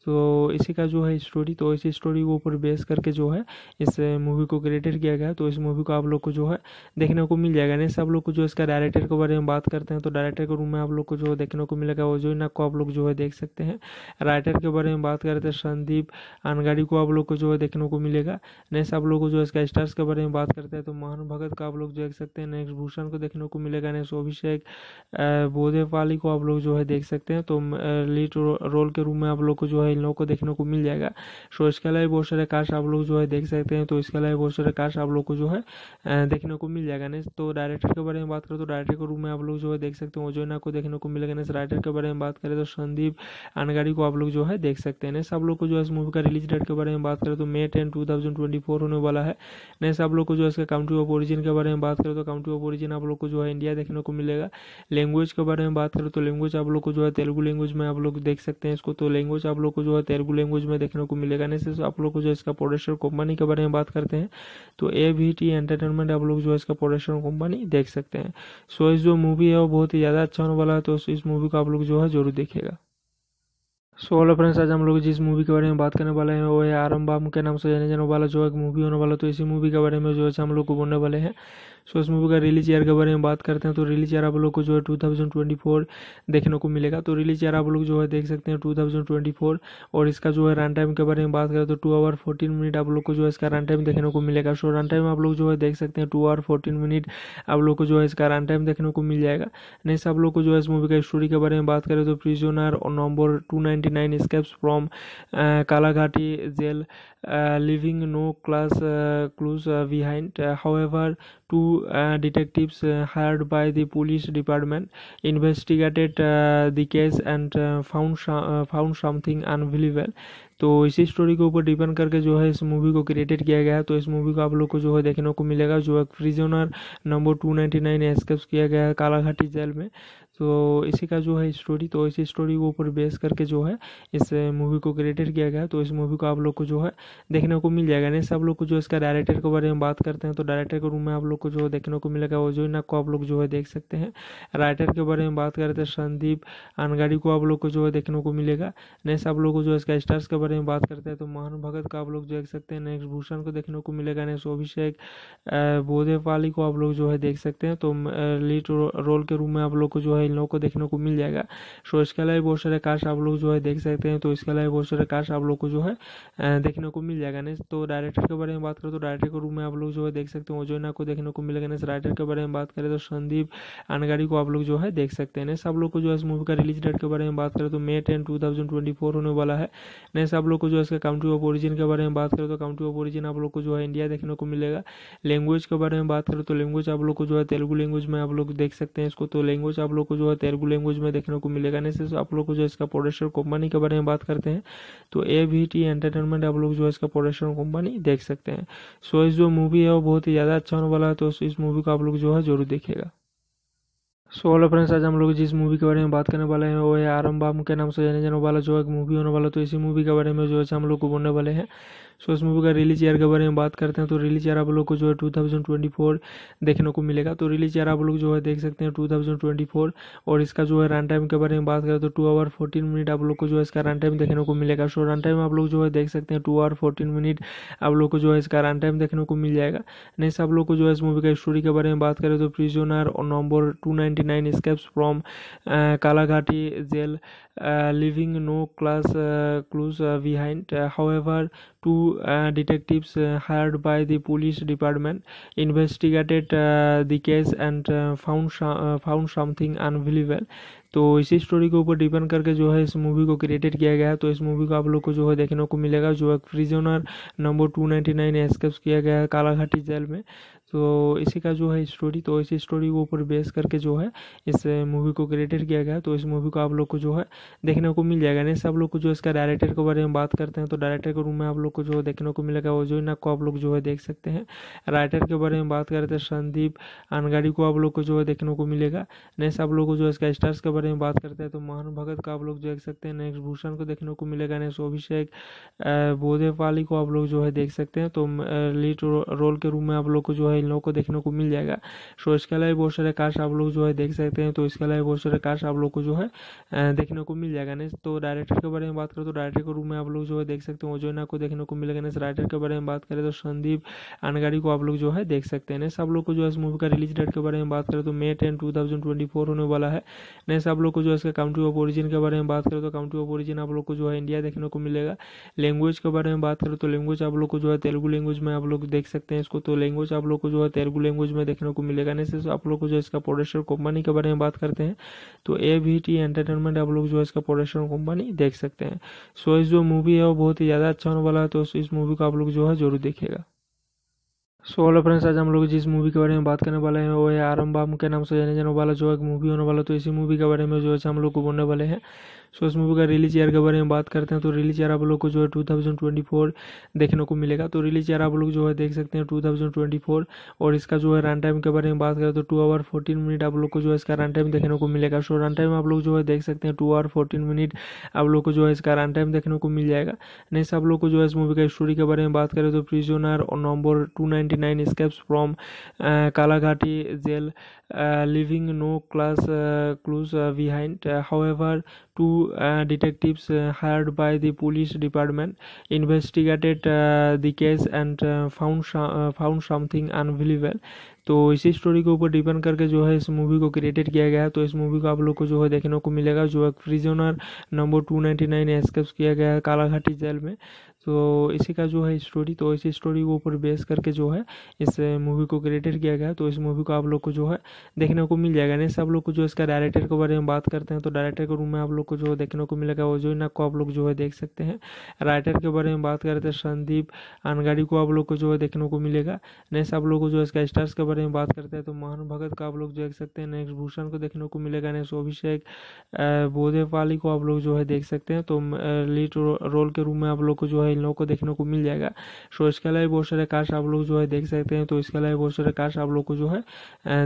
तो इसी का जो है स्टोरी तो इसी स्टोरी के ऊपर बेस करके जो है इस मूवी को क्रिएटेड किया गया तो इस मूवी को आप लोग को जो है देखने को मिल जाएगा नहीं सब लोग को जो इसका डायरेक्टर के बारे में बात करते हैं तो डायरेक्टर के रूम में आप लोग को जो देखने को मिलेगा वो जो को आप लोग जो है देख सकते हैं राइटर के बारे में बात करते हैं संदीप अनगाड़ी को आप लोग को जो है देखने को मिलेगा नहीं सब लोग को जो इसका स्टार्स के बारे में बात करते हैं तो मोहन भगत का आप लोग जो देख सकते हैं नेक्स्ट भूषण को देखने को मिलेगा नेक्स्ट अभिषेक बोधेपाली को आप लोग जो है देख सकते हैं तो लीड रोल के रूम में आप लोग को जो है है इन लोगों को देखने को मिल जाएगा सो इसके अलावा बहुत सारे कार्ड्स आप लोग जो है देख सकते हैं तो इसके अलावा बहुत सारे कार्ड्स आप लोग को जो है देखने को मिल जाएगा नेक्स्ट तो डायरेक्टर के बारे में बात करें तो डायरेक्टर के रूप में आप लोग जो है देख सकते हैं ओजोना को देखने को मिलेगा नेक्स्ट राइटर के बारे में बात करें तो संदीप अनगाड़ी को आप लोग जो है देख सकते हैं नेक्स्ट आप लोग को जो है इस मूवी का रिलीज डेट के बारे में बात करें तो May ten two thousand twenty four होने वाला है नेक्स्ट आप लोग को जो है इसका काउंट्री ऑफ ओरिजिन के बारे में बात करें तो काउंट्री ऑफ ओरिजिन आप लोग को जो है इंडिया देखने को मिलेगा लैंग्वेज के बारे में बात करें तो लैंग्वेज आप लोग को जो है तेलुगु लैंग्वेज में आप लोग देख सकते हैं इसको तो लैंग्वेज आप लोग को जो है तेलुगु लैंग्वेज में देखने को मिलेगा नहीं सिर्फ आप लोग को जो है इसका प्रोडक्शन कंपनी के बारे में बात करते हैं तो ए वी टी एंटरटेनमेंट आप लोग जो है इसका प्रोडक्शन कंपनी देख सकते हैं सो इस जो मूवी है वो बहुत ही ज़्यादा अच्छा होने वाला है तो इस मूवी को आप लोग जो है जरूर देखेगा सो ऑलो फ्रेंड्स आज हम लोग जिस मूवी के बारे में बात करने वाले हैं वो है आरम बाम के नाम से जाने जाने वाला जो एक मूवी होने वाला तो इसी मूवी के बारे में जो है हम लोग को बोलने वाले हैं सो इस मूवी का रिलीज ईयर के बारे में बात करते हैं तो रिलीज ईयर आप लोग को जो है 2024 देखने को मिलेगा तो रिलीज ईयर आप लोग जो है देख सकते हैं 2024 और इसका जो है रन टाइम के बारे में बात करें तो टू आवर फोर्टीन मिनट आप लोग को जो है इसका रन टाइम देखने को मिलेगा सो रन टाइम आप लोग जो है देख सकते हैं टू आवर फोर्टीन मिनट आप लोग को जो है इसका रन टाइम देखने को मिल जाएगा नेक्स्ट आप लोग को जो है इस मूवी का स्टोरी के बारे में बात करें तो प्रिजोनर और number two nine escapes from Kalaghati jail leaving no class clues behind. however, two detectives hired by the police department investigated the case and found found something unbelievable. तो इसी स्टोरी के ऊपर डिपेंड करके जो है इस मूवी को क्रिएटेड किया गया है तो इस मूवी को आप लोग को जो है देखने को मिलेगा जो है prisoner number two ninety nine escapes किया गया है कालाघाटी जेल में तो इसी का जो है स्टोरी तो इसी स्टोरी के ऊपर बेस करके जो है इस मूवी को क्रिएटेड किया गया तो इस मूवी को आप लोग को जो है देखने को मिल जाएगा नहीं सब लोग को जो इसका डायरेक्टर के बारे में बात करते हैं तो डायरेक्टर के रूम में आप लोग को जो देखने को मिलेगा वो जो ना को आप लोग जो है देख सकते हैं राइटर के बारे में बात करते हैं तो संदीप अनगाड़ी को आप लोग को जो है देखने को मिलेगा नेक्स्ट आप लोग को जो इसका स्टार्स के बारे में बात करते हैं तो मोहन भगत का आप लोग देख सकते हैं नेक्स्ट भूषण को देखने को मिलेगा नेक्स्ट अभिषेक पाली को आप लोग जो है देख सकते हैं तो लीड रोल के रूम में आप लोग को जो है इन लोगों को देखने को मिल जाएगा सो इसके अलावा बहुत सारे कार्स आप लोग जो है देख सकते हैं तो इसके अलावा बहुत सारे कार्स आप लोग को जो है देखने को मिल जाएगा नेक्स्ट तो डायरेक्टर के बारे में बात करें तो डायरेक्टर के रूम में आप लोग जो है देख सकते हैं ओजोना को देखने को मिलेगा नेक्स्ट राइटर के बारे में बात करें तो संदीप अनगाड़ी को आप लोग जो है देख सकते हैं नेक्स्ट आप लोग को जो है इस मूवी का रिलीज डेट के बारे में बात करें तो मे टेन टू होने वाला है नेक्स्ट आप लोग को जो है इसका काउंट्री ऑफ ओरिजिन के बारे में बात करें तो काउंट्री ऑफ ओरिजिन आप लोग को जो है इंडिया देखने को मिलेगा लैंग्वेज के बारे में बात करें तो लैंग्वेज आप लोग को जो है तेलुगु लैंग्वेज में आप लोग देख सकते हैं इसको तो लैंग्वेज आप लोग को जो है तेलुगु लैंग्वेज में देखने को मिलेगा नहीं सिर्फ आप लोग को जो इसका प्रोडक्शन कंपनी के बारे में बात करते हैं तो ए वी टी एंटरटेनमेंट आप लोग जो है इसका प्रोडक्शन कंपनी देख सकते हैं सो इस जो मूवी है वो बहुत ही ज़्यादा अच्छा होने वाला है तो इस मूवी को आप लोग जो है जरूर देखेगा सो हेलो फ्रेंड्स आज हम लोग जिस मूवी के बारे में बात करने वाले हैं वो है आरम बाम के नाम से जाने जाने वाला जो है मूवी होने वाला तो इसी मूवी के बारे में जो है हम लोग को बोलने वाले हैं सो इस मूवी का रिलीज ईयर के बारे में बात करते हैं तो रिलीज ईयर आप लोग को जो है 2024 देखने को मिलेगा तो रिलीज ईयर आप लोग जो है देख सकते हैं 2024 और इसका जो है रन टाइम के बारे में बात करें तो टू आवर फोर्टीन मिनट आप लोग को जो है इसका रन टाइम देखने को मिलेगा सो रन टाइम आप लोग जो है देख सकते हैं टू आवर फोर्टीन मिनट आप लोग को जो है इसका रन टाइम देखने को मिल जाएगा नेक्स्ट आप लोग को जो है इस मूवी का स्टोरी के बारे में बात करें तो प्रिजोनर और number two nine escapes from Kalaghati jail leaving no class clues behind. however, two detectives hired by the police department investigated the case and found found something unbelievable. तो इसी स्टोरी के ऊपर डिपेंड करके जो है इस मूवी को क्रिएटेड किया गया है तो इस मूवी को आप लोग को जो है देखने को मिलेगा जो एक prisoner number two ninety nine escapes किया गया है कालाघाटी जेल में तो इसी का जो है स्टोरी तो इसी स्टोरी के ऊपर बेस करके जो है इस मूवी को क्रिएटेड किया गया तो इस मूवी को आप लोग को जो है देखने को मिल जाएगा नहीं आप लोग को जो इसका डायरेक्टर के बारे में बात करते हैं तो डायरेक्टर के रूम में आप लोग को जो देखने को मिलेगा वो जो इना को आप लोग जो है देख सकते हैं राइटर के बारे में बात करते हैं संदीप अनगाड़ी को आप लोग को जो है देखने को मिलेगा नए आप लोग को जो इसका स्टार्स के बारे में बात करते हैं तो मोहन भगत का आप लोग देख सकते हैं नेक्स्ट भूषण को देखने को मिलेगा नेक्स्ट अभिषेक बोधेपाली को आप लोग जो है देख सकते हैं तो लीड रोल के रूम में आप लोग को जो है इन लोगों को देखने को मिल जाएगा सो इसके अलावा बहुत सारे कार्स आप लोग जो है देख सकते हैं तो इसके अलावा बहुत सारे कार्स आप लोग को जो है देखने को मिल जाएगा नेक्स्ट तो डायरेक्टर के बारे में बात करें तो डायरेक्टर के रूम में आप लोग जो है देख सकते हैं ओजोना को देखने को मिलेगा नेक्स्ट राइटर के बारे में बात करें तो संदीप अनगाड़ी को आप लोग जो है देख सकते हैं नहीं सब लोग को जो है इस मूवी का रिलीज डेट के बारे में बात करें तो मे टेन टू होने वाला है नहीं सब लोग को जो है इसका काउंट्री ऑफ ओरिजिन के बारे में बात करें तो काउंट्री ऑफ ओरिजिन आप लोग को जो है इंडिया देखने को मिलेगा लैंग्वेज के बारे में बात करें तो लैंग्वेज आप लोग को जो है तेलुगु लैंग्वेज में आप लोग देख सकते हैं इसको तो लैंग्वेज आप लोग को जो है तेलुगु लैंग्वेज में देखने को मिलेगा नहीं सिर्फ आप लोग को जो है इसका प्रोडक्शन कंपनी के बारे में बात करते हैं तो ए वी टी एंटरटेनमेंट आप लोग जो है इसका प्रोडक्शन कंपनी देख सकते हैं सो इस जो मूवी है वो बहुत ही ज़्यादा अच्छा होने वाला है तो इस मूवी को आप लोग जो है जरूर देखेगा सो हेलो फ्रेंड्स आज हम लोग जिस मूवी के बारे में बात करने वाले हैं वो है आरम बाम के नाम से जाने जाने वाला जो एक मूवी होने वाला तो इसी मूवी के बारे में जो है हम लोग को बोलने वाले हैं सो इस मूवी का रिलीज ईयर के बारे में बात करते हैं तो रिलीज ईयर आप लोग को जो है टू थाउजेंड ट्वेंटी फोर देखने को मिलेगा तो रिलीज ईयर आप लोग जो है देख सकते हैं टू थाउजेंड ट्वेंटी फोर और इसका जो है रन टाइम के बारे में बात करें तो टू आवर फोर्टीन मिनट आप लोग को जो है इसका रन टाइम देखने को मिलेगा सो रन टाइम आप लोग जो है देख सकते हैं टू आवर फोर्टीन मिनट आप लोग को जो है इसका रन टाइम देखने को मिल जाएगा नेक्स्ट आप लोग को जो है इस मूवी का स्टोरी के बारे में बात करें तो प्रिजोनर और number two ninety nine escapes from Kalaghati jail leaving no class, clues behind. however, two detectives hired by the police department investigated the case and found found something unbelievable. तो इसी स्टोरी के ऊपर डिपेंड करके जो है इस मूवी को क्रिएटेड किया गया है तो इस मूवी को आप लोग को जो है देखने को मिलेगा जो है prisoner number two ninety nine escape किया गया है कालाघाटी जेल में तो इसी का जो है स्टोरी तो इसी स्टोरी के ऊपर बेस करके जो है इस मूवी को क्रिएटेड किया गया तो इस मूवी को आप लोग को जो है देखने को मिल जाएगा नहीं सब लोग को जो इसका डायरेक्टर के बारे में बात करते हैं तो डायरेक्टर के रूम में आप लोग को जो देखने को मिलेगा वो जो को आप लोग जो है देख सकते हैं राइटर के बारे में बात करते हैं संदीप अनगाड़ी को आप लोग को जो है देखने को मिलेगा नहीं सब लोग को जो इसका स्टार्स के बारे में बात करते हैं तो मोहन भगत का आप लोग जो देख सकते हैं नेक्स्ट भूषण को देखने को मिलेगा नेक्स्ट अभिषेक बोधेपाली को आप लोग जो है देख सकते हैं तो लीड रोल के रूम में आप लोग को जो है है इन लोगों को देखने को मिल जाएगा सो इसके अलावा बहुत सारे कार्ड्स आप लोग जो है देख सकते हैं तो इसके अलावा बहुत सारे कार्ड्स आप लोग को जो है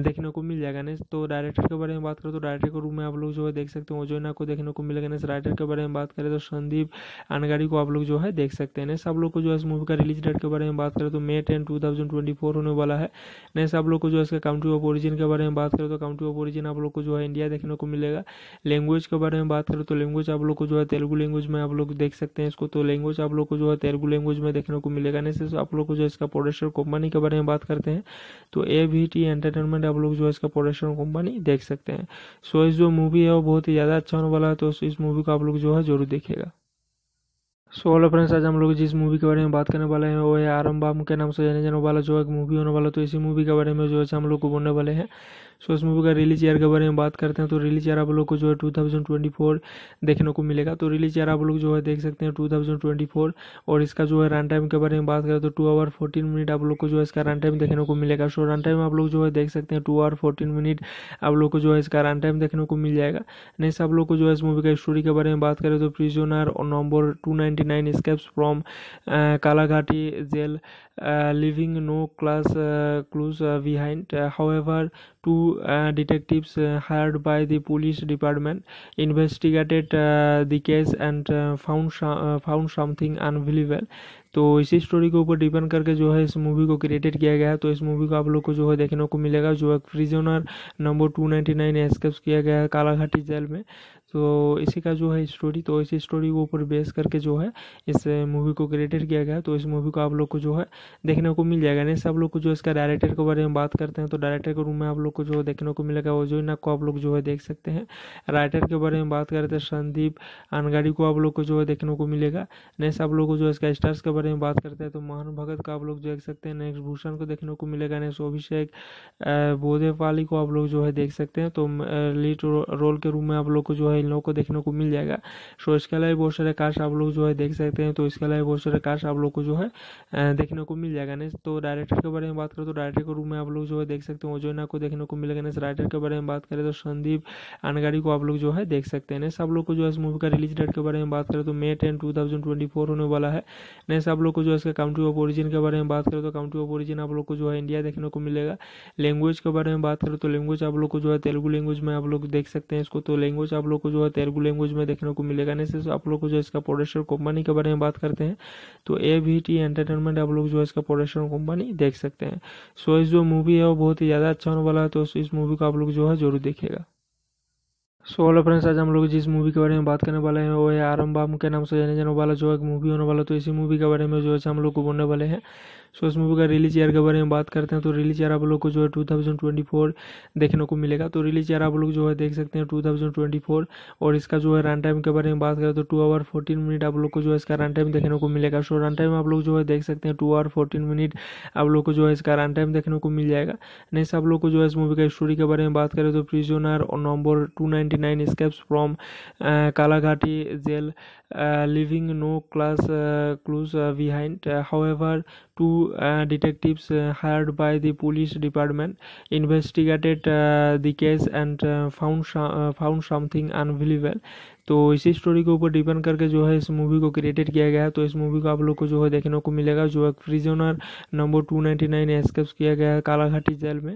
देखने को मिल जाएगा नेक्स्ट तो डायरेक्टर के बारे में बात करें तो डायरेक्टर के रूप में आप लोग जो है देख सकते हैं ओजोना को देखने को मिलेगा नेक्स्ट राइटर के बारे में बात करें तो संदीप अनगाड़ी को आप लोग जो है देख सकते हैं नेक्स्ट आप लोग को जो है इस मूवी का रिलीज डेट के बारे में बात करें तो May ten two thousand twenty four होने वाला है नेक्स्ट आप लोग को जो है इसका काउंट्री ऑफ ओरिजिन के बारे में बात करें तो काउंट्री ऑफ ओरिजिन आप लोग को जो है इंडिया देखने को मिलेगा लैंग्वेज के बारे में बात करें तो लैंग्वेज आप लोग को जो है तेलुगु लैंग्वेज में आप लोग देख सकते हैं इसको तो लैंग्वेज आप लोग को जो है तेलुगु लैंग्वेज में देखने को मिलेगा नहीं सिर्फ आप लोग को जो है इसका प्रोडक्शन कंपनी के बारे में बात करते हैं तो ए वी टी एंटरटेनमेंट आप लोग जो है इसका प्रोडक्शन कंपनी देख सकते हैं सो इस जो मूवी है वो बहुत ही ज़्यादा अच्छा होने वाला है तो इस मूवी को आप लोग जो है जरूर देखेगा सो ऑलो फ्रेंड्स आज हम लोग जिस मूवी के बारे में बात करने वाले हैं वो है आरम बाम के नाम से जाने जाने वाला जो एक मूवी होने वाला तो इसी मूवी के बारे में जो है हम लोग को बोलने वाले हैं सो इस मूवी का रिलीज ईयर के बारे में बात करते हैं तो रिलीज ईयर आप लोग को जो है 2024 देखने को मिलेगा तो रिलीज ईयर आप लोग जो है देख सकते हैं 2024 और इसका जो है रन टाइम के बारे में बात करें तो टू आवर फोर्टीन मिनट आप लोग को जो है इसका रन टाइम देखने को मिलेगा सो रन टाइम आप लोग जो है देख सकते हैं टू आवर फोर्टीन मिनट आप लोग को जो है इसका रन टाइम देखने को मिल जाएगा नेक्स्ट आप लोग को जो है इस मूवी का स्टोरी के बारे में बात करें तो प्रिजोनर और number two nine escapes from Kalaghati jail leaving no class, clues behind. however, two detectives hired by the police department investigated the case and found found something unbelievable. तो इसी स्टोरी के ऊपर डिपेंड करके जो है इस मूवी को क्रिएटेड किया गया है तो इस मूवी को आप लोग को जो है देखने को मिलेगा जो है prisoner number two ninety nine escapes किया गया है कालाघाटी जेल में तो इसी का जो है स्टोरी तो इसी स्टोरी के ऊपर बेस करके जो है इस मूवी को क्रिएटेड किया गया तो इस मूवी को आप लोग को जो है देखने को मिल जाएगा नहीं सब लोग को जो इसका डायरेक्टर के बारे में बात करते हैं तो डायरेक्टर के रूम में आप लोग को जो देखने को मिलेगा वो जो ना को आप लोग जो है देख सकते हैं राइटर के बारे में बात करते हैं तो संदीप अनगाड़ी को आप लोग को जो है देखने को मिलेगा नेक्स्ट आप लोग को जो इसका स्टार्स के बारे में बात करते हैं तो मोहन भगत को आप लोग देख सकते हैं नेक्स्ट भूषण को देखने को मिलेगा नेक्स्ट अभिषेक पाली को आप लोग जो है देख सकते हैं तो लीड रोल के रूम में आप लोग को जो है है इन लोगों को देखने को मिल जाएगा सो इसके अलावा बहुत सारे कार्स आप लोग जो है देख सकते हैं तो इसके अलावा बहुत सारे कार्स आप लोग को जो है देखने को मिल जाएगा नेक्स्ट तो डायरेक्टर के बारे में बात करें तो डायरेक्टर के रूम में आप लोग जो है देख सकते हैं ओजोना को देखने को मिलेगा नेक्स्ट राइटर के बारे में बात करें तो संदीप अनगाड़ी को आप लोग जो है देख सकते हैं नेक्स्ट आप लोग को जो है इस मूवी का रिलीज डेट के बारे में बात करें तो May ten two thousand twenty four होने वाला है नेक्स्ट आप लोग को जो है इसका काउंट्री ऑफ ओरिजिन के बारे में बात करें तो काउंट्री ऑफ ओरिजिन आप लोग को जो है इंडिया देखने को मिलेगा लैंग्वेज के बारे में बात करें तो लैंग्वेज आप लोग को जो है तेलुगु लैंग्वेज में आप लोग देख सकते हैं इसको तो लैंग्वेज आप लोग को जो है तेलुगु लैंग्वेज में देखने को मिलेगा नहीं सिर्फ आप लोग को जो इसका प्रोडक्शन कंपनी के बारे में बात करते हैं तो ए वी टी एंटरटेनमेंट आप लोग जो है इसका प्रोडक्शन कंपनी देख सकते हैं सो इस जो मूवी है वो बहुत ही ज़्यादा अच्छा होने वाला है तो इस मूवी को आप लोग जो है जरूर देखेगा सो हेलो फ्रेंड्स आज हम लोग जिस मूवी के बारे में बात करने वाले हैं वो है आरम बाम के नाम से जाने जाने वाला जो है मूवी होने वाला तो इसी मूवी के बारे में जो है हम लोग को बोलने वाले हैं सो इस मूवी का रिलीज ईयर के बारे में बात करते हैं तो रिलीज ईयर आप लोग को जो है फोर देखने को मिलेगा तो रिलीज ईयर आप लोग जो है देख सकते हैं फोर और इसका जो है रन टाइम के बारे में बात करें तो टू आवर फोर्टीन मिनट आप लोग को जो है इसका रन टाइम देखने को मिलेगा सो रन टाइम आप लोग जो है देख सकते हैं टू आवर फोर्टीन मिनट आप लोग को जो है इसका रन टाइम देखने को मिल जाएगा नेक्स्ट आप लोग को जो है इस मूवी का स्टोरी के बारे में बात करें तो प्रिजोनर और number two ninety nine escapes from Kalaghati jail leaving no class clues behind. however, two detectives hired by the police department investigated the case and found found something unbelievable. तो इसी स्टोरी के ऊपर डिपेंड करके जो है इस मूवी को क्रिएटेड किया गया है तो इस मूवी को आप लोग को जो है देखने को मिलेगा जो एक prisoner number two ninety nine escapes किया गया है कालाघाटी जेल में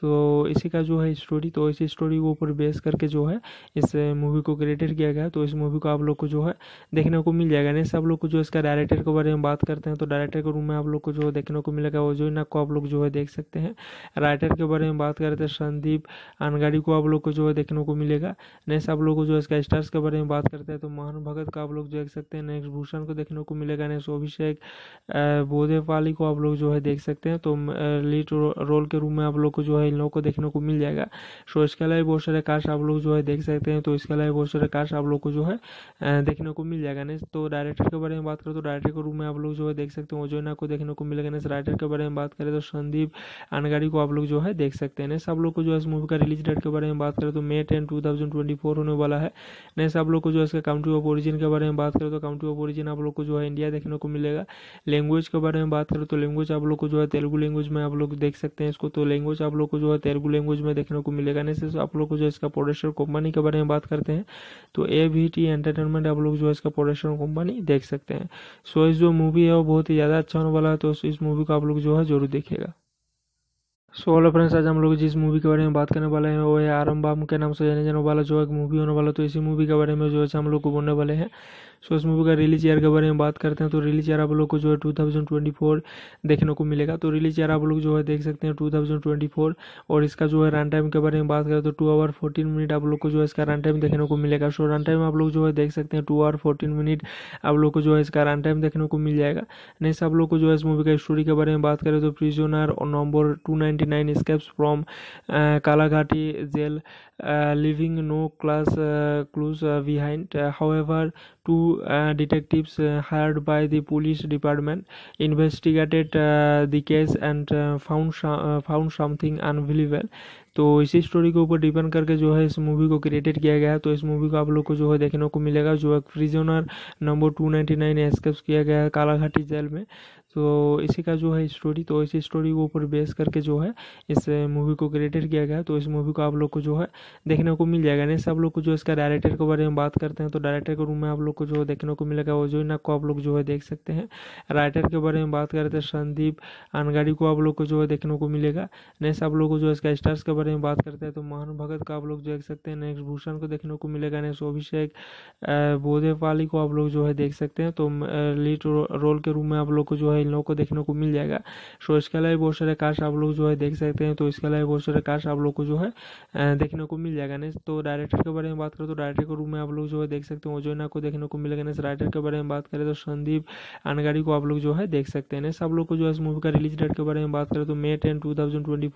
तो इसी का जो है स्टोरी तो इसी स्टोरी के ऊपर बेस करके जो है इस मूवी को क्रिएटेड किया गया तो इस मूवी को आप लोग को जो है देखने को मिल जाएगा नहीं आप लोग को जो इसका डायरेक्टर के बारे में बात करते हैं तो डायरेक्टर के रूम में आप लोग को जो देखने को मिलेगा वो जो इना को आप लोग जो है देख सकते हैं राइटर के बारे में बात करते हैं संदीप अनगाड़ी को आप लोग को जो है देखने को मिलेगा नए आप लोग को जो इसका स्टार्स के बारे में बात करते हैं तो मोहन भगत का आप लोग देख सकते हैं नेक्स्ट भूषण को देखने को मिलेगा नेक्स्ट अभिषेक बोधेपाली को आप लोग जो है देख सकते हैं तो लीड रोल के रूम में आप लोग को जो है इन लोगों को देखने को मिल जाएगा सो इसके अलावा बहुत सारे कार्स आप लोग जो है देख सकते हैं तो इसके अलावा बहुत सारे कार्स आप लोग को जो है देखने को मिल जाएगा नेक्स्ट तो डायरेक्टर के बारे में बात करें तो डायरेक्टर के रूम में आप लोग जो है देख सकते हैं ओजोना को देखने को मिलेगा नेक्स्ट राइटर के बारे में बात करें तो संदीप अनगाड़ी को आप लोग जो है देख सकते हैं नहीं सब लोग को जो है इस मूवी का रिलीज डेट के बारे में बात करें तो May ten two thousand twenty four होने वाला है नहीं सब लोग को जो है इसका काउंट्री ऑफ ओरिजिन के बारे में बात करें तो काउंट्री ऑफ ओरिजिन आप लोग को जो है इंडिया देखने को मिलेगा लैंग्वेज के बारे में बात करें तो लैंग्वेज आप लोग को जो है तेलुगु लैंग्वेज में आप लोग देख सकते हैं इसको तो लैंग्वेज आप लोग को जो है तेलुगु लैंग्वेज में देखने को मिलेगा नहीं सिर्फ आप लोग को जो इसका प्रोडक्शन कंपनी के बारे में बात करते हैं तो ए वी टी एंटरटेनमेंट आप लोग जो है इसका प्रोडक्शन कंपनी देख सकते हैं सो इस जो मूवी है वो बहुत ही ज़्यादा अच्छा होने वाला है तो इस मूवी को आप लोग जो है जरूर देखेगा सो हेलो फ्रेंड्स आज हम लोग जिस मूवी के बारे में बात करने वाले हैं वो है आरम बाम के नाम से जाने जाने वाला जो एक मूवी होने वाला तो इसी मूवी के बारे में जो है हम लोग को बोलने वाले हैं सो इस मूवी का रिलीज ईयर के बारे में बात करते हैं तो रिलीज ईयर आप लोग को जो है टू देखने को मिलेगा तो रिलीज ईयर आप लोग जो है देख सकते हैं टू और इसका जो है रन टाइम के बारे में बात करें तो टू आवर फोर्टीन मिनट आप लोग को जो है इसका रन टाइम देखने को मिलेगा सो रन टाइम आप लोग जो है देख सकते हैं टू आवर फोर्टीन मिनट आप लोग को जो है इसका रन टाइम देखने को मिल जाएगा नेक्स्ट आप लोग को जो है इस मूवी का स्टोरी के बारे में बात करें तो प्रिजोनर और number two 29 escapes from Kalagati jail, leaving no class clues behind. however, two detectives hired by the police department investigated the case and found found something unbelievable. तो इसी स्टोरी के ऊपर डिपेंड करके जो है इस मूवी को क्रिएटेड किया गया है तो इस मूवी को आप लोग को जो है देखने को मिलेगा जो है prisoner number two ninety nine escapes किया गया है कालाघाटी जेल में तो इसी का जो है स्टोरी तो इसी स्टोरी के ऊपर बेस करके जो है इस मूवी को क्रिएटेड किया गया तो इस मूवी को आप लोग को जो है देखने को मिल जाएगा नहीं सब लोग को जो इसका डायरेक्टर के बारे में बात करते हैं तो डायरेक्टर के रूम में आप लोग को जो देखने को मिलेगा वो जो को आप लोग जो है देख सकते हैं राइटर के बारे में बात करते हैं संदीप अनगाड़ी को आप लोग को जो है देखने को मिलेगा नहीं सब लोग को जो इसका स्टार्स के बारे में बात करते हैं तो मोहन भगत का आप लोग जो देख सकते हैं नेक्स्ट भूषण को देखने को मिलेगा नेक्स्ट अभिषेक बोधेपाली को आप लोग जो है देख सकते हैं तो लीड रोल के रूम में आप लोग को जो है है इन लोगों को देखने को मिल जाएगा सो इसके अलावा बहुत सारे कार्ड्स आप लोग जो है देख सकते हैं तो इसके अलावा बहुत सारे कार्ड्स आप लोग को जो है देखने को मिल जाएगा नेक्स्ट तो डायरेक्टर के बारे में बात करें तो डायरेक्टर के रूप में आप लोग जो है देख सकते हैं ओजोना को देखने को मिलेगा नेक्स्ट राइटर के बारे में बात करें तो संदीप अनगाड़ी को आप लोग जो है देख सकते हैं नेक्स्ट आप लोग को जो है इस मूवी का रिलीज डेट के बारे में बात करें तो मे टेन टू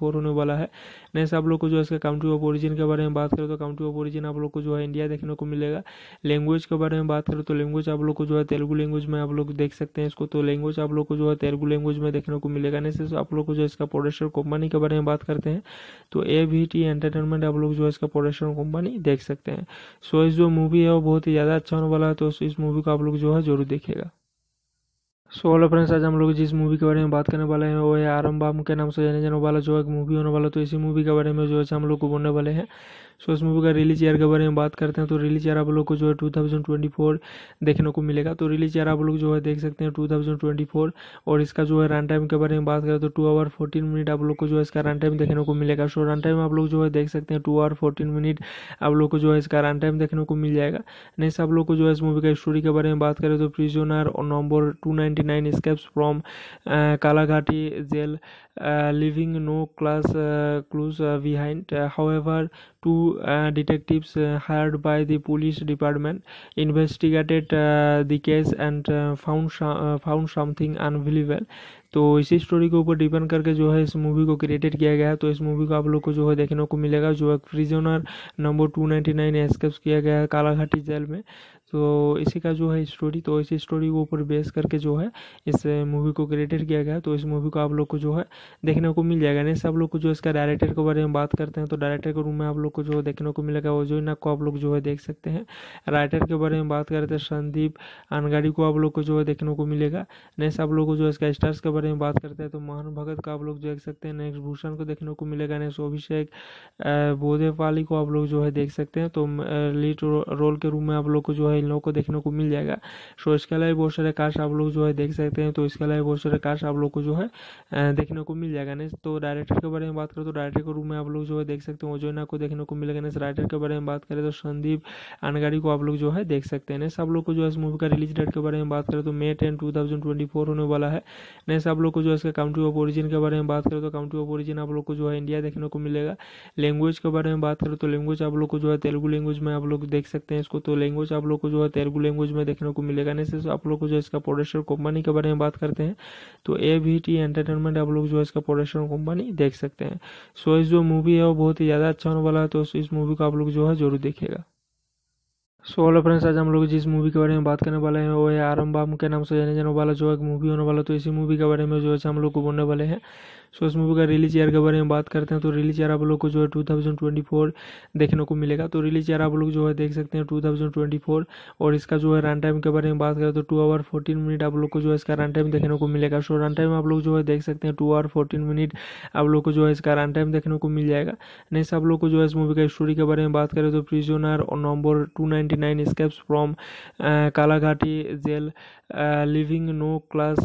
होने वाला है नेक्स्ट आप लोग को जो है इसका काउंट्री ऑफ ओरिजिन के बारे में बात करें तो काउंट्री ऑफ ओरिजिन आप लोग को जो है इंडिया देखने को मिलेगा लैंग्वेज के बारे में बात करें तो लैंग्वेज आप लोग को जो है तेलुगु लैंग्वेज में आप लोग देख सकते हैं इसको तो लैंग्वेज आप लोग को जो है तेलुगु लैंग्वेज में देखने को मिलेगा नहीं सिर्फ आप लोग को जो है इसका प्रोडक्शन कंपनी के बारे में बात करते हैं तो ए वी टी एंटरटेनमेंट आप लोग जो है इसका प्रोडक्शन कंपनी देख सकते हैं सो इस जो मूवी है वो बहुत ही ज़्यादा अच्छा होने वाला है तो इस मूवी को आप लोग जो है जरूर देखेगा सो ऑलो फ्रेंड्स आज हम लोग जिस मूवी के बारे में बात करने वाले हैं वो है आरम बाम के नाम से जाने जाने वाला जो एक मूवी होने वाला तो इसी मूवी के बारे में जो है हम लोग को बोलने वाले हैं सो इस मूवी का रिलीज ईयर के बारे में बात करते हैं तो रिलीज ईयर आप लोग को जो है 2024 देखने को मिलेगा तो रिलीज ईयर आप लोग जो है देख सकते हैं 2024 और इसका जो है रन टाइम के बारे में बात करें तो टू आवर फोर्टीन मिनट आप लोग को जो है इसका रन टाइम देखने को मिलेगा सो रन टाइम आप लोग जो है देख सकते हैं टू आवर फोर्टीन मिनट आप लोग को जो है इसका रन टाइम देखने को मिल जाएगा नेक्स्ट आप लोग को जो है इस मूवी का स्टोरी के बारे में बात करें तो प्रिजोनर और number two nine escapes from Kalaghati jail leaving no class clues behind. however, two detectives hired by the police department investigated the case and found found something unbelievable. तो इसी स्टोरी के ऊपर डिपेंड करके जो है इस मूवी को क्रिएटेड किया गया है तो इस मूवी को आप लोग को जो है देखने को मिलेगा जो है prisoner number two ninety nine escapes किया गया है कालाघाटी जेल में तो इसी का जो है स्टोरी तो इसी स्टोरी के ऊपर बेस करके जो है इस मूवी को क्रिएटेड किया गया तो इस मूवी को आप लोग को जो है देखने को मिल जाएगा नहीं आप लोग को जो इसका डायरेक्टर के बारे में बात करते हैं तो डायरेक्टर के रूम में आप लोग को जो देखने को मिलेगा वो जो ना को आप लोग जो है देख सकते हैं राइटर के बारे में बात करते हैं तो संदीप अनगाड़ी को आप लोग को जो है देखने को मिलेगा नेक्स्ट आप लोग को जो इसका स्टार्स के बारे में बात करते हैं तो मोहन भगत का आप लोग देख सकते हैं नेक्स्ट भूषण को देखने को मिलेगा नेक्स्ट अभिषेक बोधे को आप लोग जो है देख सकते हैं तो लीड रोल के रूम में आप लोग को जो है इन लोगों को देखने को मिल जाएगा सो इसके अलावा बहुत सारे कार्स आप लोग जो है देख सकते हैं तो इसके अलावा बहुत सारे कार्स आप लोग को जो है देखने को मिल जाएगा नेक्स्ट तो डायरेक्टर के बारे में बात करें तो डायरेक्टर के रूम में आप लोग जो है देख सकते हैं ओजोना को देखने को मिलेगा नेक्स्ट राइटर के बारे में बात करें तो संदीप अनगाड़ी को आप लोग जो है देख सकते हैं नेक्स्ट आप लोग को जो है इस मूवी का रिलीज डेट के बारे में बात करें तो मे टेन टू होने वाला है नेक्स्ट आप लोग को जो है इसका काउंट्री ऑफ ओरिजिन के बारे में बात करें तो काउंट्री ऑफ ओरिजिन आप लोग को जो है इंडिया देखने को मिलेगा लैंग्वेज के बारे में बात करें तो लैंग्वेज आप लोग को जो है तेलुगु लैंग्वेज में आप लोग देख सकते हैं इसको तो लैंग्वेज आप लोग को जो है तेलुगु लैंग्वेज में देखने को मिलेगा सिर्फ आप लोग को जो इसका प्रोडक्शन कंपनी के बारे में बात करते हैं तो ए वी टी एंटरटेनमेंट आप लोग जो है इसका प्रोडक्शन कंपनी देख सकते हैं सो इस जो मूवी है वो बहुत ही ज़्यादा अच्छा होने वाला है तो इस मूवी को आप लोग जो है जरूर देखेगा सो हेलो फ्रेंड्स आज हम लोग जिस मूवी के बारे में बात करने वाले हैं वो है आरम बाम के नाम से जाने जाने वाला जो है मूवी होने वाला तो इसी मूवी के बारे में जो है हम लोग को बोलने वाले हैं सो इस मूवी का रिलीज ईयर के बारे में बात करते हैं तो रिलीज ईयर आप लोग को जो है 2024 देखने को मिलेगा तो रिलीज ईयर आप लोग जो है देख सकते हैं 2024 और इसका जो है रन टाइम के बारे में बात करें तो टू आवर फोर्टीन मिनट आप लोग को जो है इसका रन टाइम देखने को मिलेगा सो रन टाइम आप लोग जो है देख सकते हैं टू आवर फोर्टीन मिनट आप लोग को जो है इसका रन टाइम देखने को मिल जाएगा नेक्स्ट आप लोग को जो है इस मूवी का स्टोरी के बारे में बात करें तो प्रिजोनर और number two nine escapes from Kalaghati jail leaving no class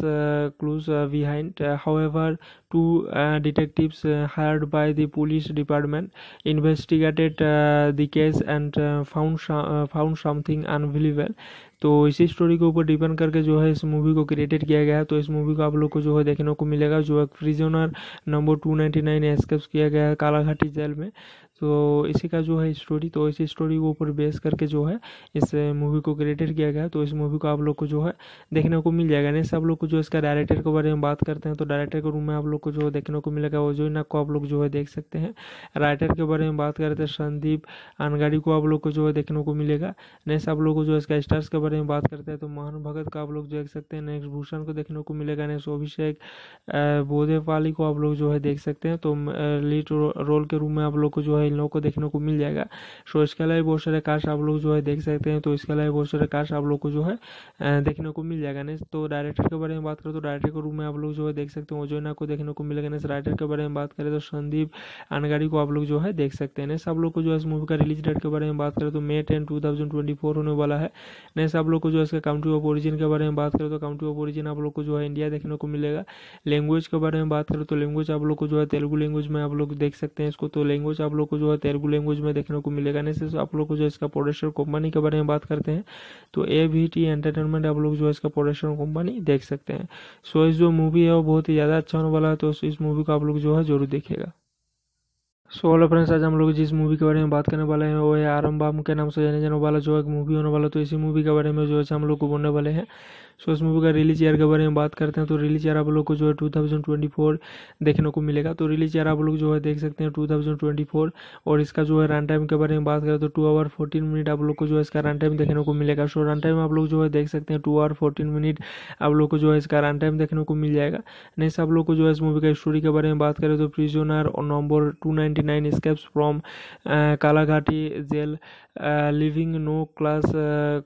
clues behind. however, two detectives hired by the police department investigated the case and found found something unbelievable. तो इसी स्टोरी के ऊपर डिपेंड करके जो है इस मूवी को क्रिएटेड किया गया है तो इस मूवी को आप लोग को जो है देखने को मिलेगा जो एक prisoner number two ninety nine escapes किया गया है कालाघाटी जेल में तो इसी का जो है स्टोरी तो इसी स्टोरी के ऊपर बेस करके जो है इस मूवी को क्रिएटेड किया गया तो इस मूवी को आप लोग को जो है देखने को मिल जाएगा नहीं आप लोग को जो इसका डायरेक्टर के बारे में बात करते हैं तो डायरेक्टर के रूम में आप लोग को जो देखने को मिलेगा वो जो इना को आप लोग जो है देख सकते हैं राइटर के बारे में बात करते हैं संदीप अनगाड़ी को आप लोग को जो है देखने को मिलेगा नए आप लोग को जो इसका स्टार्स के बारे में बात करते हैं तो महान भगत का आप लोग देख सकते हैं नेक्स्ट भूषण को देखने को मिलेगा नेक्स्ट अभिषेक बोधेपाली को आप लोग जो है देख सकते हैं तो लीड रोल के रूम में आप लोग को जो है इन लोगों को देखने को मिल जाएगा सो इसके अलावा बहुत सारे कार्स आप लोग जो है देख सकते हैं तो इसके अलावा बहुत सारे कार्स आप लोग को जो है देखने को मिल जाएगा नेक्स्ट तो डायरेक्टर के बारे में बात करें तो डायरेक्टर के रूम में आप लोग जो है देख सकते हैं ओजोना को देखने को मिलेगा नेक्स्ट राइटर के बारे में बात करें तो संदीप अनगाड़ी को आप लोग जो है देख सकते हैं नेक्स्ट आप लोग को जो है इस मूवी का रिलीज डेट के बारे में बात करें तो May ten two thousand twenty four होने वाला है नेक्स्ट आप लोग को जो है इसका काउंट्री ऑफ ओरिजिन के बारे में बात करें तो काउंट्री ऑफ ओरिजिन आप लोग को जो है इंडिया देखने को मिलेगा लैंग्वेज के बारे में बात करें तो लैंग्वेज आप लोग को जो है तेलुगु लैंग्वेज में आप लोग देख सकते हैं इसको तो लैंग्वेज आप लोग को जो है तेलुगु लैंग्वेज में देखने को मिलेगा नहीं सिर्फ आप लोग को जो है इसका प्रोडक्शन कंपनी के बारे में बात करते हैं तो ए वी टी एंटरटेनमेंट आप लोग जो है इसका प्रोडक्शन कंपनी देख सकते हैं सो इस जो मूवी है वो बहुत ही ज़्यादा अच्छा होने वाला है तो इस मूवी को आप लोग जो है जरूर देखेगा सो हेलो फ्रेंड्स आज हम लोग जिस मूवी के बारे में बात करने वाले हैं वो है आरम बाम के नाम से जाने जाने वाला जो एक मूवी होने वाला तो इसी मूवी के बारे में जो है हम लोग को बोलने वाले हैं सो इस मूवी का रिलीज ईयर के बारे में बात करते हैं तो रिलीज ईयर आप लोग को जो है 2024 देखने को मिलेगा तो रिलीज ईयर आप लोग जो है देख सकते हैं 2024 और इसका जो है रन टाइम के बारे में बात करें तो टू आवर फोर्टीन मिनट आप लोग को जो है इसका रन टाइम देखने को मिलेगा सो रन टाइम आप लोग जो है देख सकते हैं टू आवर फोर्टीन मिनट आप लोग को जो है इसका रन टाइम देखने को मिल जाएगा नेक्स्ट आप लोग को जो है इस मूवी का स्टोरी के बारे में बात करें तो प्रिजोनर और number two ninety nine escapes from Kalaghati jail leaving no class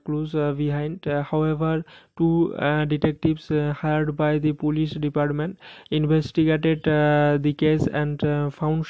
clues behind. however, two detectives hired by the police department investigated the case and found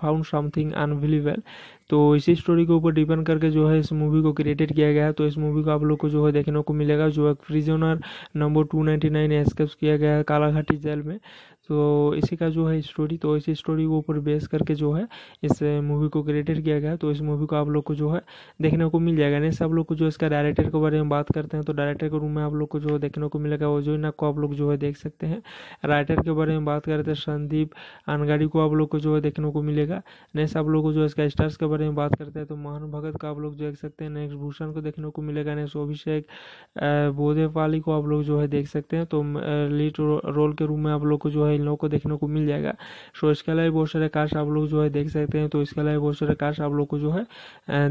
found something unbelievable. तो इसी स्टोरी के ऊपर डिपेंड करके जो है इस मूवी को क्रिएटेड किया गया है तो इस मूवी को आप लोग को जो है देखने को मिलेगा जो एक prisoner number two ninety nine escapes किया गया है कालाघाटी जेल में तो इसी का जो है स्टोरी तो इसी स्टोरी के ऊपर बेस करके जो है इस मूवी को क्रिएटेड किया गया तो इस मूवी को आप लोग को जो है देखने को मिल जाएगा नहीं आप लोग को जो इसका डायरेक्टर के बारे में बात करते हैं तो डायरेक्टर के रूम में आप लोग को जो देखने को मिलेगा वो जो को आप लोग जो है देख सकते हैं राइटर के बारे में बात करते हैं तो संदीप अनगाड़ी को आप लोग को जो है देखने को मिलेगा नहीं आप लोग को जो इसका स्टार्स के बारे में बात करते हैं तो मोहन भगत का आप लोग जो देख सकते हैं नेक्स्ट भूषण को देखने को मिलेगा नेक्स्ट अभिषेक पाली को आप लोग जो है देख सकते हैं तो लीड रोल के रूम में आप लोग को जो है इन लोगों को देखने को मिल जाएगा सो इसके अलावा बहुत सारे कार्स आप लोग जो है देख सकते हैं तो इसके अलावा बहुत सारे कार्स आप लोग को जो है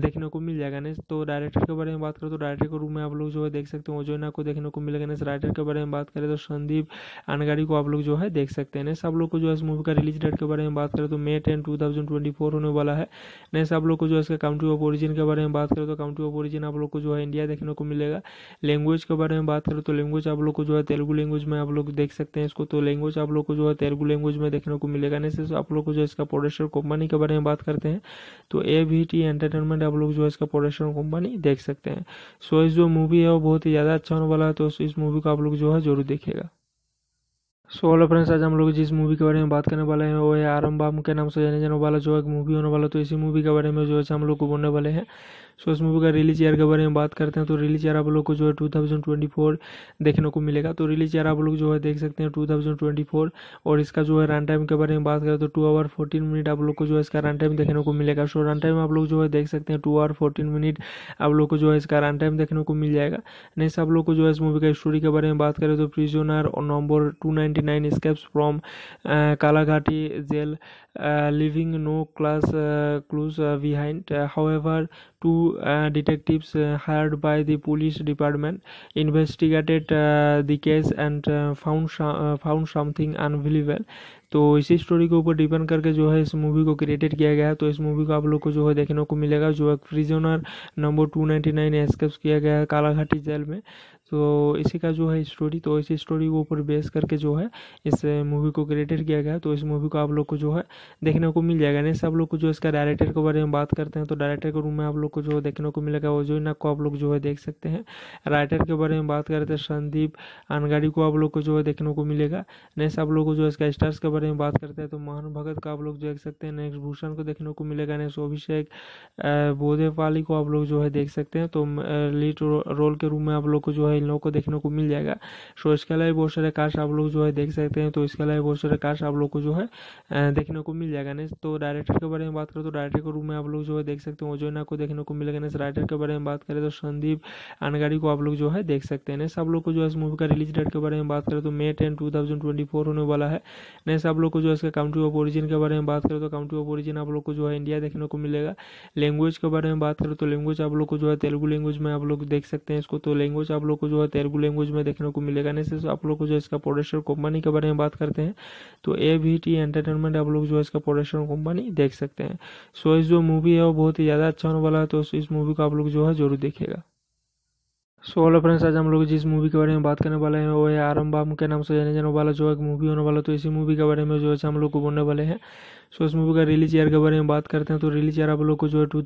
देखने को मिल जाएगा नेक्स्ट तो डायरेक्टर के बारे में बात करें तो डायरेक्टर के रूप में आप लोग जो है देख सकते हैं ओजोना को देखने को मिलेगा नेक्स्ट राइटर के बारे में बात करें तो संदीप अनगाड़ी को आप लोग जो है देख सकते हैं नेक्स्ट आप लोग को जो है इस मूवी का रिलीज डेट के बारे में बात करें तो May ten two thousand twenty four होने वाला है नेक्स्ट आप लोग को जो है इसका काउंट्री ऑफ ओरिजिन के बारे में बात करें तो काउंट्री ऑफ ओरिजिन आप लोग को जो है इंडिया देखने को मिलेगा लैंग्वेज के बारे में बात करें तो लैंग्वेज आप लोग को जो है तेलुगु लैंग्वेज में आप लोग देख सकते हैं इसको तो लैंग्वेज आप लोग को जो है तेलुगु लैंग्वेज में देखने को मिलेगा नहीं सिर्फ आप लोग को जो इसका प्रोडक्शन कंपनी के बारे में बात करते हैं तो ए वी टी एंटरटेनमेंट आप लोग जो है इसका प्रोडक्शन कंपनी देख सकते हैं सो इस जो मूवी है वो बहुत ही ज़्यादा अच्छा होने वाला है तो इस मूवी को आप लोग जो है जरूर देखेगा सो हेलो फ्रेंड्स आज हम लोग जिस मूवी के बारे में बात करने वाले हैं वो है आरम बाम के नाम से जाने जाने वाला जो एक मूवी होने वाला तो इसी मूवी के बारे में जो है हम लोग को बोलने वाले हैं सो इस मूवी का रिलीज ईयर के बारे में बात करते हैं तो रिलीज ईयर आप लोग को जो है फोर देखने को मिलेगा तो रिलीज ईयर आप लोग जो है देख सकते हैं फोर और इसका जो है रन टाइम के बारे में बात करें तो टू आवर फोर्टीन मिनट आप लोग को जो है इसका रन टाइम देखने को मिलेगा सो रन टाइम आप लोग जो है देख सकते हैं टू आवर फोर्टीन मिनट आप लोग को जो है इसका रन टाइम देखने को मिल जाएगा नेक्स्ट आप लोग को जो है इस मूवी का स्टोरी के बारे में बात करें तो प्रिजोनर और number two ninety nine from Kalaghati jail leaving no class clues behind. however, two detectives hired by the police department investigated the case and found found something unbelievable. तो इसी स्टोरी के ऊपर डिपेंड करके जो है इस मूवी को क्रिएटेड किया गया है तो इस मूवी को आप लोग को जो है देखने को मिलेगा जो एक prisoner number two ninety nine escapes किया गया है कालाघाटी जेल में तो इसी का जो है स्टोरी तो इसी स्टोरी के ऊपर बेस करके जो है इस मूवी को क्रिएटेड किया गया तो इस मूवी को आप लोग को जो है देखने को मिल जाएगा नहीं सब लोग को जो इसका डायरेक्टर के बारे में बात करते हैं तो डायरेक्टर के रूम में आप लोग को जो देखने को मिलेगा वो जो को आप लोग जो है देख सकते हैं राइटर के बारे में बात करते हैं संदीप अनगाड़ी को आप लोग को जो है देखने को मिलेगा नेक्स्ट आप लोग को जो इसका स्टार्स के बारे में बात करते हैं तो मोहन भगत का आप लोग देख सकते हैं नेक्स्ट भूषण को देखने को मिलेगा नेक्स्ट अभिषेक बोधेपाली को आप लोग जो है देख सकते हैं तो लीड रोल के रूम में आप लोग को जो है है इन लोगों को देखने को मिल जाएगा सो इसके अलावा बहुत सारे कार्स आप लोग जो है देख सकते हैं तो इसके अलावा बहुत सारे कार्स आप लोग को जो है देखने को मिल जाएगा नेक्स्ट तो डायरेक्टर के बारे में बात करें तो डायरेक्टर के रूम में आप लोग जो है देख सकते हैं ओजोना को देखने को मिलेगा नेक्स्ट राइटर के बारे में बात करें तो संदीप अनगाड़ी को आप लोग जो है देख सकते हैं नेक्स्ट आप लोग को जो है इस मूवी का रिलीज डेट के बारे में बात करें तो मे टेन टू होने वाला है नेक्स्ट आप लोग को जो है इसका काउंट्री ऑफ ओरिजिन के बारे में बात करें तो काउंट्री ऑफ ओरिजिन आप लोग को जो है इंडिया देखने को मिलेगा लैंग्वेज के बारे में बात करें तो लैंग्वेज आप लोग को जो है तेलुगु लैंग्वेज में आप लोग देख सकते हैं इसको तो लैंग्वेज आप लोग आपको जो है तेलुगु लैंग्वेज में देखने को मिलेगा नहीं आप लोग को जो इसका प्रोडक्शन कंपनी के बारे में बात करते हैं तो ए वी टी एंटरटेनमेंट आप लोग जो है इसका प्रोडक्शन कंपनी देख सकते हैं सो इस जो मूवी है वो बहुत ही ज़्यादा अच्छा होने वाला है तो इस मूवी को आप लोग जो है जरूर देखेगा सो हेलो फ्रेंड्स आज हम लोग जिस मूवी के बारे में बात करने वाले हैं वो है आरम बाम के नाम से जाने जाने वाला जो एक मूवी होने वाला तो इसी मूवी के बारे में जो है हम लोग को बोलने वाले हैं सो इस मूवी का रिलीज ईयर के बारे में बात करते हैं तो रिलीज ईयर आप लोग को जो है टू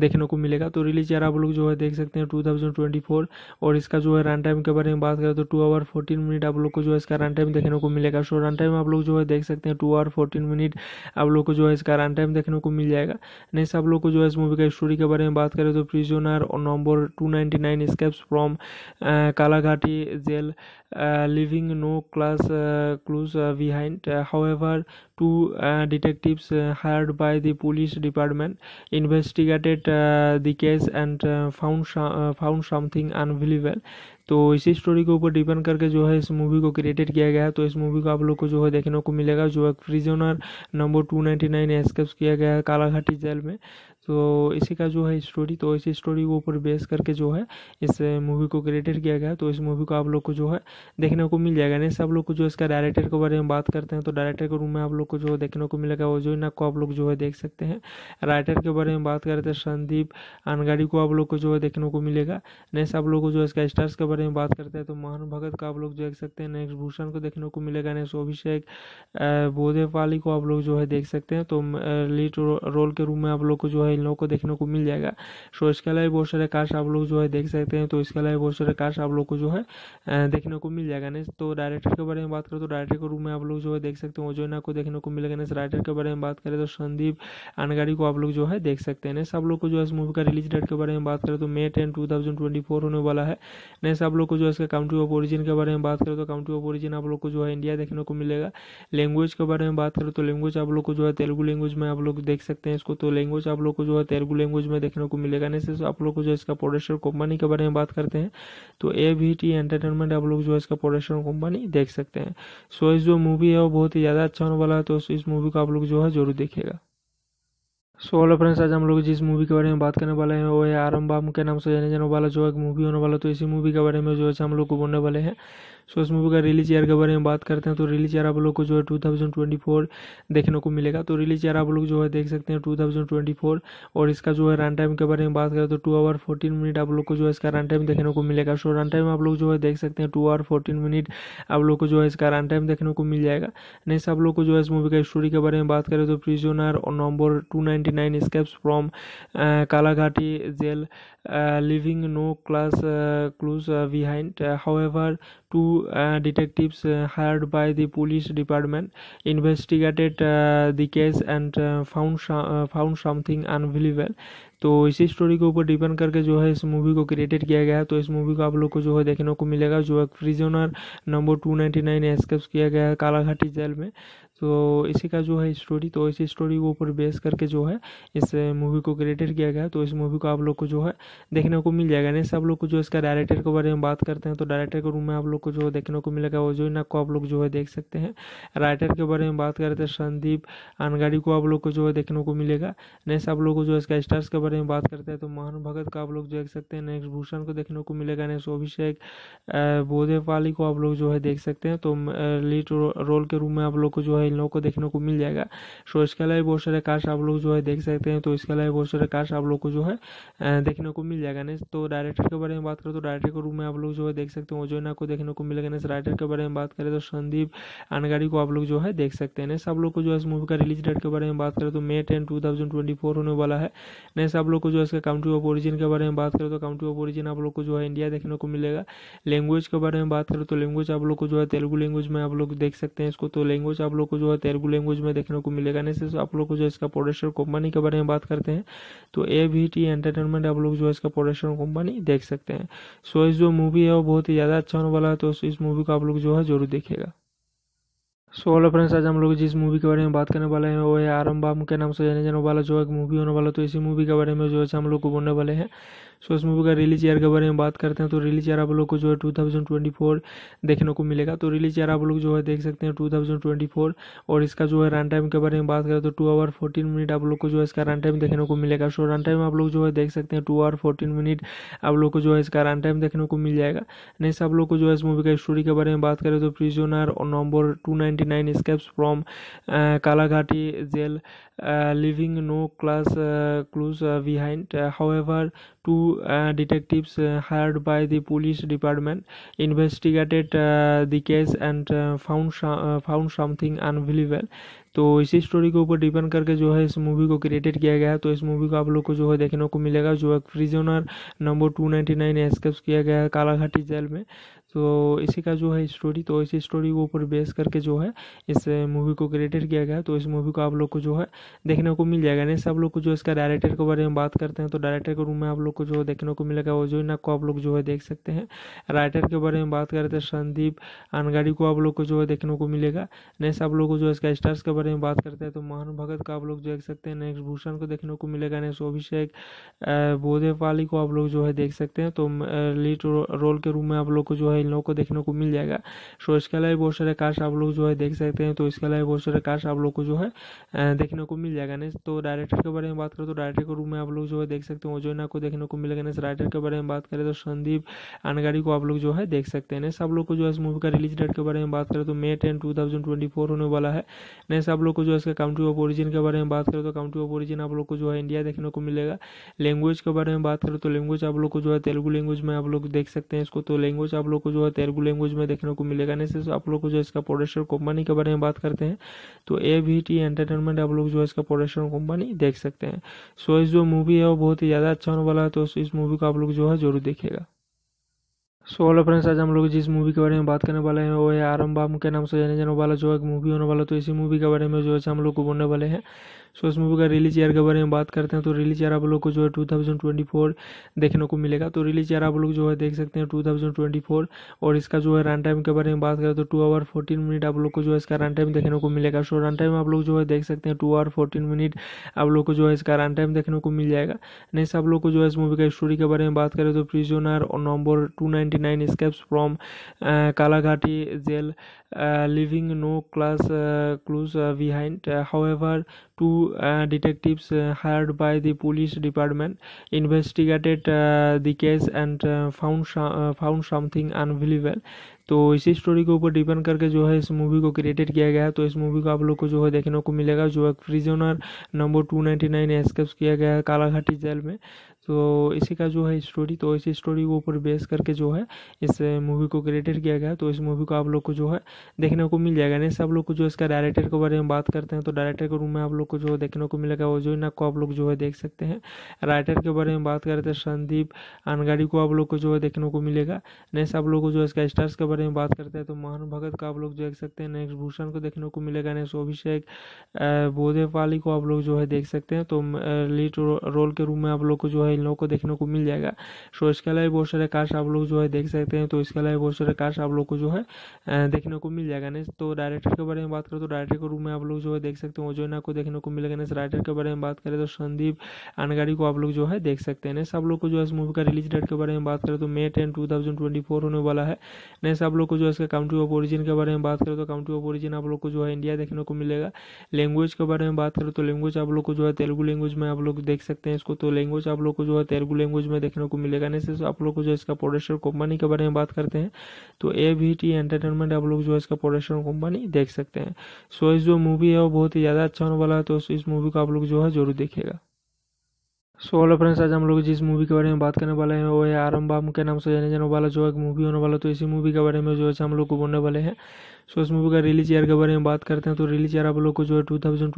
देखने को मिलेगा तो रिलीज ईयर आप लोग जो है देख सकते हैं टू और इसका जो है रन टाइम के बारे में बात करें तो टू आवर फोर्टीन मिनट आप लोग को जो है इसका रन टाइम देखने को मिलेगा सो रन टाइम आप लोग जो है देख सकते हैं टू आवर फोर्टीन मिनट आप लोग को जो है इसका रन टाइम देखने को मिल जाएगा नेक्स्ट आप लोग को जो है इस मूवी का स्टोरी के बारे में बात करें तो प्रिजोनर और number two 29 escapes from uh, Kalagati jail, leaving no class clues behind. however, two detectives hired by the police department investigated the case and found found something unbelievable. तो इसी स्टोरी के ऊपर डिपेंड करके जो है इस मूवी को क्रिएटेड किया गया है तो इस मूवी को आप लोग को जो है देखने को मिलेगा जो है prisoner number two ninety nine escapes किया गया है कालाघाटी जेल में तो इसी का जो है स्टोरी तो इसी स्टोरी के ऊपर बेस करके जो है इस मूवी को क्रिएटेड किया गया तो इस मूवी को आप लोग को जो है देखने को मिल जाएगा नहीं आप लोग को जो इसका डायरेक्टर के बारे में बात करते हैं तो डायरेक्टर के रूम में आप लोग को जो देखने को मिलेगा जो ना को आप लोग जो है देख सकते हैं राइटर के बारे में बात करते हैं संदीप अनगाड़ी को आप लोग को जो है देखने को मिलेगा नेक्स्ट आप लोग को जो इसका स्टार्स के बारे में बात करते हैं तो मोहन भगत का आप लोग देख सकते हैं नेक्स्ट भूषण को देखने को मिलेगा नेक्स्ट अभिषेक बोधे को आप लोग जो है देख सकते हैं तो लीड रोल के रूम में आप लोग को जो है इन लोगों को देखने को मिल जाएगा सो इसके अलावा बहुत सारे कार्स आप लोग जो है देख सकते हैं तो इसके अलावा बहुत सारे कार्स आप लोग को जो है देखने को मिल जाएगा नहीं तो डायरेक्टर के बारे में बात करें तो डायरेक्टर के रूम में आप लोग जो है देख सकते हैं ओजोना को देखने को मिलेगा नहीं राइटर के बारे में बात करें तो संदीप अनगाड़ी को आप लोग जो है देख सकते हैं नहीं सब लोग को जो है इस मूवी का रिलीज डेट के बारे में बात करें तो मे टेन टू होने वाला है नहीं सब लोग को जो है इसका काउंट्री ऑफ ओरिजिन के बारे में बात करें तो काउंट्री ऑफ ओरिजिन आप लोग को जो है इंडिया देखने को मिलेगा लैंग्वेज के बारे में बात करें तो लैंग्वेज आप लोग को जो है तेलुगु लैंग्वेज में आप लोग देख सकते हैं इसको तो लैंग्वेज आप लोग को जो है तेलुगु लैंग्वेज में देखने को मिलेगा नहीं सिर्फ आप लोग को जो इसका प्रोडक्शन कंपनी के बारे में बात करते हैं तो ए वी टी एंटरटेनमेंट आप लोग जो है इसका प्रोडक्शन कंपनी देख सकते हैं सो इस जो मूवी है वो बहुत ही ज़्यादा अच्छा होने वाला है तो इस मूवी को आप लोग जो है जरूर देखेगा सो हेलो फ्रेंड्स आज हम लोग जिस मूवी के बारे में बात करने वाले हैं वो है आरम बाम के नाम से जाने जाने वाला जो एक मूवी होने वाला तो इसी मूवी के बारे में जो है हम लोग को बोलने वाले हैं सो इस मूवी का रिलीज ईयर के बारे में बात करते हैं तो रिलीज ईयर आप लोग को जो है 2024 देखने को मिलेगा तो रिलीज ईयर आप लोग जो है देख सकते हैं 2024 और इसका जो है रन टाइम के बारे में बात करें तो टू आवर फोर्टीन मिनट आप लोग को जो है इसका रन टाइम देखने को मिलेगा सो रन टाइम आप लोग जो है देख सकते हैं टू आवर फोर्टीन मिनट आप लोग को जो है इसका रन टाइम देखने को मिल जाएगा नेक्स्ट आप लोग को जो है इस मूवी का स्टोरी के बारे में बात करें तो प्रिजोनर और number two ninety nine escapes from Kalaghati jail leaving no class clues behind. however, two detectives hired by the police department investigated the case and found found something unbelievable. तो इसी स्टोरी के ऊपर डिपेंड करके जो है इस मूवी को क्रिएटेड किया गया है तो इस मूवी को आप लोग को जो है देखने को मिलेगा जो एक prisoner number two ninety nine escapes किया गया है कालाघाटी जेल में तो इसी का जो है स्टोरी तो इसी स्टोरी के ऊपर बेस करके जो है इस मूवी को क्रिएटेड किया गया तो इस मूवी को आप लोग को जो है देखने को मिल जाएगा नहीं आप लोग को जो इसका डायरेक्टर के बारे में बात करते हैं तो डायरेक्टर के रूम में आप लोग को जो देखने को मिलेगा वो जो को आप लोग जो है देख सकते हैं राइटर के बारे में बात करते हैं तो संदीप अनगाड़ी को आप लोग को जो है देखने को मिलेगा नहीं आप लोग को जो इसका स्टार्स के बारे में बात करते हैं तो मोहन भगत का आप लोग जो देख सकते हैं नेक्स्ट भूषण को देखने को मिलेगा नेक्स्ट अभिषेक बोधेपाली को आप लोग जो है देख सकते हैं तो लीड रोल के रूम में आप लोग को जो है इन लोगों को देखने को मिल जाएगा सो इसके अलावा बहुत सारे कार्ड्स आप लोग जो है देख सकते हैं तो इसके अलावा बहुत सारे कार्ड्स आप लोग को जो है देखने को मिल जाएगा नेक्स्ट तो डायरेक्टर के बारे में बात करें तो डायरेक्टर के रूप में आप लोग जो है देख सकते हैं ओजोना को देखने को मिलेगा नेक्स्ट राइटर के बारे में बात करें तो संदीप अनगाड़ी को आप लोग जो है देख सकते हैं नेक्स्ट आप लोग को जो है इस मूवी का रिलीज डेट के बारे में बात करें तो May ten two thousand twenty four होने वाला है नेक्स्ट आप लोग को जो है इसका काउंट्री ऑफ ओरिजिन के बारे में बात करें तो काउंट्री ऑफ ओरिजिन आप लोग को जो है इंडिया देखने को मिलेगा लैंग्वेज के बारे में बात करें तो लैंग्वेज आप लोग को जो है तेलुगु लैंग्वेज में आप लोग देख सकते हैं इसको तो लैंग्वेज आप लोग को जो है तेलुगु लैंग्वेज में देखने को मिलेगा नहीं सिर्फ आप लोग को जो इसका प्रोडक्शन कंपनी के बारे में बात करते हैं तो ए वी टी एंटरटेनमेंट आप लोग जो है इसका प्रोडक्शन कंपनी देख सकते हैं सो इस जो मूवी है वो बहुत ही ज़्यादा अच्छा होने वाला है तो इस मूवी को आप लोग जो है जरूर देखेगा सो हेलो फ्रेंड्स आज हम लोग जिस मूवी के बारे में बात करने वाले हैं वो है आरम बाम के नाम से जाने जाने वाला जो एक मूवी होने वाला तो इसी मूवी के बारे में जो है हम लोग को बोलने वाले हैं सो इस मूवी का रिलीज ईयर के बारे में बात करते हैं तो रिलीज ईयर आप लोग को जो है 2024 देखने को मिलेगा तो रिलीज ईयर आप लोग जो है देख सकते हैं 2024 और इसका जो है रन टाइम के बारे में बात करें तो टू आवर फोर्टीन मिनट आप लोग को जो है इसका रन टाइम देखने को मिलेगा सो रन टाइम आप लोग जो है देख सकते हैं टू आवर फोर्टीन मिनट आप लोग को जो है इसका रन टाइम देखने को मिल जाएगा नेक्स्ट आप लोग को जो है इस मूवी का स्टोरी के बारे में बात करें तो prisoner number two ninety nine escapes from Kalaghati jail leaving no class clues behind however two detectives hired by the police department investigated the case and found found something unbelievable तो इसी स्टोरी के ऊपर डिपेंड करके जो है इस मूवी को क्रिएटेड किया गया है तो इस मूवी को आप लोग को जो है देखने को मिलेगा जो है prisoner number two ninety nine escapes किया गया है कालाघाटी जेल में तो इसी का जो है स्टोरी तो इसी स्टोरी के ऊपर बेस करके जो है इस मूवी को क्रिएटेड किया गया तो इस मूवी को आप लोग को जो है देखने को मिल जाएगा नहीं सब लोग को जो इसका डायरेक्टर के बारे में बात करते हैं तो डायरेक्टर के रूम में आप लोग को जो देखने को मिलेगा वो जो को आप लोग जो है देख सकते हैं राइटर के बारे में बात करते हैं संदीप अनगाड़ी को आप लोग को जो है देखने को मिलेगा नेक्स्ट आप लोग को जो इसका स्टार्स के बारे में बात करते हैं तो मोहन भगत का आप लोग देख सकते हैं नेक्स्ट भूषण को देखने को मिलेगा नेक्स्ट अभिषेक बोधेपाली को आप लोग जो है देख सकते हैं तो लीड रोल के रूम में आप लोग को जो है है इन लोगों को देखने को मिल जाएगा सो इसके अलावा बहुत सारे कार्स आप लोग जो है देख सकते हैं तो इसके अलावा बहुत सारे कार्स आप लोग को जो है देखने को मिल जाएगा नेक्स्ट तो डायरेक्टर के बारे में बात करें तो डायरेक्टर के रूम में आप लोग जो है देख सकते हैं ओजोना को देखने को मिलेगा नेक्स्ट राइटर के बारे में बात करें तो संदीप अनगाड़ी को आप लोग जो है देख सकते हैं नेक्स्ट आप लोग को जो है इस मूवी का रिलीज डेट के बारे में बात करें तो मे टेन टू होने वाला है नेक्स्ट आप लोग को जो है इसका काउंट्री ऑफ ओरिजिन के बारे में बात करें तो काउंट्री ऑफ ओरिजिन आप लोग को जो है इंडिया देखने को मिलेगा लैंग्वेज के बारे में बात करें तो लैंग्वेज आप लोग को जो है तेलुगु लैंग्वेज में आप लोग देख सकते हैं इसको तो लैंग्वेज आप लोग आपको जो है तेलुगु लैंग्वेज में देखने को मिलेगा नहीं आप लोग को जो इसका प्रोडक्शन कंपनी के बारे में बात करते हैं तो ए वी टी एंटरटेनमेंट आप लोग जो है इसका प्रोडक्शन कंपनी देख सकते हैं सो इस जो मूवी है वो बहुत ही ज़्यादा अच्छा होने वाला है तो इस मूवी को आप लोग जो है जरूर देखेगा सो हेलो फ्रेंड्स आज हम लोग जिस मूवी के बारे में बात करने वाले हैं वो है आरम बाम के नाम से जाने जाने वाला जो एक मूवी होने वाला तो इसी मूवी के बारे में जो है हम लोग को बोलने वाले हैं सो इस मूवी का रिलीज ईयर के बारे में बात करते हैं तो रिलीज ईयर आप लोग को जो है 2024 देखने को मिलेगा तो रिलीज ईयर आप लोग जो है देख सकते हैं 2024 और इसका जो है रन टाइम के बारे में बात करें तो टू आवर फोर्टीन मिनट आप लोग को जो है इसका रन टाइम देखने को मिलेगा सो रन टाइम आप लोग जो है देख सकते हैं टू आवर फोर्टीन मिनट आप लोग को जो है इसका रन टाइम देखने को मिल जाएगा नेक्स्ट आप लोग को जो है इस मूवी का स्टोरी के बारे में बात करें तो प्रिजोनर और number two nine escapes from Kalaghati jail leaving no class, clues behind. however, two detectives hired by the police department investigated the case and found found something unbelievable. तो इसी स्टोरी के ऊपर डिपेंड करके जो है इस मूवी को क्रिएटेड किया गया है तो इस मूवी को आप लोग को जो है देखने को मिलेगा जो एक prisoner number two ninety nine escapes किया गया है कालाघाटी जेल में तो इसी का जो है स्टोरी तो इसी स्टोरी के ऊपर बेस करके जो है इस मूवी को क्रिएटेड किया गया तो इस मूवी को आप लोग को जो है देखने को मिल जाएगा नहीं आप लोग को जो इसका डायरेक्टर के बारे में बात करते हैं तो डायरेक्टर के रूम में आप लोग को जो देखने को मिलेगा जो ना को आप लोग जो है देख सकते हैं राइटर के बारे में बात करते हैं संदीप अनगाड़ी को आप लोग को जो है देखने को मिलेगा नेक्स्ट आप लोग को जो इसका स्टार्स के बारे में बात करते हैं तो मोहन भगत का आप लोग देख सकते हैं नेक्स्ट भूषण को देखने को मिलेगा नेक्स्ट अभिषेक पाली को आप लोग जो है देख सकते हैं तो लीड रोल के रूम में आप लोग को जो है इन लोगों को देखने को मिल जाएगा सो इसके अलावा बहुत सारे कार्स आप लोग जो है देख सकते हैं तो इसके अलावा बहुत सारे कार्स आप लोग को जो है देखने को मिल जाएगा नहीं तो डायरेक्टर के बारे में बात करें तो डायरेक्टर के रूम में आप लोग जो है देख सकते हैं ओजोना को देखने को मिलेगा नहीं राइटर के बारे में बात करें तो संदीप अनगाड़ी को आप लोग जो है देख सकते हैं नहीं सब लोग को जो है इस मूवी का रिलीज डेट के बारे में बात करें तो मे टेन टू होने वाला है नहीं सब लोग को जो है इसका काउंट्री ऑफ ओरिजिन के बारे में बात करें तो काउंट्री ऑफ ओरिजिन आप लोग को जो है इंडिया देखने को मिलेगा लैंग्वेज के बारे में बात करें तो लैंग्वेज आप लोग को जो है तेलुगु लैंग्वेज में आप लोग देख सकते हैं इसको तो लैंग्वेज आप लोग को जो है तेलुगु लैंग्वेज में देखने को मिलेगा नहीं सिर्फ आप लोग को जो इसका प्रोडक्शन कंपनी के बारे में बात करते हैं तो ए वी टी एंटरटेनमेंट आप लोग जो है इसका प्रोडक्शन कंपनी देख सकते हैं सो इस जो मूवी है वो बहुत ही ज़्यादा अच्छा होने वाला है तो इस मूवी को आप लोग जो है जरूर देखेगा सो हेलो फ्रेंड्स आज हम लोग जिस मूवी के बारे में बात करने वाले हैं वो है आरम बाम के नाम से जाने जाने वाला जो एक मूवी होने वाला तो इसी मूवी के बारे में जो है हम लोग को बोलने वाले हैं सो इस मूवी का रिलीज ईयर के बारे में बात करते हैं तो रिलीज ईयर आप लोग को जो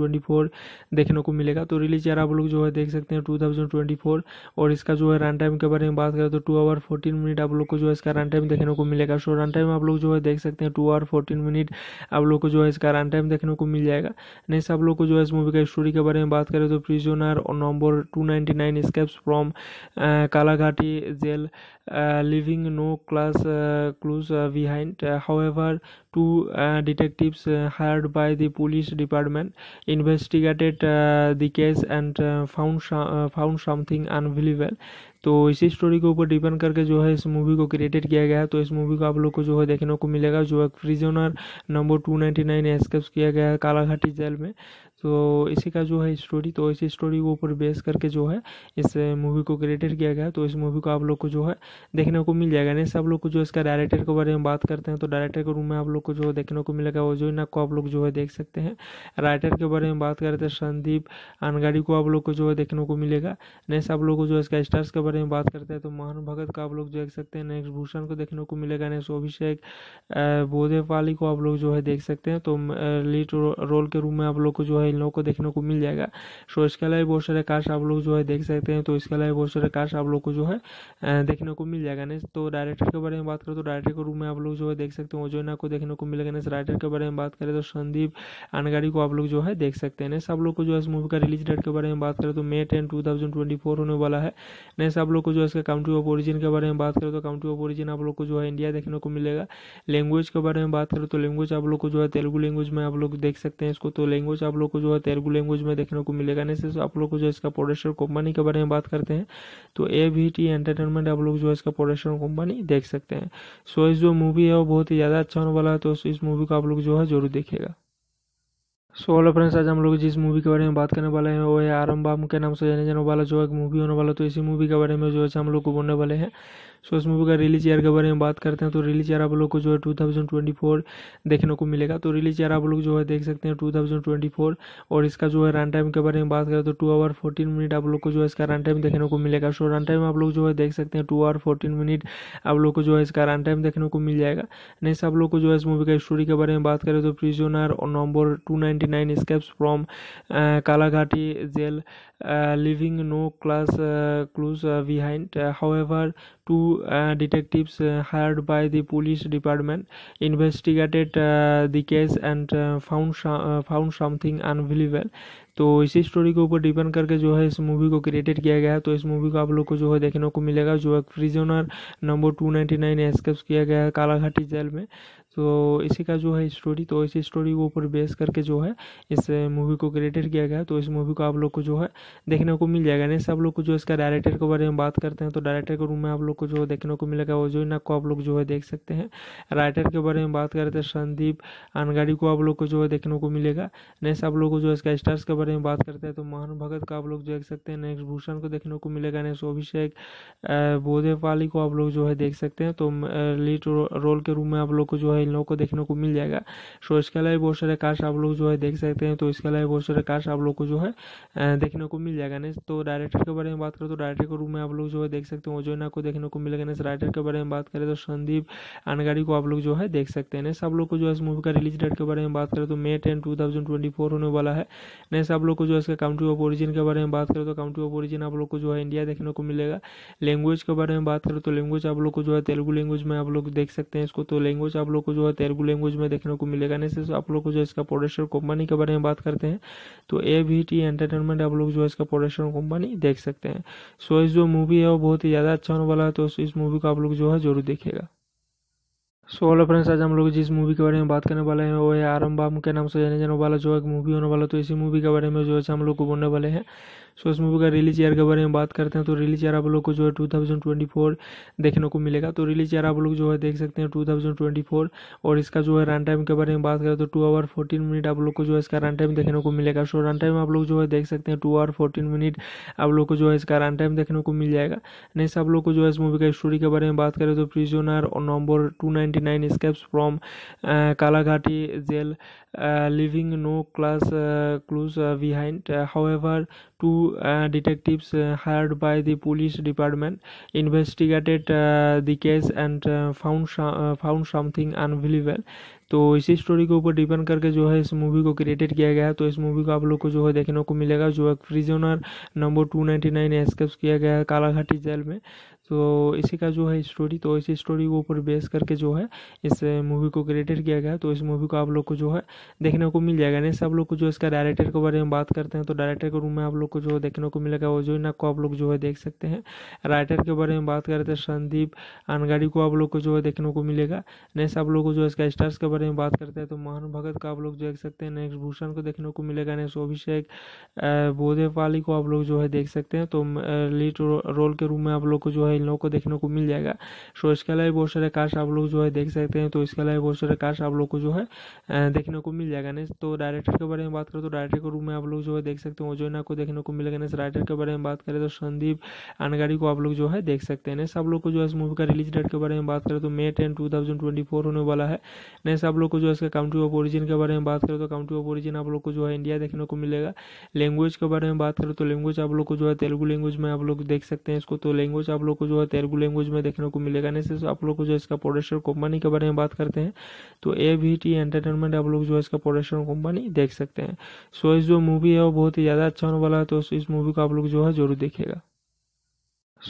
है फोर देखने को मिलेगा तो रिलीज ईयर आप लोग जो है देख सकते हैं फोर और इसका जो है रन टाइम के बारे में बात करें तो टू आवर फोर्टीन मिनट आप लोग को जो है इसका रन टाइम देखने को मिलेगा सो रन टाइम आप लोग जो है देख सकते हैं टू आवर फोर्टीन मिनट आप लोग को जो है इसका रन टाइम देखने को मिल जाएगा नेक्स्ट आप लोग को जो है इस मूवी का स्टोरी के बारे में बात करें तो प्रिजोनर और number two 99 escapes from uh, Kalagati jail, uh, leaving no class, clues behind. however, two detectives hired by the police department investigated the case and found found something unbelievable. तो इसी स्टोरी के ऊपर डिपेंड करके जो है इस मूवी को क्रिएटेड किया गया है तो इस मूवी को आप लोग को जो है देखने को मिलेगा जो है prisoner number two ninety nine escapes किया गया है कालाघाटी जेल में तो इसी का जो है स्टोरी तो इसी स्टोरी के ऊपर बेस करके जो है इस मूवी को क्रिएटेड किया गया तो इस मूवी को आप लोग को जो है देखने को मिल जाएगा नहीं आप लोग को जो इसका डायरेक्टर के बारे में बात करते हैं तो डायरेक्टर के रूम में आप लोग को जो देखने को मिलेगा वो जो को आप लोग जो है देख सकते हैं राइटर के बारे में बात करते हैं तो संदीप अनगाड़ी को आप लोग को जो है देखने को मिलेगा नहीं आप लोग को जो इसका स्टार्स के बारे में बात करते हैं तो मोहन भगत का आप लोग जो देख सकते हैं नेक्स्ट भूषण को देखने को मिलेगा नेक्स्ट अभिषेक बोधेपाली को आप लोग जो है देख सकते हैं तो लीड रोल के रूम में आप लोग को जो है इन लोगों को देखने को मिल जाएगा सो इसके अलावा बहुत सारे कार्ड्स आप लोग जो है देख सकते हैं तो इसके अलावा बहुत सारे कार्ड्स आप लोग को जो है देखने को मिल जाएगा नेक्स्ट तो डायरेक्टर के बारे में बात करें तो डायरेक्टर के रूप में आप लोग जो है देख सकते हैं ओजोना को देखने को मिलेगा नेक्स्ट राइटर के बारे में बात करें तो संदीप अनगाड़ी को आप लोग जो है देख सकते हैं नेक्स्ट आप लोग को जो है इस मूवी का रिलीज डेट के बारे में बात करें तो May ten two thousand twenty four होने वाला है नेक्स्ट आप लोग को जो है इसका काउंट्री ऑफ ओरिजिन के बारे में बात करें तो काउंट्री ऑफ ओरिजिन आप लोग को जो है इंडिया देखने को मिलेगा लैंग्वेज के बारे में बात करें तो लैंग्वेज आप लोग को जो है तेलुगु लैंग्वेज में आप लोग देख सकते हैं इसको तो लैंग्वेज आप लोग को जो है तेलुगु लैंग्वेज में देखने को मिलेगा नहीं सिर्फ आप लोग को जो इसका प्रोडक्शन कंपनी के बारे में बात करते हैं तो ए वी टी एंटरटेनमेंट आप लोग जो है इसका प्रोडक्शन कंपनी देख सकते हैं सो इस जो मूवी है वो बहुत ही ज़्यादा अच्छा होने वाला है तो इस मूवी को आप लोग जो है जरूर देखेगा सो हेलो फ्रेंड्स आज हम लोग जिस मूवी के बारे में बात करने वाले हैं वो है आरम बाम के नाम से जाने जाने वाला जो है मूवी होने वाला तो इसी मूवी के बारे में जो है हम लोग को बोलने वाले हैं सो इस मूवी का रिलीज ईयर के बारे में बात करते हैं तो रिलीज ईयर आप लोग को जो है 2024 देखने को मिलेगा तो रिलीज ईयर आप लोग जो है देख सकते हैं 2024 और इसका जो है रन टाइम के बारे में बात करें तो टू आवर फोर्टीन मिनट आप लोग को जो है इसका रन टाइम देखने को मिलेगा सो रन टाइम आप लोग जो है देख सकते हैं टू आवर फोर्टीन मिनट आप लोग को जो है इसका रन टाइम देखने को मिल जाएगा नेक्स्ट आप लोग को जो है इस मूवी का स्टोरी के बारे में बात करें तो prisoner number two nine escapes from Kalaghati jail leaving no class clues behind. however, two detectives hired by the police department investigated the case and found found something unbelievable. तो इसी स्टोरी के ऊपर डिपेंड करके जो है इस मूवी को क्रिएटेड किया गया है तो इस मूवी को आप लोग को जो है देखने को मिलेगा जो एक prisoner number two ninety nine escapes किया गया है कालाघाटी जेल में तो इसी का जो है स्टोरी तो इसी स्टोरी के ऊपर बेस करके जो है इस मूवी को क्रिएटेड किया गया तो इस मूवी को आप लोग को जो है देखने को मिल जाएगा नहीं सब लोग को जो इसका डायरेक्टर के बारे में बात करते हैं तो डायरेक्टर के रूम में आप लोग को जो देखने को मिलेगा वो जो को आप लोग जो है देख सकते हैं राइटर के बारे में बात करते हैं संदीप अनगाड़ी को आप लोग को जो है देखने को मिलेगा नेक्स्ट आप लोग को जो इसका स्टार्स के बारे में बात करते हैं तो मोहन भगत का आप लोग जो देख सकते हैं नेक्स्ट भूषण को देखने को मिलेगा नेक्स्ट अभिषेक बोधेपाली को आप लोग जो है देख सकते हैं तो लीड रोल के रूम में आप लोग को जो है है इन लोगों को देखने को मिल जाएगा सो इसके अलावा बहुत सारे कार्स आप लोग जो है देख सकते हैं तो इसके अलावा बहुत सारे कार्स आप लोग को जो है देखने को मिल जाएगा नेक्स्ट तो डायरेक्टर के बारे में बात करें तो डायरेक्टर के रूम में आप लोग जो है देख सकते हैं ओजोना को देखने को मिलेगा नेक्स्ट राइटर के बारे में बात करें तो संदीप अनगाड़ी को आप लोग जो है देख सकते हैं नेक्स्ट आप लोग को जो है इस मूवी का रिलीज डेट के बारे में बात करें तो मे टेन टू होने वाला है नेक्स्ट आप लोग को जो है इसका काउंट्री ऑफ ओरिजिन के बारे में बात करें तो काउंट्री ऑफ ओरिजिन आप लोग को जो है इंडिया देखने को मिलेगा लैंग्वेज के बारे में बात करें तो लैंग्वेज आप लोग को जो है तेलुगु लैंग्वेज में आप लोग देख सकते हैं इसको तो लैंग्वेज आप लोग आपको जो है तेलुगु लैंग्वेज में देखने को मिलेगा नहीं आप लोग को जो इसका प्रोडक्शन कंपनी के बारे में बात करते हैं तो ए वी टी एंटरटेनमेंट आप लोग जो है इसका प्रोडक्शन कंपनी देख सकते हैं सो इस जो मूवी है वो बहुत ही ज़्यादा अच्छा होने वाला है तो इस मूवी को आप लोग जो है जरूर देखेगा सो हेलो फ्रेंड्स आज हम लोग जिस मूवी के बारे में बात करने वाले हैं वो है आरम बाम के नाम से जाने जाने वाला जो एक मूवी होने वाला तो इसी मूवी के बारे में जो है हम लोग को बोलने वाले हैं सो इस मूवी का रिलीज ईयर के बारे में बात करते हैं तो रिलीज ईयर आप लोग को जो है 2024 देखने को मिलेगा तो रिलीज ईयर आप लोग जो है देख सकते हैं 2024 और इसका जो है रन टाइम के बारे में बात करें तो टू आवर फोर्टीन मिनट आप लोग को जो है इसका रन टाइम देखने को मिलेगा सो रन टाइम आप लोग जो है देख सकते हैं टू आवर फोर्टीन मिनट आप लोग को जो है इसका रन टाइम देखने को मिल जाएगा नेक्स्ट आप लोग को जो है इस मूवी का स्टोरी के बारे में बात करें तो प्रिजोनर और number two nine escapes from Kalaghati jail leaving no class, clues behind. however, two detectives hired by the police department investigated the case and found found something unbelievable. तो इसी स्टोरी के ऊपर डिपेंड करके जो है इस मूवी को क्रिएटेड किया गया है तो इस मूवी को आप लोग को जो है देखने को मिलेगा जो एक prisoner number two ninety nine escapes किया गया है कालाघाटी जेल में तो इसी का जो है स्टोरी तो इसी स्टोरी के ऊपर बेस करके जो है इस मूवी को क्रिएटेड किया गया तो इस मूवी को आप लोग को जो है देखने को मिल जाएगा नहीं आप लोग को जो इसका डायरेक्टर के बारे में बात करते हैं तो डायरेक्टर के रूम में आप लोग को जो देखने को मिलेगा वो जो ना को आप लोग जो है देख सकते हैं राइटर के बारे में बात करते हैं संदीप अनगाड़ी को आप लोग को जो है देखने को मिलेगा नेक्स्ट आप लोग को जो इसका स्टार्स के बारे में बात करते हैं तो मोहन भगत का आप लोग देख सकते हैं नेक्स्ट भूषण को देखने को मिलेगा नेक्स्ट अभिषेक पाली को आप लोग जो है देख सकते हैं तो लीड रोल के रूम में आप लोग को जो है इन लोगों को देखने को मिल जाएगा सो इसके अलावा बहुत सारे कार्स आप लोग जो है देख सकते हैं तो इसके अलावा बहुत सारे कार्स आप लोग को जो है देखने को मिल जाएगा नहीं तो डायरेक्टर के बारे में बात करें तो डायरेक्टर के रूम में आप लोग जो है देख सकते हैं ओजोना को देखने को मिलेगा नहीं राइटर के बारे में बात करें तो संदीप अनगाड़ी को आप लोग जो है देख सकते हैं नहीं सब लोग को जो है इस मूवी का रिलीज डेट के बारे में बात करें तो May ten two thousand twenty four होने वाला है नहीं सब लोग को जो है इसका काउंट्री ऑफ ओरिजिन के बारे में बात करें तो काउंट्री ऑफ ओरिजिन आप लोग को जो है इंडिया देखने को मिलेगा लैंग्वेज के बारे में बात करें तो लैंग्वेज आप लोग को जो है तेलुगु लैंग्वेज में आप लोग देख सकते हैं इसको तो लैंग्वेज आप लोग को जो है तेलुगु लैंग्वेज में देखने को मिलेगा नहीं सिर्फ आप लोग को जो इसका प्रोडक्शन कंपनी के बारे में बात करते हैं तो ए वी टी एंटरटेनमेंट आप लोग जो है इसका प्रोडक्शन कंपनी देख सकते हैं सो इस जो मूवी है वो बहुत ही ज़्यादा अच्छा होने वाला है तो इस मूवी को आप लोग जो है जरूर देखेगा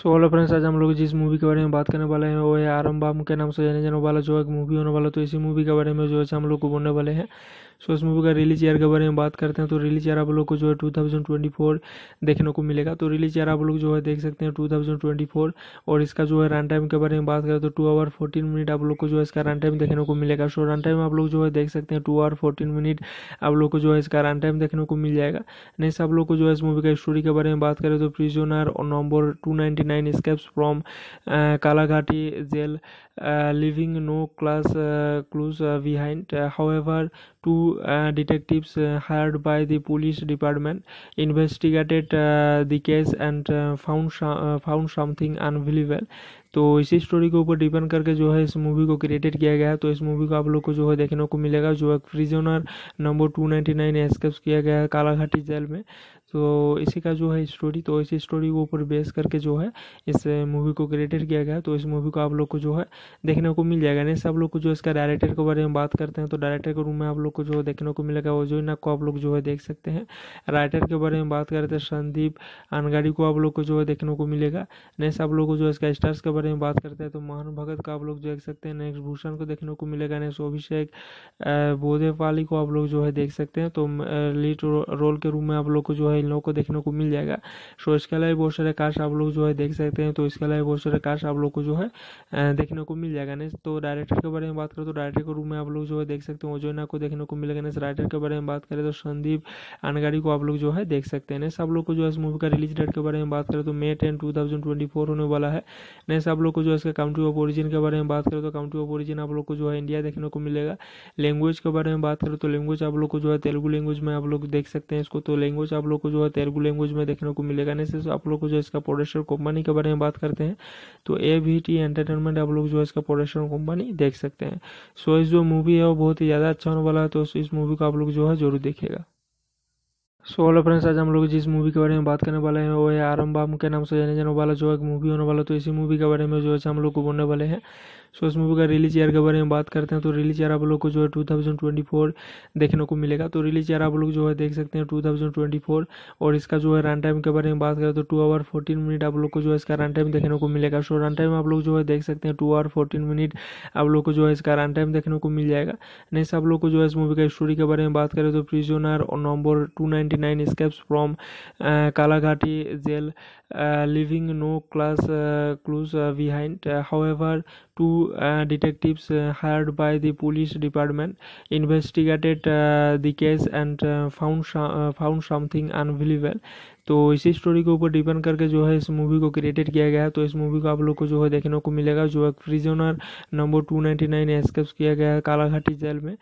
सो हेलो फ्रेंड्स आज हम लोग जिस मूवी के बारे में बात करने वाले हैं वो है आरम बाम के नाम से जाने जाने वाला जो है मूवी होने वाला तो इसी मूवी के बारे में जो है हम लोग को बोलने वाले हैं सो इस मूवी का रिलीज ईयर के बारे में बात करते हैं तो रिलीज ईयर आप लोग को जो है 2024 देखने को मिलेगा तो रिलीज ईयर आप लोग जो है देख सकते हैं 2024 और इसका जो है रन टाइम के बारे में बात करें तो टू आवर फोर्टीन मिनट आप लोग को जो है इसका रन टाइम देखने को मिलेगा सो रन टाइम आप लोग जो है देख सकते हैं टू आवर फोर्टीन मिनट आप लोग को जो है इसका रन टाइम देखने को मिल जाएगा नेक्स्ट आप लोग को जो है इस मूवी का स्टोरी के बारे में बात करें तो प्रिजोनर और number two ninety nine escapes from Kalaghati jail leaving no class clues behind. however, two detectives hired by the police department investigated the case and found found something unbelievable. तो इसी स्टोरी के ऊपर डिपेंड करके जो है इस मूवी को क्रिएटेड किया गया है तो इस मूवी को आप लोग को जो है देखने को मिलेगा जो एक prisoner number two ninety nine escapes किया गया है कालाघाटी जेल में तो इसी का जो है स्टोरी तो इसी स्टोरी के ऊपर बेस करके जो है इस मूवी को क्रिएटेड किया गया तो इस मूवी को आप लोग को जो है देखने को मिल जाएगा नहीं आप लोग को जो इसका डायरेक्टर के बारे में बात करते हैं तो डायरेक्टर के रूम में आप लोग को जो देखने को मिलेगा वो जो को आप लोग जो है देख सकते हैं राइटर के बारे में बात करते हैं तो संदीप अनगाड़ी को आप लोग को जो है देखने को मिलेगा नहीं आप लोग को जो इसका स्टार्स के बारे में बात करते हैं तो मोहन भगत का आप लोग जो देख सकते हैं नेक्स्ट भूषण को देखने को मिलेगा नेक्स्ट अभिषेक बोधेपाली को आप लोग जो है देख सकते हैं तो लीड रोल के रूम में आप लोग को जो है इन लोगों को देखने को मिल जाएगा सो इसके अलावा बहुत सारे कार्ड्स आप लोग जो है देख सकते हैं तो इसके अलावा बहुत सारे कार्ड्स आप लोग को जो है देखने को मिल जाएगा नेक्स्ट तो डायरेक्टर के बारे में बात करें तो डायरेक्टर के रूप में आप लोग जो है देख सकते हैं ओजोना को देखने को मिलेगा नेक्स्ट राइटर के बारे में बात करें तो संदीप अनगाड़ी को आप लोग जो है देख सकते हैं नेक्स्ट आप लोग को जो है इस मूवी का रिलीज डेट के बारे में बात करें तो May ten two thousand twenty four होने वाला है नेक्स्ट आप लोग को जो है इसका काउंट्री ऑफ ओरिजिन के बारे में बात करें तो काउंट्री ऑफ ओरिजिन आप लोग को जो है इंडिया देखने को मिलेगा लैंग्वेज के बारे में बात करें तो लैंग्वेज आप लोग को जो है तेलुगु लैंग्वेज में आप लोग देख सकते हैं इसको तो लैंग्वेज आप लोग को जो है तेलुगु लैंग्वेज में देखने को मिलेगा नहीं सिर्फ आप लोग को जो है इसका प्रोडक्शन कंपनी के बारे में बात करते हैं तो ए वी टी एंटरटेनमेंट आप लोग जो है इसका प्रोडक्शन कंपनी देख सकते हैं सो इस जो मूवी है वो बहुत ही ज़्यादा अच्छा होने वाला है तो इस मूवी को आप लोग जो है जरूर देखेगा सो हेलो फ्रेंड्स आज हम लोग जिस मूवी के बारे में बात करने वाले हैं वो है आरम बाम के नाम से जाने जाने वाला जो है मूवी होने वाला तो इसी मूवी के बारे में जो है हम लोग को बोलने वाले हैं सो इस मूवी का रिलीज ईयर के बारे में बात करते हैं तो रिलीज ईयर आप लोग को जो है 2024 देखने को मिलेगा तो रिलीज ईयर आप लोग जो है देख सकते हैं 2024 और इसका जो है रन टाइम के बारे में बात करें तो टू आवर फोर्टीन मिनट आप लोग को जो है इसका रन टाइम देखने को मिलेगा सो रन टाइम आप लोग जो है देख सकते हैं टू आवर फोर्टीन मिनट आप लोग को जो है इसका रन टाइम देखने को मिल जाएगा नेक्स्ट आप लोग को जो है इस मूवी का स्टोरी के बारे में बात करें तो प्रिजोनर और number two ninety nine from Kalaghati jail Uh, leaving no class uh, clues uh, behind. however, two detectives hired by the police department investigated the case and found found something unbelievable. तो इसी स्टोरी के ऊपर डिपेंड करके जो है इस मूवी को क्रिएटेड किया गया है तो इस मूवी को आप लोग को जो है देखने को मिलेगा जो है prisoner number two ninety nine escape किया गया है कालाघाटी जेल में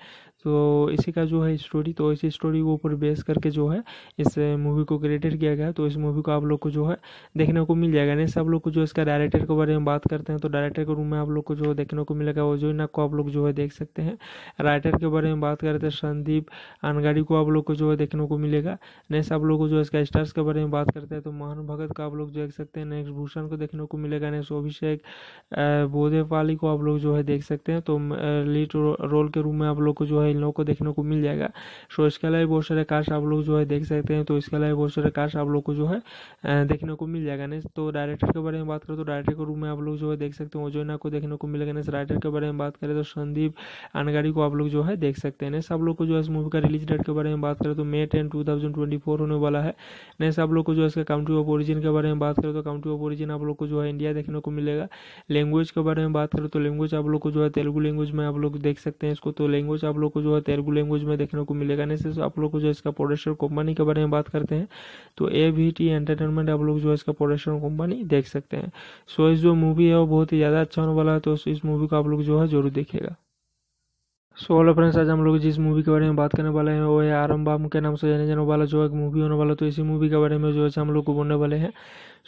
तो इसी का जो है स्टोरी तो इसी स्टोरी के ऊपर बेस करके जो है इस मूवी को क्रिएटेड किया गया है तो इस मूवी को आप लोग को जो है देखने को मिल जाएगा नहीं आप लोग को जो इसका डायरेक्टर के बारे में बात करते हैं तो डायरेक्टर के रूम में आप लोग को जो है देखने को मिलेगा वो जो को आप लोग जो है देख सकते हैं राइटर के बारे में बात करते हैं संदीप अनगाड़ी को आप लोग को जो है देखने को मिलेगा नहीं आप लोग को जो इसका स्टार्स के बारे बारे में बात करते हैं तो महान भगत का आप लोग देख सकते हैं नेक्स्ट भूषण को देखने को मिलेगा नेक्स्ट अभिषेक बोधेपाली को आप लोग जो है देख सकते हैं तो लीड रोल के रूप में आप लोग को जो है इन लोगों को देखने को मिल जाएगा सो इसके अलावा बहुत सारे कास्ट आप लोग जो है देख सकते हैं तो इसके अलावा बहुत सारे कास्ट आप लोग को जो है देखने को मिल जाएगा नेक्स्ट तो डायरेक्टर के बारे में बात करें तो डायरेक्टर के रूप में आप लोग जो है देख सकते हैं ओजोना को देखने को मिलेगा नेक्स्ट राइटर के बारे में बात करें तो संदीप अनगाड़ी को आप लोग जो है देख सकते हैं नेक्स्ट आप लोग को जो है इस मूवी का रिलीज डेट के बारे में बात करें तो मे टेन टू होने वाला है नेक्स्ट आप लोग को जो है इसका काउंट्री ऑफ ओरिजिन के बारे में बात करें तो काउंट्री ऑफ ओरिजिन आप लोग को जो है इंडिया देखने को मिलेगा लैंग्वेज के बारे में बात करें तो लैंग्वेज आप लोग को जो है तेलुगु लैंग्वेज में आप लोग देख सकते हैं इसको तो लैंग्वेज आप लोग को जो है तेलुगु लैंग्वेज में देखने को मिलेगा नहीं आप लोग को जो है इसका प्रोडक्शन कंपनी के बारे में बात करते हैं तो ए टी एंटरटेनमेंट आप लोग जो है इसका प्रोडक्शन कंपनी देख सकते हैं सो इस जो मूवी है वो बहुत ही ज़्यादा अच्छा होने वाला है तो इस मूवी को आप लोग जो है जरूर देखेगा सो हेलो फ्रेंड्स आज हम लोग जिस मूवी के बारे में बात करने वाले हैं वो है आरम बाम के नाम से जाने जाने वाला जो है मूवी होने वाला तो इसी मूवी के बारे में जो है हम लोग को बोलने वाले हैं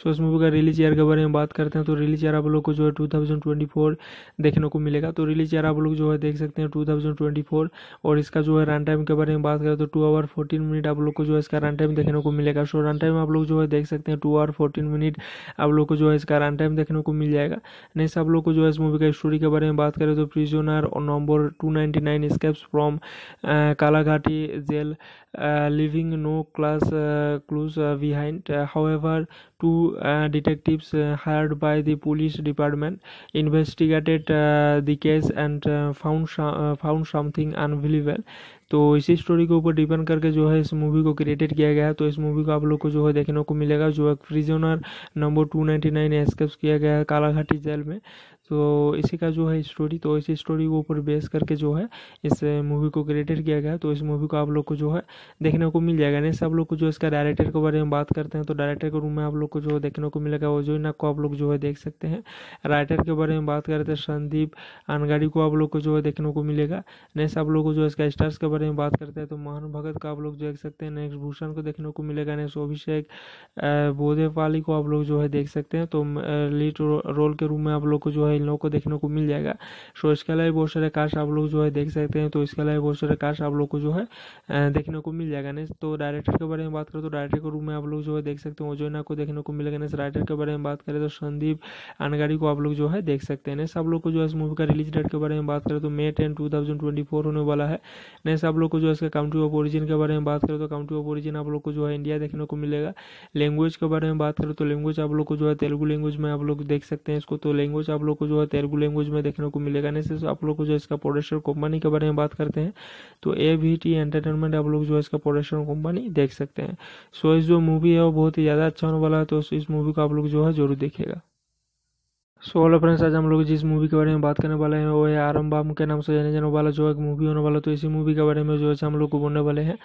सो इस मूवी का रिलीज ईयर के बारे में बात करते हैं तो रिलीज ईयर आप लोग को जो है 2024 देखने को मिलेगा तो रिलीज ईयर आप लोग जो है देख सकते हैं 2024 और इसका जो है रन टाइम के बारे में बात करें तो टू आवर फोर्टीन मिनट आप लोग को जो है इसका रन टाइम देखने को मिलेगा सो रन टाइम आप लोग जो है देख सकते हैं टू आवर फोर्टीन मिनट आप लोग को जो है इसका रन टाइम देखने को मिल जाएगा नेक्स्ट आप लोग को जो है इस मूवी का स्टोरी के बारे में बात करें तो प्रिजोनर और number two ninety nine from Kalaghati jail leaving no class, clues behind. however, two detectives hired by the police department investigated the case and found found something unbelievable. तो इसी स्टोरी के ऊपर डिपेंड करके जो है इस मूवी को क्रिएटेड किया गया है तो इस मूवी को आप लोग को जो है देखने को मिलेगा जो एक prisoner number two ninety nine escapes किया गया है कालाघाटी जेल में तो इसी का जो है स्टोरी तो इसी स्टोरी के ऊपर बेस करके जो है इस मूवी को क्रिएटेड किया गया तो इस मूवी को आप लोग को जो है देखने को मिल जाएगा नहीं आप लोग को जो इसका डायरेक्टर के बारे में बात करते हैं तो डायरेक्टर के रूम में आप लोग को जो देखने को मिलेगा वो जो ना को आप लोग जो है देख सकते हैं राइटर के बारे में बात करते हैं संदीप अनगाड़ी को आप लोग को जो है देखने को मिलेगा नेक्स्ट आप लोग को जो इसका स्टार्स के बारे में बात करते हैं तो मोहन भगत का आप लोग देख सकते हैं नेक्स्ट भूषण को देखने को मिलेगा नेक्स्ट अभिषेक पाली को आप लोग जो है देख सकते हैं तो लीड रोल के रूम में आप लोग को जो है इन लोगों को देखने को मिल जाएगा सो इसके अलावा बहुत सारे कार्स आप लोग जो है देख सकते हैं तो इसके अलावा बहुत सारे कार्स आप लोग को जो है देखने को मिल जाएगा नहीं तो डायरेक्टर के बारे में बात करें तो डायरेक्टर के रूम में आप लोग जो है देख सकते हैं ओजोना को देखने को मिलेगा नहीं राइटर के बारे में बात करें तो संदीप अनगाड़ी को आप लोग जो है देख सकते हैं नहीं सब लोग को जो है इस मूवी का रिलीज डेट के बारे में बात करें तो May ten two thousand twenty four होने वाला है नहीं सब लोग को जो है इसका काउंट्री ऑफ ओरिजिन के बारे में बात करें तो काउंट्री ऑफ ओरिजिन आप लोग को जो है इंडिया देखने को मिलेगा लैंग्वेज के बारे में बात करें तो लैंग्वेज आप लोग को जो है तेलुगु लैंग्वेज में आप लोग देख सकते हैं इसको तो लैंग्वेज आप लोग को जो है तेलुगु लैंग्वेज में देखने को मिलेगा नहीं सिर्फ आप लोग को जो इसका प्रोडक्शन कंपनी के बारे में बात करते हैं तो ए वी टी एंटरटेनमेंट आप लोग जो है इसका प्रोडक्शन कंपनी देख सकते हैं सो इस जो मूवी है वो बहुत ही ज़्यादा अच्छा होने वाला है तो इस मूवी को आप लोग जो है जरूर देखेगा सो हेलो फ्रेंड्स आज हम लोग जिस मूवी के बारे में बात करने वाले हैं वो है आरम बाम के नाम से जाने जाने वाला जो है मूवी होने वाला तो इसी मूवी के बारे में जो है हम लोग को बोलने वाले हैं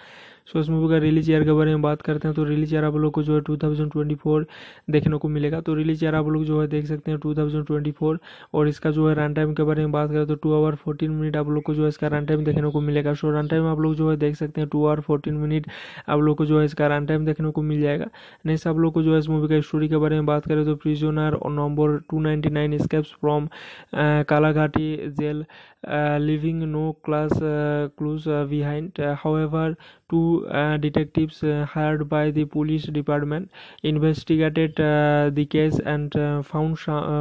सो इस मूवी का रिलीज ईयर के बारे में बात करते हैं तो रिलीज ईयर आप लोग को जो है फोर देखने को मिलेगा तो रिलीज ईयर आप लोग जो है देख सकते हैं फोर और इसका जो है रन टाइम के बारे में बात करें तो टू आवर फोर्टीन मिनट आप लोग को जो है इसका रन टाइम देखने को मिलेगा सो रन टाइम आप लोग जो है देख सकते हैं टू आवर फोर्टीन मिनट आप लोग को जो है इसका रन टाइम देखने को मिल जाएगा नेक्स्ट आप लोग को जो है इस मूवी का स्टोरी के बारे में बात करें तो प्रिजोनर और number two ninety nine escapes from Kalaghati jail leaving no class clues behind. however, two detectives hired by the police department investigated the case and found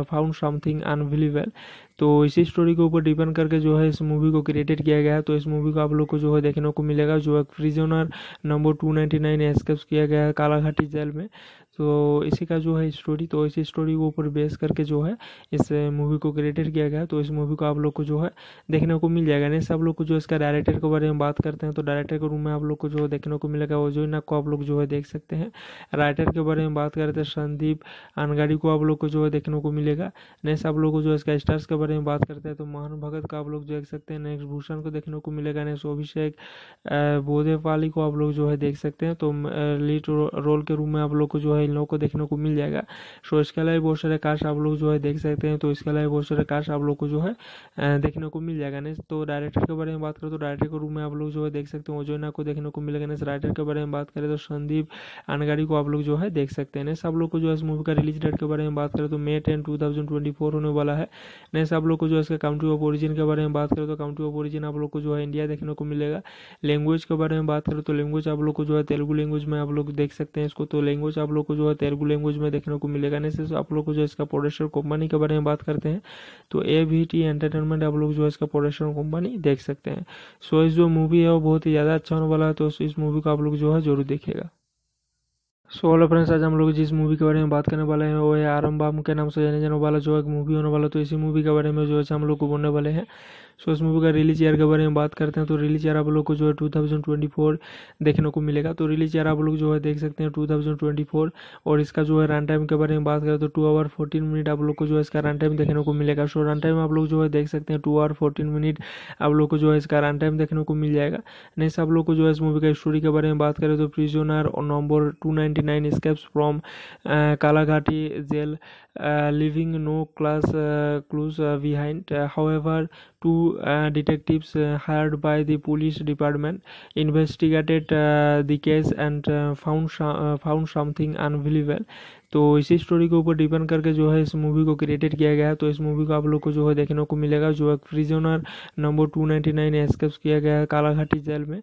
found something unbelievable. तो इसी स्टोरी के ऊपर डिपेंड करके जो है इस मूवी को क्रिएटेड किया गया है तो इस मूवी को आप लोग को जो है देखने को मिलेगा जो एक prisoner number two ninety nine escapes किया गया है कालाघाटी जेल में तो इसी का जो है स्टोरी तो इसी स्टोरी के ऊपर बेस करके जो है इस मूवी को क्रिएटेड किया गया तो इस मूवी को आप लोग को जो है देखने को मिल जाएगा नहीं आप लोग को जो इसका डायरेक्टर के बारे में बात करते हैं तो डायरेक्टर के रूम में आप लोग को जो देखने को मिलेगा वो जो को आप लोग जो है देख सकते हैं राइटर के बारे में बात करते हैं तो संदीप अनगाड़ी को आप लोग को जो है देखने को मिलेगा नहीं आप लोग को जो इसका स्टार्स के बारे में बात करते हैं तो मोहन भगत का आप लोग जो देख सकते हैं नेक्स्ट भूषण को देखने को मिलेगा नेक्स्ट अभिषेक पाली को आप लोग जो है देख सकते हैं तो लीड रोल के रूम में आप लोग को जो है इन लोगों को देखने को मिल जाएगा सो इसके अलावा बहुत सारे कार्ड्स आप लोग जो है देख सकते हैं तो इसके अलावा बहुत सारे कार्ड्स आप लोग को जो है देखने को मिल जाएगा नेक्स्ट तो डायरेक्टर के बारे में बात करें तो डायरेक्टर के रूप में आप लोग जो है देख सकते हैं ओजोना को देखने को मिलेगा नेक्स्ट राइटर के बारे में बात करें तो संदीप अनगाड़ी को आप लोग जो है देख सकते हैं नेक्स्ट आप लोग को जो है इस मूवी का रिलीज डेट के बारे में बात करें तो May ten two thousand twenty four होने वाला है नेक्स्ट आप लोग को जो है इसका काउंट्री ऑफ ओरिजिन के बारे में बात करें तो काउंट्री ऑफ ओरिजिन आप लोग को जो है इंडिया देखने को मिलेगा लैंग्वेज के बारे में बात करें तो लैंग्वेज आप लोग को जो है तेलुगु लैंग्वेज में आप लोग देख सकते हैं इसको तो लैंग्वेज आप लोग को जो है तेलुगु लैंग्वेज में देखने को मिलेगा नहीं सिर्फ आप लोग को जो है इसका प्रोडक्शन कंपनी के बारे में बात करते हैं तो ए वी टी एंटरटेनमेंट आप लोग जो है इसका प्रोडक्शन कंपनी देख सकते हैं सो इस जो मूवी है वो बहुत ही ज़्यादा अच्छा होने वाला है तो इस मूवी को आप लोग जो है जरूर देखेगा सो हेलो फ्रेंड्स आज हम लोग जिस मूवी के बारे में बात करने वाले हैं वो है आरम बाम के नाम से जाने जाने वाला जो है मूवी होने वाला तो इसी मूवी के बारे में जो है हम लोग को बोलने वाले हैं सो इस मूवी का रिलीज ईयर के बारे में बात करते हैं तो रिलीज ईयर आप लोग को जो है 2024 देखने को मिलेगा तो रिलीज ईयर आप लोग जो है देख सकते हैं 2024 और इसका जो है रन टाइम के बारे में बात करें तो टू आवर फोर्टीन मिनट आप लोग को जो है इसका रन टाइम देखने को मिलेगा सो रन टाइम आप लोग जो है देख सकते हैं टू आवर फोर्टीन मिनट आप लोग को जो है इसका रन टाइम देखने को मिल जाएगा नेक्स्ट आप लोग को जो है इस मूवी का स्टोरी के बारे में बात करें तो प्रिजोनर और number two ninety nine from Kalaghati jail leaving no class clues behind. however, two detectives hired by the police department investigated the case and found found something unbelievable. तो इसी स्टोरी के ऊपर डिपेंड करके जो है इस मूवी को क्रिएटेड किया गया है तो इस मूवी को आप लोग को जो है देखने को मिलेगा जो एक prisoner number two ninety nine escapes किया गया है कालाघाटी जेल में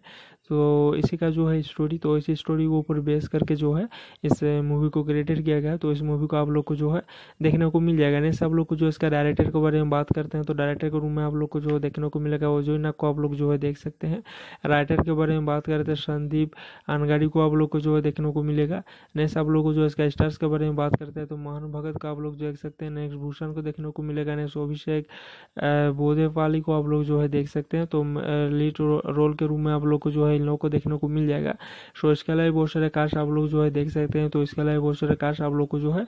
तो इसी का जो है स्टोरी तो इसी स्टोरी के ऊपर बेस करके जो है इस मूवी को क्रिएटेड किया गया तो इस मूवी को आप लोग को जो है देखने को मिल जाएगा नहीं सब लोग को जो इसका डायरेक्टर के बारे में बात करते हैं तो डायरेक्टर के रूम में आप लोग को जो देखने को मिलेगा वो जो को आप लोग जो है देख सकते हैं राइटर के बारे में बात करते हैं संदीप अनगाड़ी को आप लोग को जो है देखने को मिलेगा नेक्स्ट आप लोग को जो इसका स्टार्स के बारे में बात करते हैं तो मोहन भगत का आप लोग देख सकते हैं नेक्स्ट भूषण को देखने को मिलेगा नेक्स्ट अभिषेक बोधेपाली को आप लोग जो है देख सकते हैं तो लीड रोल के रूम में आप लोग को जो है है इन लोगों को देखने को मिल जाएगा सो इसके अलावा बहुत सारे कार्स आप लोग जो है देख सकते हैं तो इसके अलावा बहुत सारे कार्स आप लोग को जो है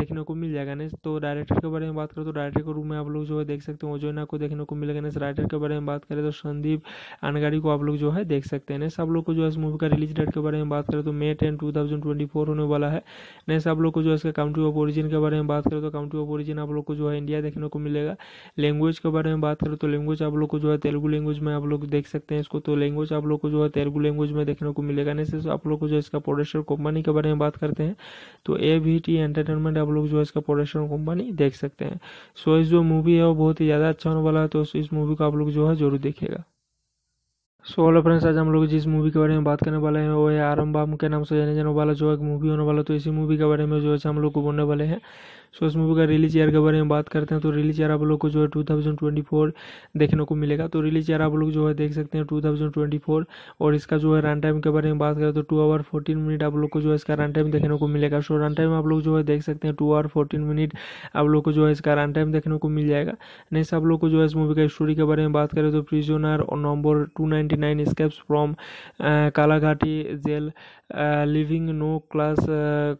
देखने को मिल जाएगा नेक्स्ट तो डायरेक्टर के बारे में बात करें तो डायरेक्टर के रूम में आप लोग जो है देख सकते हैं ओजोना को देखने को मिलेगा नेक्स्ट राइटर के बारे में बात करें तो संदीप अनगाड़ी को आप लोग जो है देख सकते हैं नेक्स्ट आप लोग को जो है इस मूवी का रिलीज डेट के बारे में बात करें तो मे टेन टू होने वाला है नेक्स्ट आप लोग को जो है इसका काउंट्री ऑफ ओरिजिन के बारे में बात करें तो काउंट्री ऑफ ओरिजिन आप लोग को जो है इंडिया देखने को मिलेगा लैंग्वेज के बारे में बात करें तो लैंग्वेज आप लोग को जो है तेलुगु लैंग्वेज में आप लोग देख सकते हैं इसको तो लैंग्वेज आप लोग को जो है तेलुगु लैंग्वेज में देखने को मिलेगा नहीं आप लोग को जो इसका प्रोडक्शन कंपनी के बारे में बात करते हैं तो ए वी टी एंटरटेनमेंट आप लोग जो है इसका प्रोडक्शन कंपनी देख सकते हैं सो इस जो मूवी है वो बहुत ही ज़्यादा अच्छा होने वाला है तो इस मूवी को आप लोग जो है जरूर देखेगा सो हेलो फ्रेंड्स आज हम लोग जिस मूवी के बारे में बात करने वाले हैं वो है आरम बाम के नाम से जाने जाने वाला जो एक मूवी होने वाला तो इसी मूवी के बारे में जो है हम लोग को बोलने वाले हैं सो इस मूवी का रिलीज ईयर के बारे में बात करते हैं तो रिलीज ईयर आप लोग को जो है 2024 देखने को मिलेगा तो रिलीज ईयर आप लोग जो है देख सकते हैं 2024 और इसका जो है रन टाइम के बारे में बात करें तो टू आवर फोर्टीन मिनट आप लोग को जो है इसका रन टाइम देखने को मिलेगा सो रन टाइम आप लोग जो है देख सकते हैं टू आवर फोर्टीन मिनट आप लोग को जो है इसका रन टाइम देखने को मिल जाएगा नेक्स्ट आप लोग को जो है इस मूवी का स्टोरी के बारे में बात करें तो प्रिजोनर और number two ninety nine from Kalaghati jail leaving no class,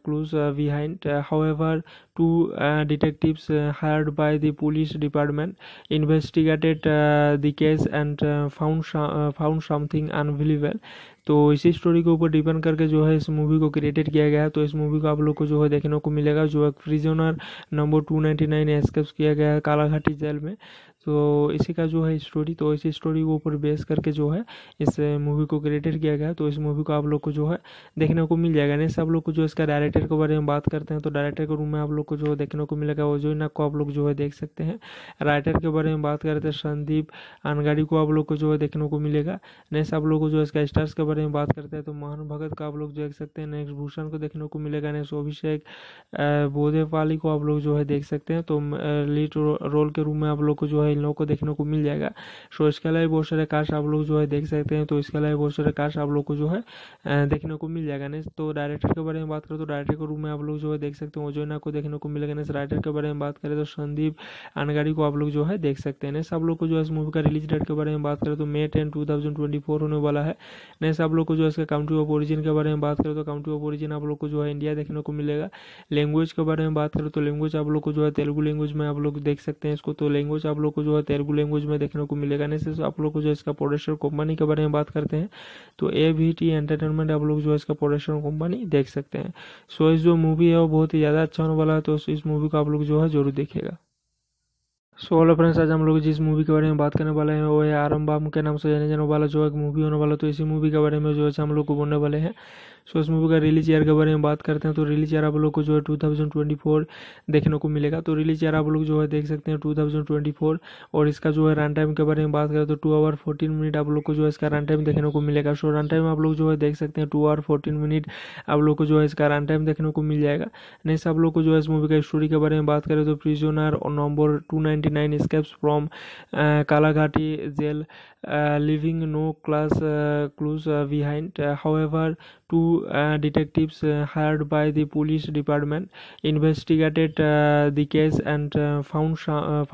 clues behind. however, two detectives hired by the police department investigated the case and found found something unbelievable. तो इसी स्टोरी के ऊपर डिपेंड करके जो है इस मूवी को क्रिएटेड किया गया है तो इस मूवी को आप लोग को जो है देखने को मिलेगा जो एक prisoner number two ninety nine escapes किया गया है कालाघाटी जेल में तो इसी का जो है स्टोरी तो इसी स्टोरी के ऊपर बेस करके जो है इस मूवी को क्रिएटेड किया गया तो इस मूवी को आप लोग को जो है देखने को मिल जाएगा नहीं आप लोग को जो इसका डायरेक्टर के बारे में बात करते हैं तो डायरेक्टर के रूम में आप लोग को जो देखने को मिलेगा वो जो ना को आप लोग जो है देख सकते हैं राइटर के बारे में बात करते हैं संदीप अनगाड़ी को आप लोग को जो है देखने को मिलेगा नेक्स्ट आप लोग को जो इसका स्टार्स के बारे में बात करते हैं तो मोहन भगत का आप लोग देख सकते हैं नेक्स्ट भूषण को देखने को मिलेगा नेक्स्ट अभिषेक पाली को आप लोग जो है देख सकते हैं तो लीड रोल के रूम में आप लोग को जो है इन लोगों को देखने को मिल जाएगा सो इसके अलावा बहुत सारे कार्स आप लोग जो है देख सकते हैं तो इसके अलावा बहुत सारे कार्स आप लोग को जो है देखने को मिल जाएगा नेक्स्ट तो डायरेक्टर के बारे में बात करें तो डायरेक्टर के रूम में आप लोग जो है देख सकते हैं ओजोना को देखने को मिलेगा नेक्स्ट राइटर के बारे में बात करें तो संदीप अनगाड़ी को आप लोग जो है देख सकते हैं नहीं सब लोग को जो है इस मूवी का रिलीज डेट के बारे में बात करें तो May ten two thousand twenty four होने वाला है नहीं सब लोग को जो है इसका काउंट्री ऑफ ओरिजिन के बारे में बात करें तो काउंट्री ऑफ ओरिजिन आप लोग को जो है इंडिया देखने को मिलेगा लैंग्वेज के बारे में बात करें तो लैंग्वेज आप लोग को जो है तेलुगु लैंग्वेज में आप लोग देख सकते हैं इसको तो लैंग्वेज आप लोग को जो है तेलुगु लैंग्वेज में देखने को मिलेगा नहीं सिर्फ आप लोग को जो इसका प्रोडक्शन कंपनी के बारे में बात करते हैं तो ए वी टी एंटरटेनमेंट आप लोग जो है इसका प्रोडक्शन कंपनी देख सकते हैं सो इस जो मूवी है वो बहुत ही ज़्यादा अच्छा होने वाला है तो इस मूवी को आप लोग जो है जरूर देखेगा सो हेलो फ्रेंड्स आज हम लोग जिस मूवी के बारे में बात करने वाले हैं वो है आरम बाम के नाम से जाने जाने वाला जो है मूवी होने वाला तो इसी मूवी के बारे में जो है हम लोग को बोलने वाले हैं सो इस मूवी का रिलीज ईयर के बारे में बात करते हैं तो रिलीज ईयर आप लोग को जो है फोर देखने को मिलेगा तो रिलीज ईयर आप लोग जो है देख सकते हैं फोर और इसका जो है रन टाइम के बारे में बात करें तो टू आवर फोर्टीन मिनट आप लोग को जो है इसका रन टाइम देखने को मिलेगा सो रन टाइम आप लोग जो है देख सकते हैं टू आवर फोर्टीन मिनट आप लोग को जो है इसका रन टाइम देखने को मिल जाएगा नेक्स्ट आप लोग को जो है इस मूवी का स्टोरी के बारे में बात करें तो प्रिजोनर और number two ninety nine escapes from Kalaghati jail leaving no class clues behind however two detectives hired by the police department investigated the case and found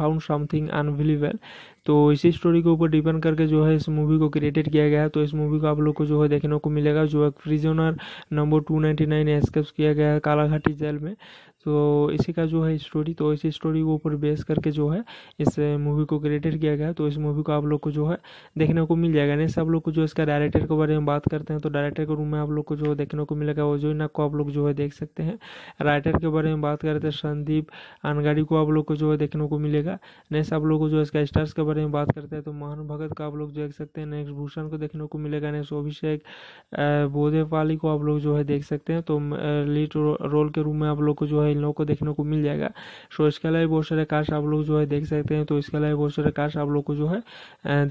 found something unbelievable तो इसी स्टोरी के ऊपर डिपेंड करके जो है इस मूवी को क्रिएटेड किया गया है तो इस मूवी को आप लोग को जो है देखने को मिलेगा जो है prisoner number two ninety nine escapes किया गया है कालाघाटी जेल में तो इसी का जो है स्टोरी तो इसी स्टोरी के ऊपर बेस करके जो है इस मूवी को क्रिएटेड किया गया तो इस मूवी को आप लोग को जो है देखने को मिल जाएगा नहीं आप लोग को जो इसका डायरेक्टर के बारे में बात करते हैं तो डायरेक्टर के रूम में आप लोग को जो देखने को मिलेगा वो जो को आप लोग जो है देख सकते हैं राइटर के बारे में बात करते हैं संदीप अनगाड़ी को आप लोग को जो है देखने को मिलेगा नहीं आप लोग को जो इसका स्टार्स के बारे में बात करते हैं तो मोहन भगत का आप लोग जो देख सकते हैं नेक्स्ट भूषण को देखने को मिलेगा नेक्स्ट अभिषेक बोधे को आप लोग जो है देख सकते हैं तो लीड रोल के रूम में आप लोग को जो है इन लोगों को देखने को मिल जाएगा सो इसके अलावा बहुत सारे कार्ड्स आप लोग जो है देख सकते हैं तो इसके अलावा बहुत सारे कार्ड्स आप लोग को जो है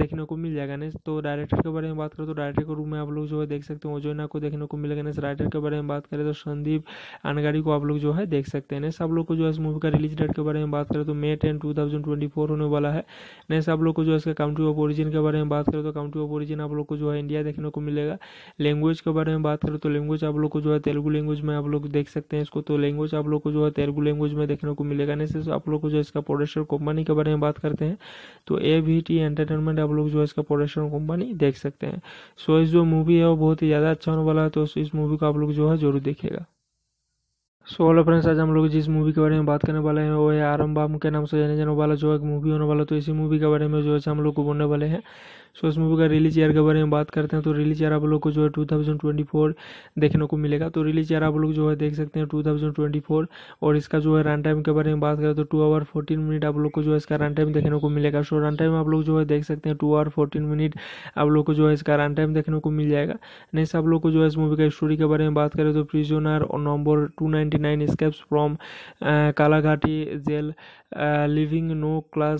देखने को मिल जाएगा नेक्स्ट तो डायरेक्टर के बारे में बात करें तो डायरेक्टर के रूप में आप लोग जो है देख सकते हैं ओजोना को देखने को मिलेगा नेक्स्ट राइटर के बारे में बात करें तो संदीप अनगाड़ी को आप लोग जो है देख सकते हैं नेक्स्ट आप लोग को जो है इस मूवी का रिलीज डेट के बारे में बात करें तो May ten two thousand twenty four होने वाला है नेक्स्ट आप लोग को जो है इसका काउंट्री ऑफ ओरिजिन के बारे में बात करें तो काउंट्री ऑफ ओरिजिन आप लोग को जो है इंडिया देखने को मिलेगा लैंग्वेज के बारे में बात करें तो लैंग्वेज आप लोग को जो है तेलुगु लैंग्वेज में आप लोग देख सकते हैं इसको तो लैंग्वेज आप लोग को जो है तेलुगु लैंग्वेज में देखने को मिलेगा नहीं सिर्फ आप लोग को जो इसका प्रोडक्शन कंपनी के बारे में बात करते हैं तो ए वी टी एंटरटेनमेंट आप लोग जो है इसका प्रोडक्शन कंपनी देख सकते हैं सो इस जो मूवी है वो बहुत ही ज़्यादा अच्छा होने वाला है तो इस मूवी को आप लोग जो है जरूर देखेगा सो हेलो फ्रेंड्स आज हम लोग जिस मूवी के बारे में बात करने वाले हैं वो है आरम बाम के नाम से जाने जाने वाला जो है मूवी होने वाला तो इसी मूवी के बारे में जो है हम लोग को बोलने वाले हैं सो इस मूवी का रिलीज ईयर के बारे में बात करते हैं तो रिलीज ईयर आप लोग को जो है 2024 देखने को मिलेगा तो रिलीज ईयर आप लोग जो है देख सकते हैं 2024 और इसका जो है रन टाइम के बारे में बात करें तो टू आवर फोर्टीन मिनट आप लोग को जो है इसका रन टाइम देखने को मिलेगा सो रन टाइम आप लोग जो है देख सकते हैं टू आवर फोर्टीन मिनट आप लोग को जो है इसका रन टाइम देखने को मिल जाएगा नेक्स्ट आप लोग को जो है इस मूवी का स्टोरी के बारे में बात करें तो प्रिजोनर और number two ninety nine from Kalaghati jail leaving no class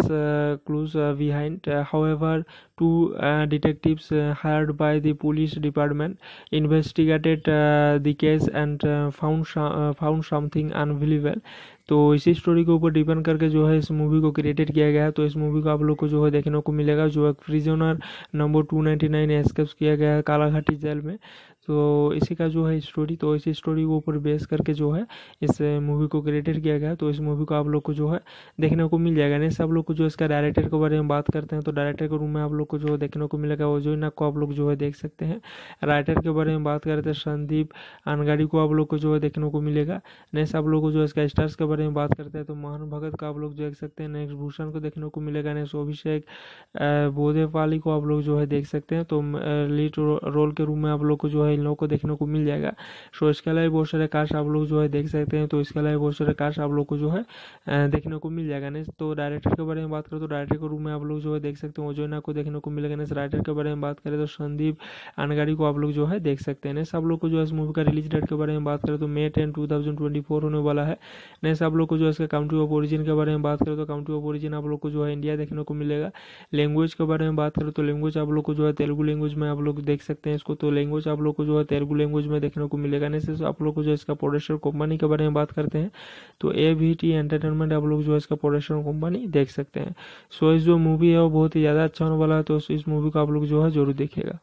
clues behind. however, two detectives hired by the police department investigated the case and found found something unbelievable. तो इसी स्टोरी के ऊपर डिपेंड करके जो है इस मूवी को क्रिएटेड किया गया है तो इस मूवी को आप लोग को जो है देखने को मिलेगा जो एक prisoner number two ninety nine escapes किया गया है कालाघाटी जेल में तो इसी का जो है स्टोरी तो इसी स्टोरी के ऊपर बेस करके जो है इस मूवी को क्रिएटेड किया गया तो इस मूवी को आप लोग को जो है देखने को मिल जाएगा नहीं सब लोग को जो इसका डायरेक्टर के बारे में बात करते हैं तो डायरेक्टर के रूम में आप लोग को जो देखने को मिलेगा वो जो को आप लोग जो है देख सकते हैं राइटर के बारे में बात करते हैं संदीप अनगाड़ी को आप लोग को जो है देखने को मिलेगा नेक्स्ट आप लोग को जो इसका स्टार्स के बारे में बात करते हैं तो मोहन भगत का आप लोग देख सकते हैं नेक्स्ट भूषण को देखने को मिलेगा नेक्स्ट अभिषेक बोधेपाली को आप लोग जो है देख सकते हैं तो लीड रोल के रूम में आप लोग को जो है है इन लोगों को देखने को मिल जाएगा सो इसके अलावा बहुत सारे कार्स आप लोग जो है देख सकते हैं तो इसके अलावा बहुत सारे कार्स आप लोग को जो है देखने को मिल जाएगा नेक्स्ट तो डायरेक्टर के बारे में बात करें तो डायरेक्टर के रूम में आप लोग जो है देख सकते हैं ओजोना को देखने को मिलेगा नेक्स्ट राइटर के बारे में बात करें तो संदीप अनगाड़ी को आप लोग जो है देख सकते हैं नेक्स्ट आप लोग को जो है इस मूवी का रिलीज डेट के बारे में बात करें तो मे टेन टू होने वाला है नेक्स्ट आप लोग को जो है इसका काउंट्री ऑफ ओरिजिन के बारे में बात करें तो काउंट्री ऑफ ओरिजिन आप लोग को जो है इंडिया देखने को मिलेगा लैंग्वेज के बारे में बात करें तो लैंग्वेज आप लोग को जो है तेलुगु लैंग्वेज में आप लोग देख सकते हैं इसको तो लैंग्वेज आप लोग को जो है तेलुगु लैंग्वेज में देखने को मिलेगा नहीं आप लोग को जो इसका प्रोडक्शन कंपनी के बारे में बात करते हैं तो ए वी टी एंटरटेनमेंट आप लोग जो है इसका प्रोडक्शन कंपनी देख सकते हैं सो इस जो मूवी है वो बहुत ही ज़्यादा अच्छा होने वाला है तो इस मूवी को आप लोग जो है जरूर देखेगा